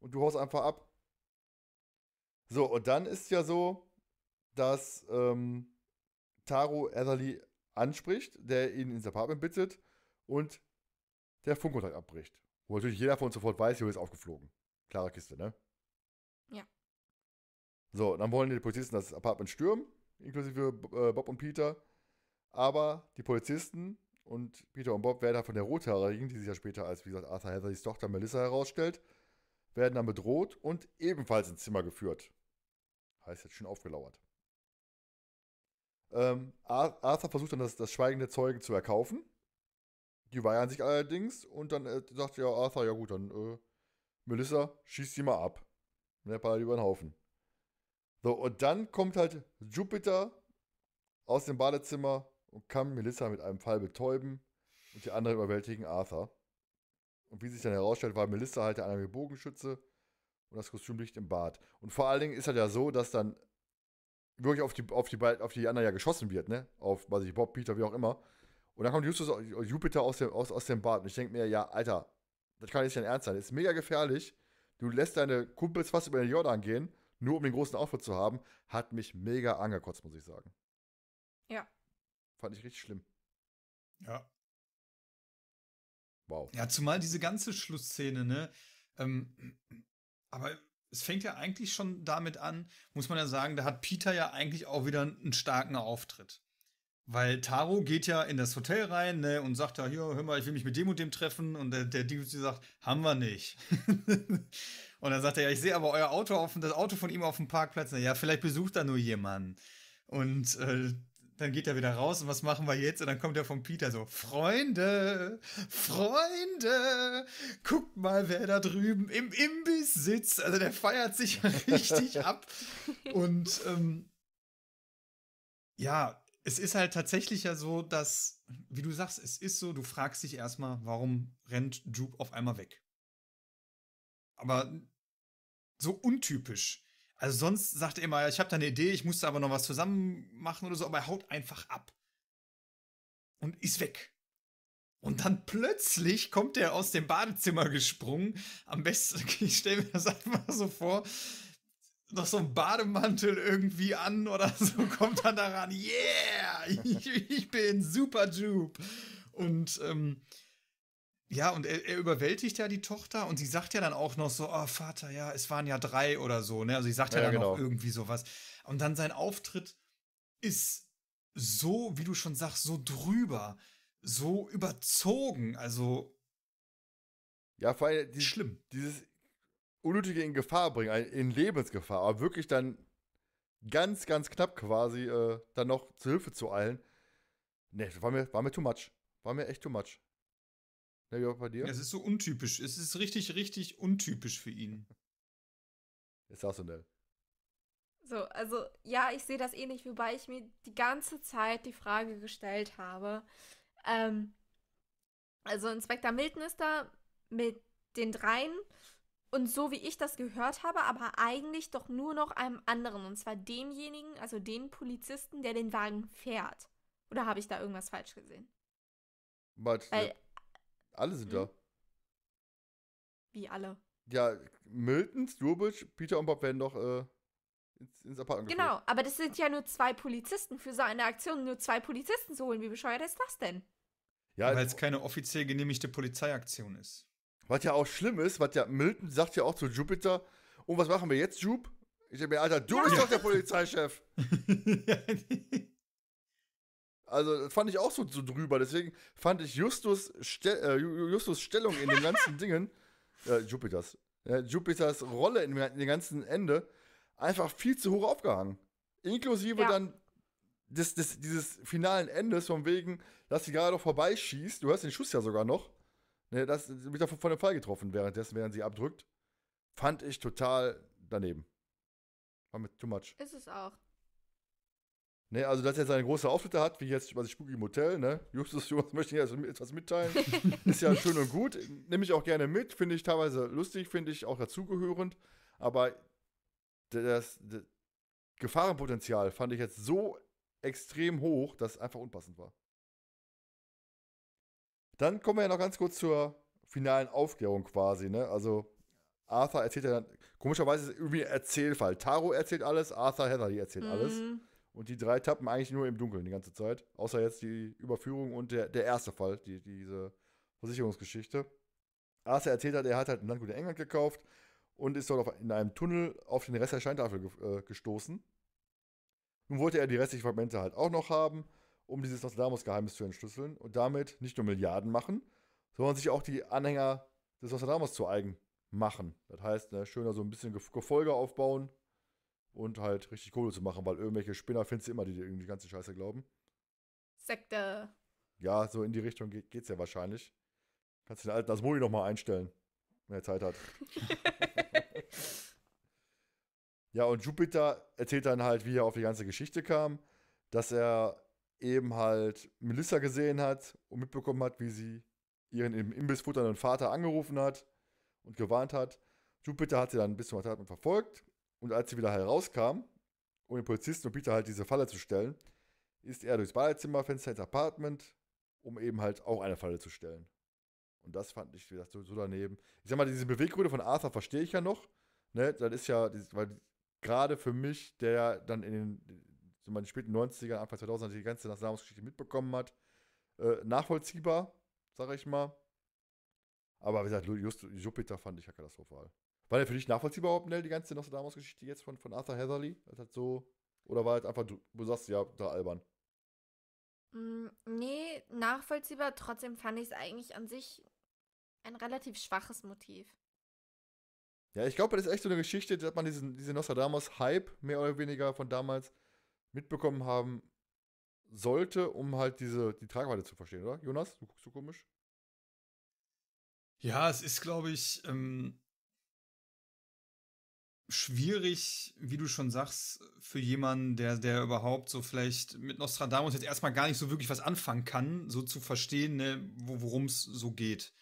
Und du haust einfach ab. So, und dann ist ja so, dass ähm, Taro Etherly anspricht, der ihn ins Apartment bittet und der Funkkontakt abbricht. Wo natürlich jeder von uns sofort weiß, hier ist aufgeflogen. Klare Kiste, ne? Ja. So, dann wollen die Polizisten das Apartment stürmen, inklusive äh, Bob und Peter. Aber die Polizisten und Peter und Bob werden dann von der Rothaarigen, die sich ja später als, wie gesagt, Arthur Heathers Tochter Melissa herausstellt, werden dann bedroht und ebenfalls ins Zimmer geführt. Heißt jetzt schön aufgelauert. Ähm, Arthur versucht dann das, das Schweigen der Zeugen zu erkaufen. Die weigern sich allerdings und dann äh, sagt ja Arthur, ja gut, dann äh, Melissa, schießt sie mal ab. Und der ballert über den Haufen. So, und dann kommt halt Jupiter aus dem Badezimmer und kann Melissa mit einem Fall betäuben und die andere überwältigen Arthur. Und wie sich dann herausstellt, war Melissa halt der andere Bogenschütze und das Kostüm liegt im Bad. Und vor allen Dingen ist halt ja so, dass dann wirklich auf die, auf die, auf die anderen ja geschossen wird, ne? Auf, weiß ich, Bob, Peter, wie auch immer. Und dann kommt Justus, Jupiter aus dem, aus, aus dem Bad. Und ich denke mir, ja, Alter, das kann nicht dein Ernst sein. Das ist mega gefährlich. Du lässt deine Kumpels fast über den Jordan gehen, nur um den großen Auftritt zu haben. Hat mich mega angekotzt, muss ich sagen. Ja, Fand ich richtig schlimm. Ja. Wow. Ja, zumal diese ganze Schlussszene, ne? Ähm, aber es fängt ja eigentlich schon damit an, muss man ja sagen, da hat Peter ja eigentlich auch wieder einen starken Auftritt. Weil Taro geht ja in das Hotel rein ne, und sagt ja, hier, hör mal, ich will mich mit dem und dem treffen. Und der, der Dude sagt, haben wir nicht. und dann sagt er, ja, ich sehe aber euer Auto auf, das Auto von ihm auf dem Parkplatz. Na ja, vielleicht besucht da nur jemanden. Und äh, dann geht er wieder raus und was machen wir jetzt? Und dann kommt er von Peter so, Freunde, Freunde, guckt mal, wer da drüben im Imbiss sitzt. Also der feiert sich richtig ab. Und ähm, ja, es ist halt tatsächlich ja so, dass, wie du sagst, es ist so, du fragst dich erstmal, warum rennt Droop auf einmal weg? Aber so untypisch. Also sonst sagt er immer, ich habe da eine Idee, ich musste aber noch was zusammen machen oder so, aber er haut einfach ab. Und ist weg. Und dann plötzlich kommt er aus dem Badezimmer gesprungen. Am besten, ich stelle mir das einfach so vor, noch so ein Bademantel irgendwie an oder so, kommt dann daran, yeah, ich, ich bin Super Jupe. Und ähm, ja, und er, er, überwältigt ja die Tochter und sie sagt ja dann auch noch so, oh Vater, ja, es waren ja drei oder so, ne? Also sie sagt ja, ja dann genau. noch irgendwie sowas. Und dann sein Auftritt ist so, wie du schon sagst, so drüber, so überzogen, also. Ja, vor allem dieses, schlimm. dieses Unnötige in Gefahr bringen, in Lebensgefahr, aber wirklich dann ganz, ganz knapp quasi äh, dann noch zu Hilfe zu eilen. Ne, war mir, war mir too much. War mir echt too much. Ja, wie auch bei dir? Es ist so untypisch. Es ist richtig, richtig untypisch für ihn. Ist auch so eine. So, also ja, ich sehe das ähnlich, wobei ich mir die ganze Zeit die Frage gestellt habe. Ähm, also Inspektor Milton ist da mit den dreien und so wie ich das gehört habe, aber eigentlich doch nur noch einem anderen und zwar demjenigen, also den Polizisten, der den Wagen fährt. Oder habe ich da irgendwas falsch gesehen? But Weil, alle sind mhm. da. Wie alle? Ja, Milton, Strubic, Peter und Bob werden doch äh, ins, ins Apartment Genau, geführt. aber das sind ja nur zwei Polizisten. Für so eine Aktion nur zwei Polizisten zu holen, wie bescheuert ist das denn? Ja, Weil also es keine offiziell genehmigte Polizeiaktion ist. Was ja auch schlimm ist, was ja Milton sagt ja auch zu Jupiter, und oh, was machen wir jetzt, Jupe? Ich denke mir, Alter, du ja. bist doch der Polizeichef. Also das fand ich auch so, so drüber. Deswegen fand ich Justus, Ste äh, Justus Stellung in den ganzen Dingen, äh, Jupiters, äh, Jupiters Rolle in, in dem ganzen Ende einfach viel zu hoch aufgehangen. Inklusive ja. dann des, des, dieses finalen Endes von wegen, dass sie gerade noch vorbeischießt. Du hörst den Schuss ja sogar noch. Ne, das wird davon von dem Fall getroffen währenddessen, während sie abdrückt. Fand ich total daneben. War mit too much. Ist es auch. Ne, also dass er seine große Auftritte hat, wie jetzt was ich Spooky im Hotel, ne? Justus Jonas möchte ja etwas mitteilen. ist ja schön und gut. Nehme ich auch gerne mit, finde ich teilweise lustig, finde ich auch dazugehörend. Aber das, das Gefahrenpotenzial fand ich jetzt so extrem hoch, dass es einfach unpassend war. Dann kommen wir ja noch ganz kurz zur finalen Aufklärung quasi, ne? Also Arthur erzählt ja dann, komischerweise ist es irgendwie ein Erzählfall. Taro erzählt alles, Arthur Heather, die erzählt mm, alles. Mhm. Und die drei tappen eigentlich nur im Dunkeln die ganze Zeit. Außer jetzt die Überführung und der, der erste Fall, die, diese Versicherungsgeschichte. Arthur erzählt hat, er hat halt ein Landgut in England gekauft und ist dort auf, in einem Tunnel auf den Rest der Scheintafel ge äh, gestoßen. Nun wollte er die restlichen Fragmente halt auch noch haben, um dieses Nostradamus-Geheimnis zu entschlüsseln und damit nicht nur Milliarden machen, sondern sich auch die Anhänger des Nostradamus zu eigen machen. Das heißt, ne, schöner so ein bisschen Gefolge aufbauen, und halt richtig Kohle zu machen, weil irgendwelche Spinner findest du immer, die dir irgendwie die ganze Scheiße glauben. Sekte. Ja, so in die Richtung geht, geht's ja wahrscheinlich. Kannst du den alten Asmodi nochmal einstellen, wenn er Zeit hat. ja, und Jupiter erzählt dann halt, wie er auf die ganze Geschichte kam, dass er eben halt Melissa gesehen hat und mitbekommen hat, wie sie ihren im Imbiss futternden Vater angerufen hat und gewarnt hat. Jupiter hat sie dann ein bisschen weiter verfolgt und als sie wieder herauskam, um den Polizisten und Peter halt diese Falle zu stellen, ist er durchs Badezimmerfenster ins Apartment, um eben halt auch eine Falle zu stellen. Und das fand ich, wie so, daneben. Ich sag mal, diese Beweggründe von Arthur verstehe ich ja noch. Ne? Das ist ja, weil gerade für mich, der dann in den, in den späten 90ern, Anfang 2000 die ganze Nassauungsgeschichte mitbekommen hat, äh, nachvollziehbar, sage ich mal. Aber wie gesagt, Jupiter fand ich ja katastrophal. War der für dich nachvollziehbar überhaupt, Nell, die ganze Nostradamus-Geschichte jetzt von, von Arthur Heatherly? Das hat so, oder war halt einfach, du, sagst ja, da albern? Mm, nee, nachvollziehbar. Trotzdem fand ich es eigentlich an sich ein relativ schwaches Motiv. Ja, ich glaube, das ist echt so eine Geschichte, dass man diesen, diese Nostradamus-Hype mehr oder weniger von damals mitbekommen haben sollte, um halt diese, die Tragweite zu verstehen, oder? Jonas, du guckst so komisch. Ja, es ist, glaube ich, ähm, schwierig, wie du schon sagst, für jemanden, der, der überhaupt so vielleicht mit Nostradamus jetzt erstmal gar nicht so wirklich was anfangen kann, so zu verstehen, ne, worum es so geht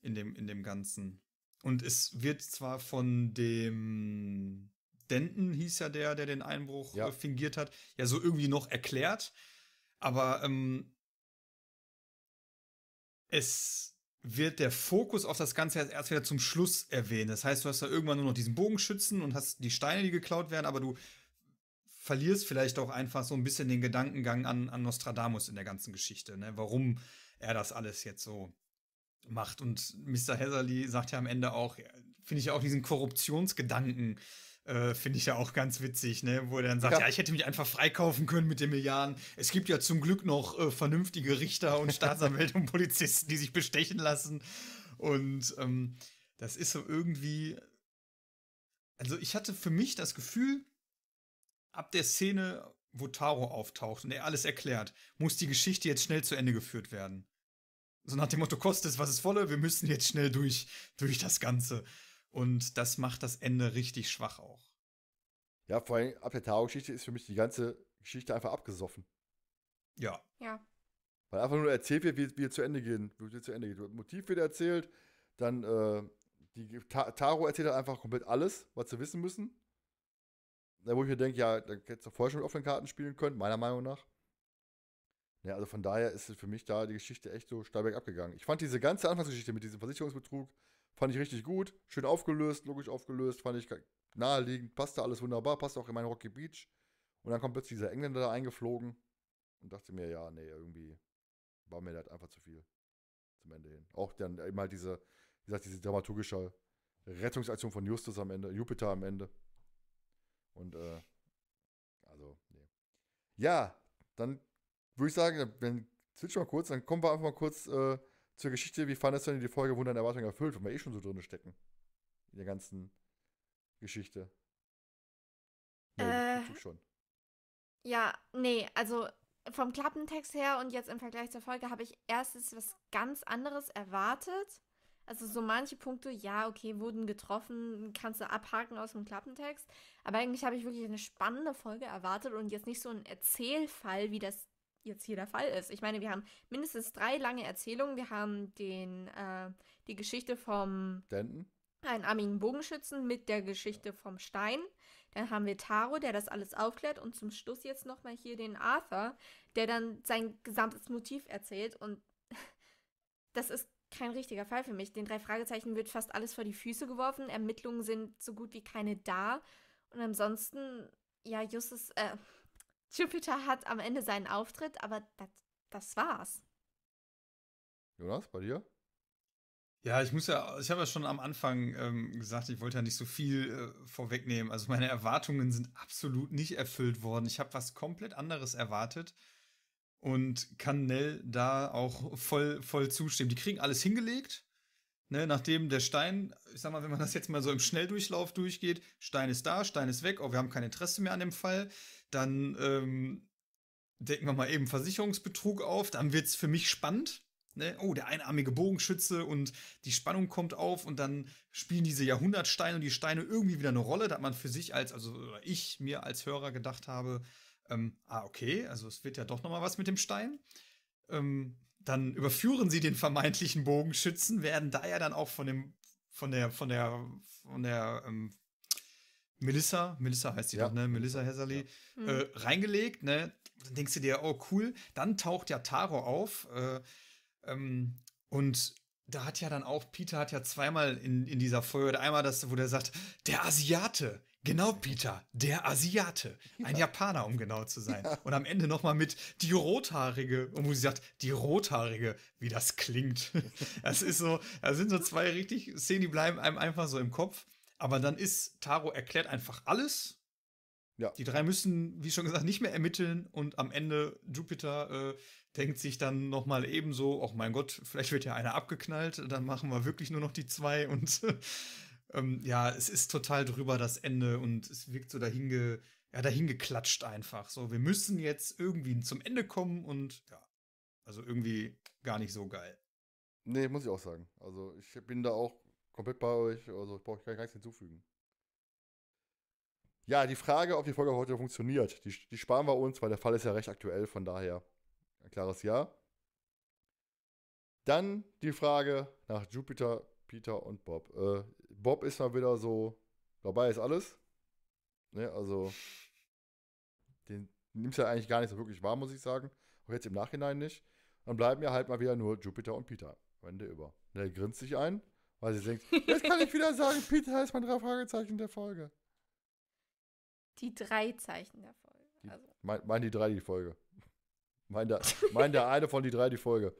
in dem, in dem Ganzen. Und es wird zwar von dem Denton, hieß ja der, der den Einbruch ja. Äh, fingiert hat, ja so irgendwie noch erklärt, aber ähm, es wird der Fokus auf das Ganze erst wieder zum Schluss erwähnt. Das heißt, du hast da irgendwann nur noch diesen Bogenschützen und hast die Steine, die geklaut werden, aber du verlierst vielleicht auch einfach so ein bisschen den Gedankengang an, an Nostradamus in der ganzen Geschichte, ne? warum er das alles jetzt so macht. Und Mr. Hatherley sagt ja am Ende auch, finde ich auch diesen Korruptionsgedanken äh, finde ich ja auch ganz witzig, ne? wo er dann sagt, ja. ja. ich hätte mich einfach freikaufen können mit den Milliarden. Es gibt ja zum Glück noch äh, vernünftige Richter und Staatsanwälte und Polizisten, die sich bestechen lassen. Und ähm, das ist so irgendwie. Also ich hatte für mich das Gefühl, ab der Szene, wo Taro auftaucht und er alles erklärt, muss die Geschichte jetzt schnell zu Ende geführt werden. So nach dem Motto, kostet es, was es wolle, wir müssen jetzt schnell durch, durch das Ganze. Und das macht das Ende richtig schwach auch. Ja, vor allem ab der Taro-Geschichte ist für mich die ganze Geschichte einfach abgesoffen. Ja. Ja. Weil einfach nur erzählt wird, wie, wir zu Ende gehen, wie zu Ende geht. Motiv wird erzählt, dann äh, die Ta Taro erzählt halt einfach komplett alles, was sie wissen müssen. Da wo ich mir denke, ja, da hättest du vorher schon mit offenen Karten spielen können, meiner Meinung nach. Ja, also von daher ist für mich da die Geschichte echt so steil bergab gegangen. Ich fand diese ganze Anfangsgeschichte mit diesem Versicherungsbetrug, Fand ich richtig gut. Schön aufgelöst, logisch aufgelöst. Fand ich naheliegend. Passte alles wunderbar. Passte auch in meinen Rocky Beach. Und dann kommt plötzlich dieser Engländer da eingeflogen. Und dachte mir, ja, nee, irgendwie war mir das einfach zu viel. Zum Ende hin. Auch dann eben halt diese, wie gesagt, diese dramaturgische Rettungsaktion von Justus am Ende, Jupiter am Ende. Und, äh, also, nee. Ja, dann würde ich sagen, wenn switch mal kurz, dann kommen wir einfach mal kurz äh, zur Geschichte, wie fandest du denn die Folge deine Erwartungen erfüllt, wenn wir eh schon so drin stecken? In der ganzen Geschichte. Nee, äh, schon. Ja, nee, also vom Klappentext her und jetzt im Vergleich zur Folge habe ich erstens was ganz anderes erwartet. Also so manche Punkte, ja, okay, wurden getroffen, kannst du abhaken aus dem Klappentext. Aber eigentlich habe ich wirklich eine spannende Folge erwartet und jetzt nicht so einen Erzählfall, wie das jetzt hier der Fall ist. Ich meine, wir haben mindestens drei lange Erzählungen. Wir haben den, äh, die Geschichte vom Denton. Einen armigen Bogenschützen mit der Geschichte vom Stein. Dann haben wir Taro, der das alles aufklärt. Und zum Schluss jetzt nochmal hier den Arthur, der dann sein gesamtes Motiv erzählt. Und das ist kein richtiger Fall für mich. Den drei Fragezeichen wird fast alles vor die Füße geworfen. Ermittlungen sind so gut wie keine da. Und ansonsten, ja, Justus, äh, Jupiter hat am Ende seinen Auftritt, aber das, das war's. Jonas, bei dir? Ja, ich muss ja, ich habe ja schon am Anfang ähm, gesagt, ich wollte ja nicht so viel äh, vorwegnehmen. Also meine Erwartungen sind absolut nicht erfüllt worden. Ich habe was komplett anderes erwartet und kann Nell da auch voll, voll zustimmen. Die kriegen alles hingelegt. Ne, nachdem der Stein, ich sag mal, wenn man das jetzt mal so im Schnelldurchlauf durchgeht, Stein ist da, Stein ist weg, oh, wir haben kein Interesse mehr an dem Fall. Dann ähm, decken wir mal eben Versicherungsbetrug auf. Dann wird es für mich spannend. Ne? Oh, der einarmige Bogenschütze und die Spannung kommt auf und dann spielen diese Jahrhundertsteine und die Steine irgendwie wieder eine Rolle, dass man für sich als, also ich mir als Hörer gedacht habe, ähm, ah, okay, also es wird ja doch nochmal was mit dem Stein. Ähm, dann überführen sie den vermeintlichen Bogenschützen, werden da ja dann auch von dem, von der, von der, von der ähm, Melissa, Melissa heißt sie ja. doch, ne? Melissa Hesserly, ja. Hm. äh, reingelegt, ne? Dann denkst du dir, oh cool, dann taucht ja Taro auf äh, ähm, und da hat ja dann auch, Peter hat ja zweimal in, in dieser Folge, einmal das, wo der sagt, der Asiate, Genau, Peter, der Asiate. Ein Japaner, um genau zu sein. Ja. Und am Ende nochmal mit die Rothaarige. Und wo sie sagt, die Rothaarige, wie das klingt. Das ist so, das sind so zwei richtig Szenen, die bleiben einem einfach so im Kopf. Aber dann ist Taro erklärt einfach alles. Ja. Die drei müssen, wie schon gesagt, nicht mehr ermitteln und am Ende Jupiter äh, denkt sich dann nochmal ebenso, oh mein Gott, vielleicht wird ja einer abgeknallt, dann machen wir wirklich nur noch die zwei und ähm, ja, es ist total drüber das Ende und es wirkt so dahinge, ja, dahingeklatscht einfach. So, wir müssen jetzt irgendwie zum Ende kommen und ja, also irgendwie gar nicht so geil. Nee, muss ich auch sagen. Also ich bin da auch komplett bei euch. Also ich, brauch, ich gar nichts hinzufügen. Ja, die Frage, ob die Folge heute funktioniert, die, die sparen wir uns, weil der Fall ist ja recht aktuell, von daher ein klares Ja. Dann die Frage nach Jupiter, Peter und Bob. Äh, Bob ist mal wieder so, dabei ist alles. Ne, also, den nimmst du ja eigentlich gar nicht so wirklich wahr, muss ich sagen. Auch jetzt im Nachhinein nicht. Dann bleiben ja halt mal wieder nur Jupiter und Peter. Wende über. Der grinst sich ein. Weil sie denkt, jetzt kann ich wieder sagen, Peter heißt mein drei Fragezeichen der Folge. Die drei Zeichen der Folge. Die, also. mein, mein die drei die Folge. Meint der, mein der eine von die drei die Folge.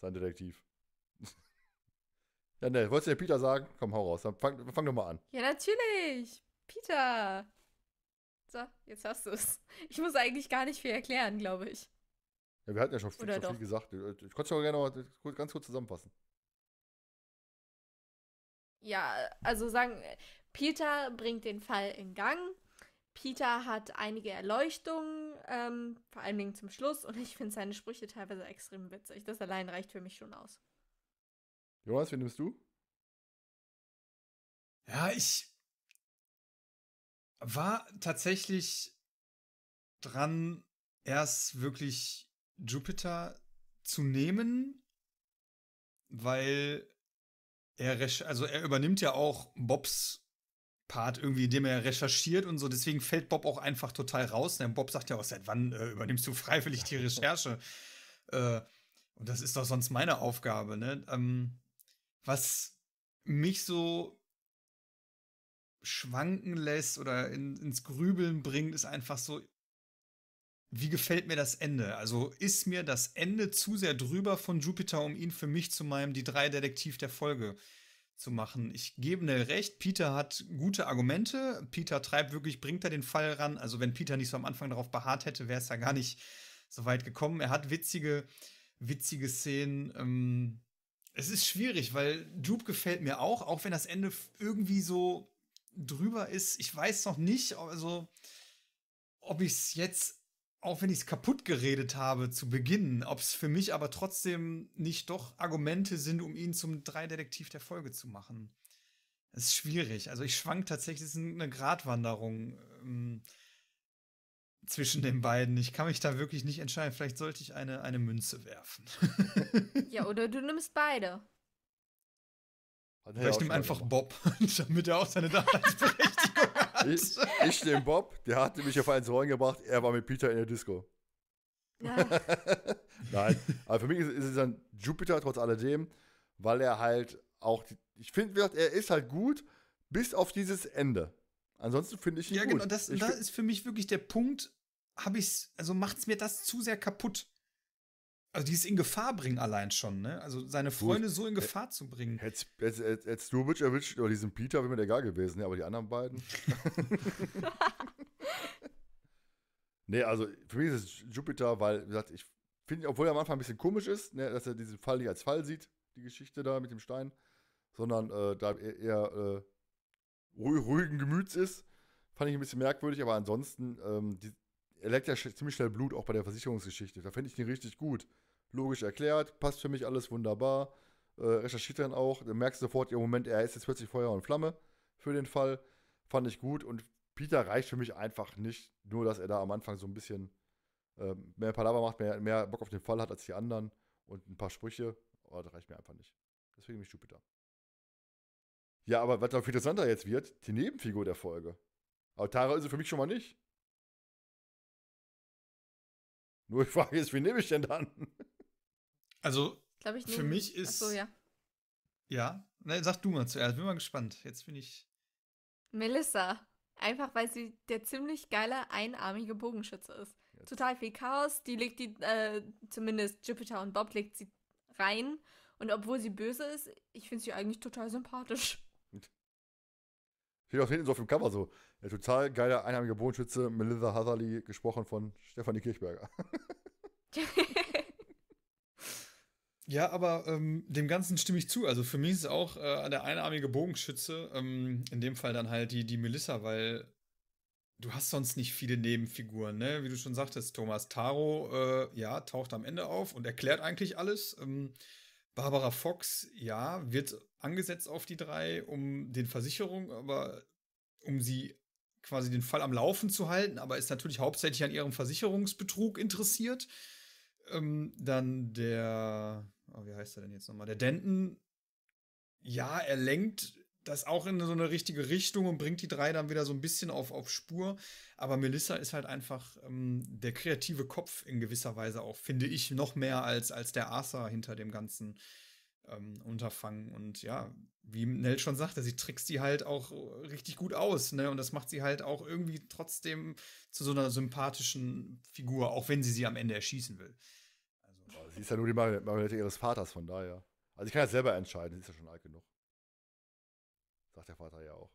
Sein Detektiv. Ja, ne, wolltest du dir Peter sagen? Komm, hau raus. Dann fang, fang doch mal an. Ja, natürlich. Peter. So, jetzt hast du es. Ich muss eigentlich gar nicht viel erklären, glaube ich. Ja, wir hatten ja schon, viel, schon viel gesagt. Ich konnte es auch gerne mal ganz kurz zusammenfassen ja, also sagen, Peter bringt den Fall in Gang. Peter hat einige Erleuchtungen, ähm, vor allen Dingen zum Schluss, und ich finde seine Sprüche teilweise extrem witzig. Das allein reicht für mich schon aus. Jonas, wen nimmst du? Ja, ich war tatsächlich dran, erst wirklich Jupiter zu nehmen, weil er, also er übernimmt ja auch Bobs Part irgendwie, indem er recherchiert und so. Deswegen fällt Bob auch einfach total raus. Denn ne? Bob sagt ja auch, seit wann äh, übernimmst du freiwillig die Recherche? äh, und das ist doch sonst meine Aufgabe, ne? Ähm, was mich so schwanken lässt oder in, ins Grübeln bringt, ist einfach so, wie gefällt mir das Ende? Also ist mir das Ende zu sehr drüber von Jupiter, um ihn für mich zu meinem Die drei Detektiv der Folge zu machen? Ich gebe dir recht, Peter hat gute Argumente. Peter treibt wirklich, bringt er den Fall ran. Also wenn Peter nicht so am Anfang darauf beharrt hätte, wäre es ja gar nicht so weit gekommen. Er hat witzige, witzige Szenen. Ähm, es ist schwierig, weil Jupe gefällt mir auch, auch wenn das Ende irgendwie so drüber ist. Ich weiß noch nicht, also ob ich es jetzt auch wenn ich es kaputt geredet habe zu Beginn, ob es für mich aber trotzdem nicht doch Argumente sind, um ihn zum Dreidetektiv der Folge zu machen. Das ist schwierig. Also ich schwank tatsächlich, es ist eine Gratwanderung ähm, zwischen den beiden. Ich kann mich da wirklich nicht entscheiden. Vielleicht sollte ich eine, eine Münze werfen. ja, oder du nimmst beide. Vielleicht nimm einfach Bob, damit er auch seine Daseinsberechtigung hat. Ich, ich den Bob, der hatte mich auf einen Zorn gebracht, er war mit Peter in der Disco. Ja. Nein, aber für mich ist, ist, es dann Jupiter trotz alledem, weil er halt auch, die, ich finde, er ist halt gut bis auf dieses Ende. Ansonsten finde ich ihn ja, gut. Ja, genau, das, das ist für mich wirklich der Punkt, habe ich also macht es mir das zu sehr kaputt. Also die ist in Gefahr bringen allein schon, ne? Also seine Freunde so in Gefahr zu bringen. Hättest du Rich erwischt oder diesen Peter, wäre mir der egal gewesen, ne? aber die anderen beiden. nee, also für mich ist es Jupiter, weil, wie gesagt, ich finde, obwohl er am Anfang ein bisschen komisch ist, ne, dass er diesen Fall nicht als Fall sieht, die Geschichte da mit dem Stein, sondern äh, da er eher äh, ruhigen Gemüts ist, fand ich ein bisschen merkwürdig, aber ansonsten, ähm, die, er leckt ja ziemlich schnell Blut, auch bei der Versicherungsgeschichte. Da finde ich den richtig gut logisch erklärt, passt für mich alles wunderbar. Äh, recherchiert dann auch, dann merkst du sofort, im Moment, er ist jetzt plötzlich Feuer und Flamme für den Fall. Fand ich gut und Peter reicht für mich einfach nicht, nur dass er da am Anfang so ein bisschen äh, mehr Palaver macht, mehr, mehr Bock auf den Fall hat als die anderen und ein paar Sprüche. Aber das reicht mir einfach nicht. Deswegen bin ich stupider. Ja, aber was noch viel interessanter jetzt wird, die Nebenfigur der Folge. Aber Tara ist sie für mich schon mal nicht. Nur die Frage ist, wie nehme ich denn dann? Also, für mich ist. Achso, ja. Ja, Na, ne, sag du mal zuerst. Bin mal gespannt. Jetzt bin ich. Melissa. Einfach weil sie der ziemlich geile einarmige Bogenschütze ist. Jetzt. Total viel Chaos. Die legt die, äh, zumindest Jupiter und Bob legt sie rein. Und obwohl sie böse ist, ich finde sie eigentlich total sympathisch. Steht auch hinten so auf dem Cover so. Der total geile einarmige Bogenschütze, Melissa Hatherley, gesprochen von Stefanie Kirchberger. Ja, aber ähm, dem Ganzen stimme ich zu. Also für mich ist es auch äh, der einarmige Bogenschütze, ähm, in dem Fall dann halt die, die Melissa, weil du hast sonst nicht viele Nebenfiguren, ne? Wie du schon sagtest, Thomas Taro, äh, ja, taucht am Ende auf und erklärt eigentlich alles. Ähm, Barbara Fox, ja, wird angesetzt auf die drei, um den Versicherung, aber um sie quasi den Fall am Laufen zu halten, aber ist natürlich hauptsächlich an ihrem Versicherungsbetrug interessiert. Ähm, dann der, oh, wie heißt er denn jetzt nochmal? Der Denton, ja, er lenkt das auch in so eine richtige Richtung und bringt die drei dann wieder so ein bisschen auf, auf Spur. Aber Melissa ist halt einfach ähm, der kreative Kopf in gewisser Weise auch, finde ich, noch mehr als, als der Arthur hinter dem ganzen ähm, Unterfangen. Und ja, wie Nell schon sagte, sie trickst die halt auch richtig gut aus. Ne? Und das macht sie halt auch irgendwie trotzdem zu so einer sympathischen Figur, auch wenn sie sie am Ende erschießen will sie ist ja nur die Marionette ihres Vaters, von daher. Also ich kann ja selber entscheiden, sie ist ja schon alt genug. Sagt der Vater ja auch.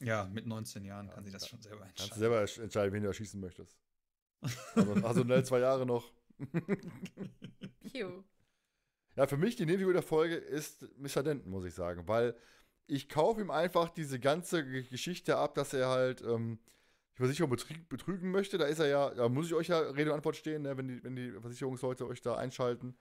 Ja, mit 19 Jahren ja, kann sie also das kann, schon selber entscheiden. Kannst du selber entscheiden, wen du erschießen möchtest. Also, also schnell zwei Jahre noch. Piu. Ja, für mich die Nebenfigur der Folge ist Mr. Denton, muss ich sagen, weil ich kaufe ihm einfach diese ganze Geschichte ab, dass er halt ähm, die Versicherung betrügen, möchte. Da ist er ja, da muss ich euch ja Rede und Antwort stehen, ne, wenn, die, wenn die Versicherungsleute euch da einschalten.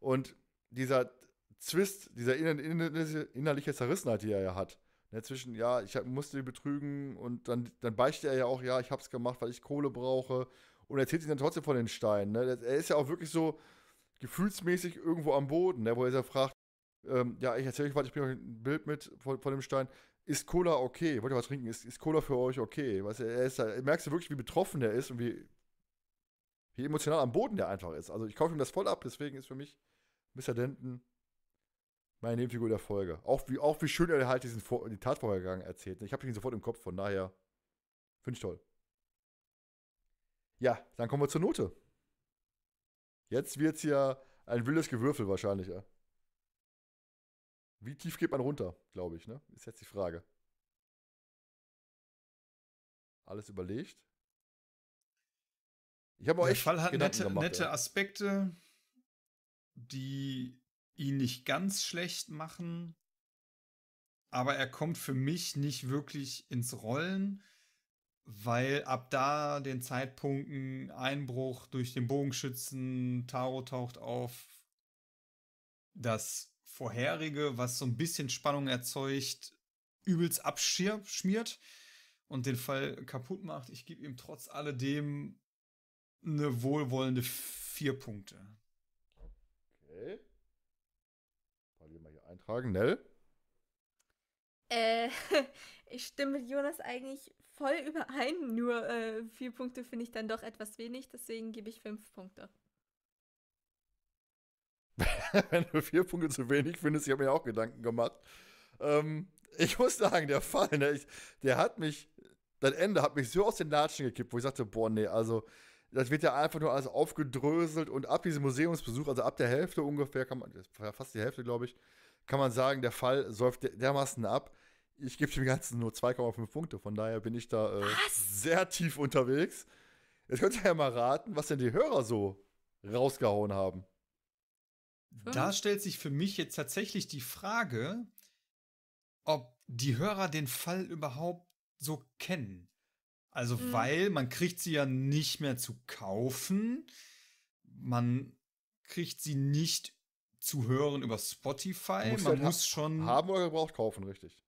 Und dieser Zwist, dieser innerliche, innerliche Zerrissenheit, die er ja hat, ne, zwischen, ja, ich musste die betrügen und dann, dann beichtet er ja auch, ja, ich hab's gemacht, weil ich Kohle brauche und erzählt sich dann trotzdem von den Steinen. Ne? Er ist ja auch wirklich so gefühlsmäßig irgendwo am Boden, ne, wo er sich ja fragt, ähm, ja, ich erzähle euch was, ich bringe euch ein Bild mit von, von dem Stein ist Cola okay? Wollt ihr was trinken? Ist, ist Cola für euch okay? Weißt du, er ist, da, merkst du wirklich, wie betroffen er ist und wie, wie emotional am Boden der einfach ist. Also ich kaufe ihm das voll ab, deswegen ist für mich Mr. Denton meine Nebenfigur der Folge. Auch wie, auch wie schön er halt diesen Vor die Tatvorhergang erzählt. Ich habe ihn sofort im Kopf, von daher finde ich toll. Ja, dann kommen wir zur Note. Jetzt wird es ja ein wildes Gewürfel wahrscheinlich, ja. Wie tief geht man runter, glaube ich, ne? Ist jetzt die Frage. Alles überlegt. Ich habe euch. Der Fall hat nette, gemacht, nette ja. Aspekte, die ihn nicht ganz schlecht machen, aber er kommt für mich nicht wirklich ins Rollen, weil ab da den Zeitpunkten Einbruch durch den Bogenschützen, Taro taucht auf, das vorherige, was so ein bisschen Spannung erzeugt, übelst abschmiert und den Fall kaputt macht. Ich gebe ihm trotz alledem eine wohlwollende vier Punkte. Okay. Parallel mal hier eintragen. Nell? Äh, ich stimme mit Jonas eigentlich voll überein, nur äh, vier Punkte finde ich dann doch etwas wenig, deswegen gebe ich fünf Punkte. wenn du vier Punkte zu wenig findest, ich habe mir auch Gedanken gemacht. Ähm, ich muss sagen, der Fall, der, ne, ich, der hat mich, das Ende hat mich so aus den Latschen gekippt, wo ich sagte, boah, nee, also das wird ja einfach nur alles aufgedröselt und ab diesem Museumsbesuch, also ab der Hälfte ungefähr, kann man, fast die Hälfte, glaube ich, kann man sagen, der Fall säuft dermaßen ab. Ich gebe dem Ganzen nur 2,5 Punkte, von daher bin ich da äh, sehr tief unterwegs. Jetzt könnt ihr ja mal raten, was denn die Hörer so rausgehauen haben. Da stellt sich für mich jetzt tatsächlich die Frage, ob die Hörer den Fall überhaupt so kennen. Also, mhm. weil man kriegt sie ja nicht mehr zu kaufen. Man kriegt sie nicht zu hören über Spotify. Muss man halt muss ha schon. Haben oder gebraucht kaufen, richtig.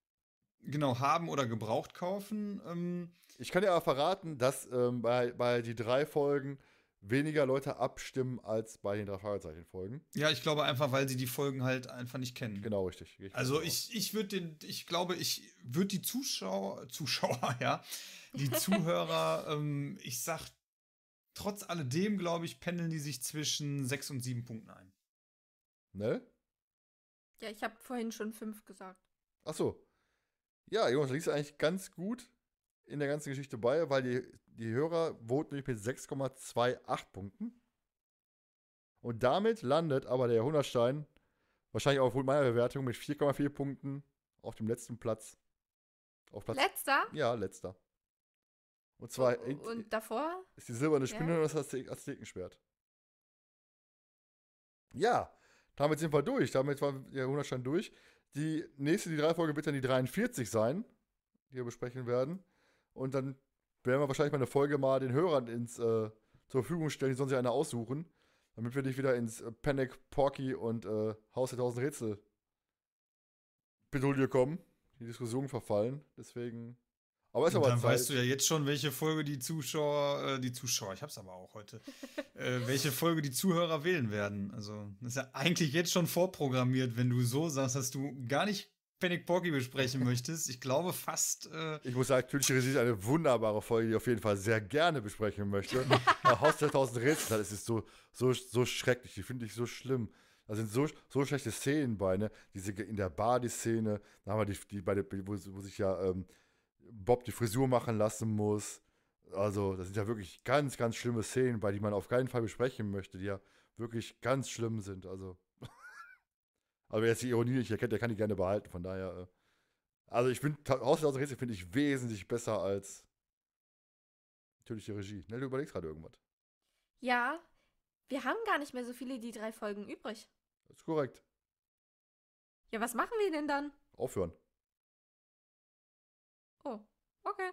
Genau, haben oder gebraucht kaufen. Ähm ich kann ja aber verraten, dass ähm, bei, bei die drei Folgen weniger Leute abstimmen als bei den drei Fragezeichen Folgen. Ja, ich glaube einfach, weil sie die Folgen halt einfach nicht kennen. Genau, richtig. Ich also ich, ich würde den, ich glaube, ich würde die Zuschauer, Zuschauer, ja, die Zuhörer, ähm, ich sag, trotz alledem, glaube ich, pendeln die sich zwischen sechs und sieben Punkten ein. Ne? Ja, ich habe vorhin schon fünf gesagt. Ach so. Ja, Jungs, du liest eigentlich ganz gut in der ganzen Geschichte bei, weil die, die Hörer voten mit 6,28 Punkten. Und damit landet aber der Jahrhundertstein, wahrscheinlich aufgrund meiner Bewertung, mit 4,4 Punkten auf dem letzten Platz. Auf Platz. Letzter? Ja, letzter. Und zwar. Und, und davor? Ist die silberne Spinne ja. und das Aztekenschwert. Ja, damit sind wir durch. Damit war der Jahrhundertstein durch. Die nächste, die drei Folge wird dann die 43 sein, die wir besprechen werden. Und dann werden wir wahrscheinlich mal eine Folge mal den Hörern ins, äh, zur Verfügung stellen, die sonst sich eine aussuchen, damit wir dich wieder ins äh, Panic, Porky und äh, Haus der tausend Rätsel Bedulde kommen, die Diskussion verfallen. Deswegen. Aber ist und aber dann Zeit. weißt du ja jetzt schon, welche Folge die Zuschauer, äh, die Zuschauer, ich hab's aber auch heute, äh, welche Folge die Zuhörer wählen werden. Also, das ist ja eigentlich jetzt schon vorprogrammiert, wenn du so sagst, dass du gar nicht Panic Porky besprechen möchtest. Ich glaube fast. Äh ich muss sagen, Tüliche ist eine wunderbare Folge, die ich auf jeden Fall sehr gerne besprechen möchte. Haus 2000 Rätsel, das ist so, so, so schrecklich, die finde ich so schlimm. Da sind so, so schlechte Szenen bei, ne? Diese in der Bar, die Szene, da haben wir die, die bei der, wo, wo sich ja ähm, Bob die Frisur machen lassen muss. Also, das sind ja wirklich ganz, ganz schlimme Szenen bei, die man auf keinen Fall besprechen möchte, die ja wirklich ganz schlimm sind. Also, aber wer jetzt die Ironie nicht erkennt, der kann die gerne behalten. Von daher, äh, also ich finde, Haus aus Rätsel finde ich wesentlich besser als natürlich die Regie. Ne, du überlegst gerade irgendwas. Ja, wir haben gar nicht mehr so viele, die drei Folgen übrig. Das ist korrekt. Ja, was machen wir denn dann? Aufhören. Oh, okay.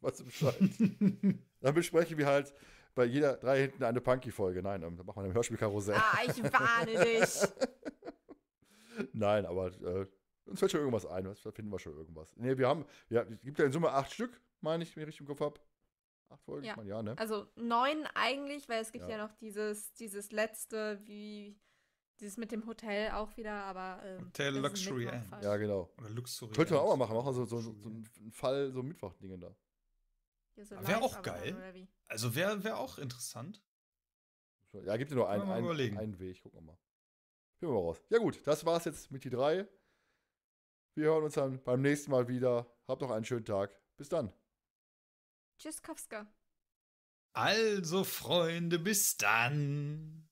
was im Schein. dann besprechen wir halt bei jeder drei hinten eine Punky-Folge. Nein, ähm, dann machen wir ein Hörspielkarussell. Ah, ich warne dich. Nein, aber äh, uns fällt schon irgendwas ein. Da finden wir schon irgendwas. Ne, wir haben, ja, es gibt ja in Summe acht Stück, meine ich, wenn ich richtig im Kopf habe. Acht Folgen, ja. ich meine, ja, ne? Also neun eigentlich, weil es gibt ja, ja noch dieses, dieses letzte, wie dieses mit dem Hotel auch wieder, aber. Ähm, Hotel Luxury Ja, genau. Oder Luxury. Könnte man auch mal machen, machen so, so, so, so einen Fall, so Mittwoch-Dinge da. so wäre auch geil. also wäre wär auch interessant. Ja, gibt ja nur einen, einen, einen Weg, gucken wir mal. Gehen wir mal raus. Ja gut, das war's jetzt mit die drei. Wir hören uns dann beim nächsten Mal wieder. Habt noch einen schönen Tag. Bis dann. Tschüss, Kowska. Also, Freunde, bis dann.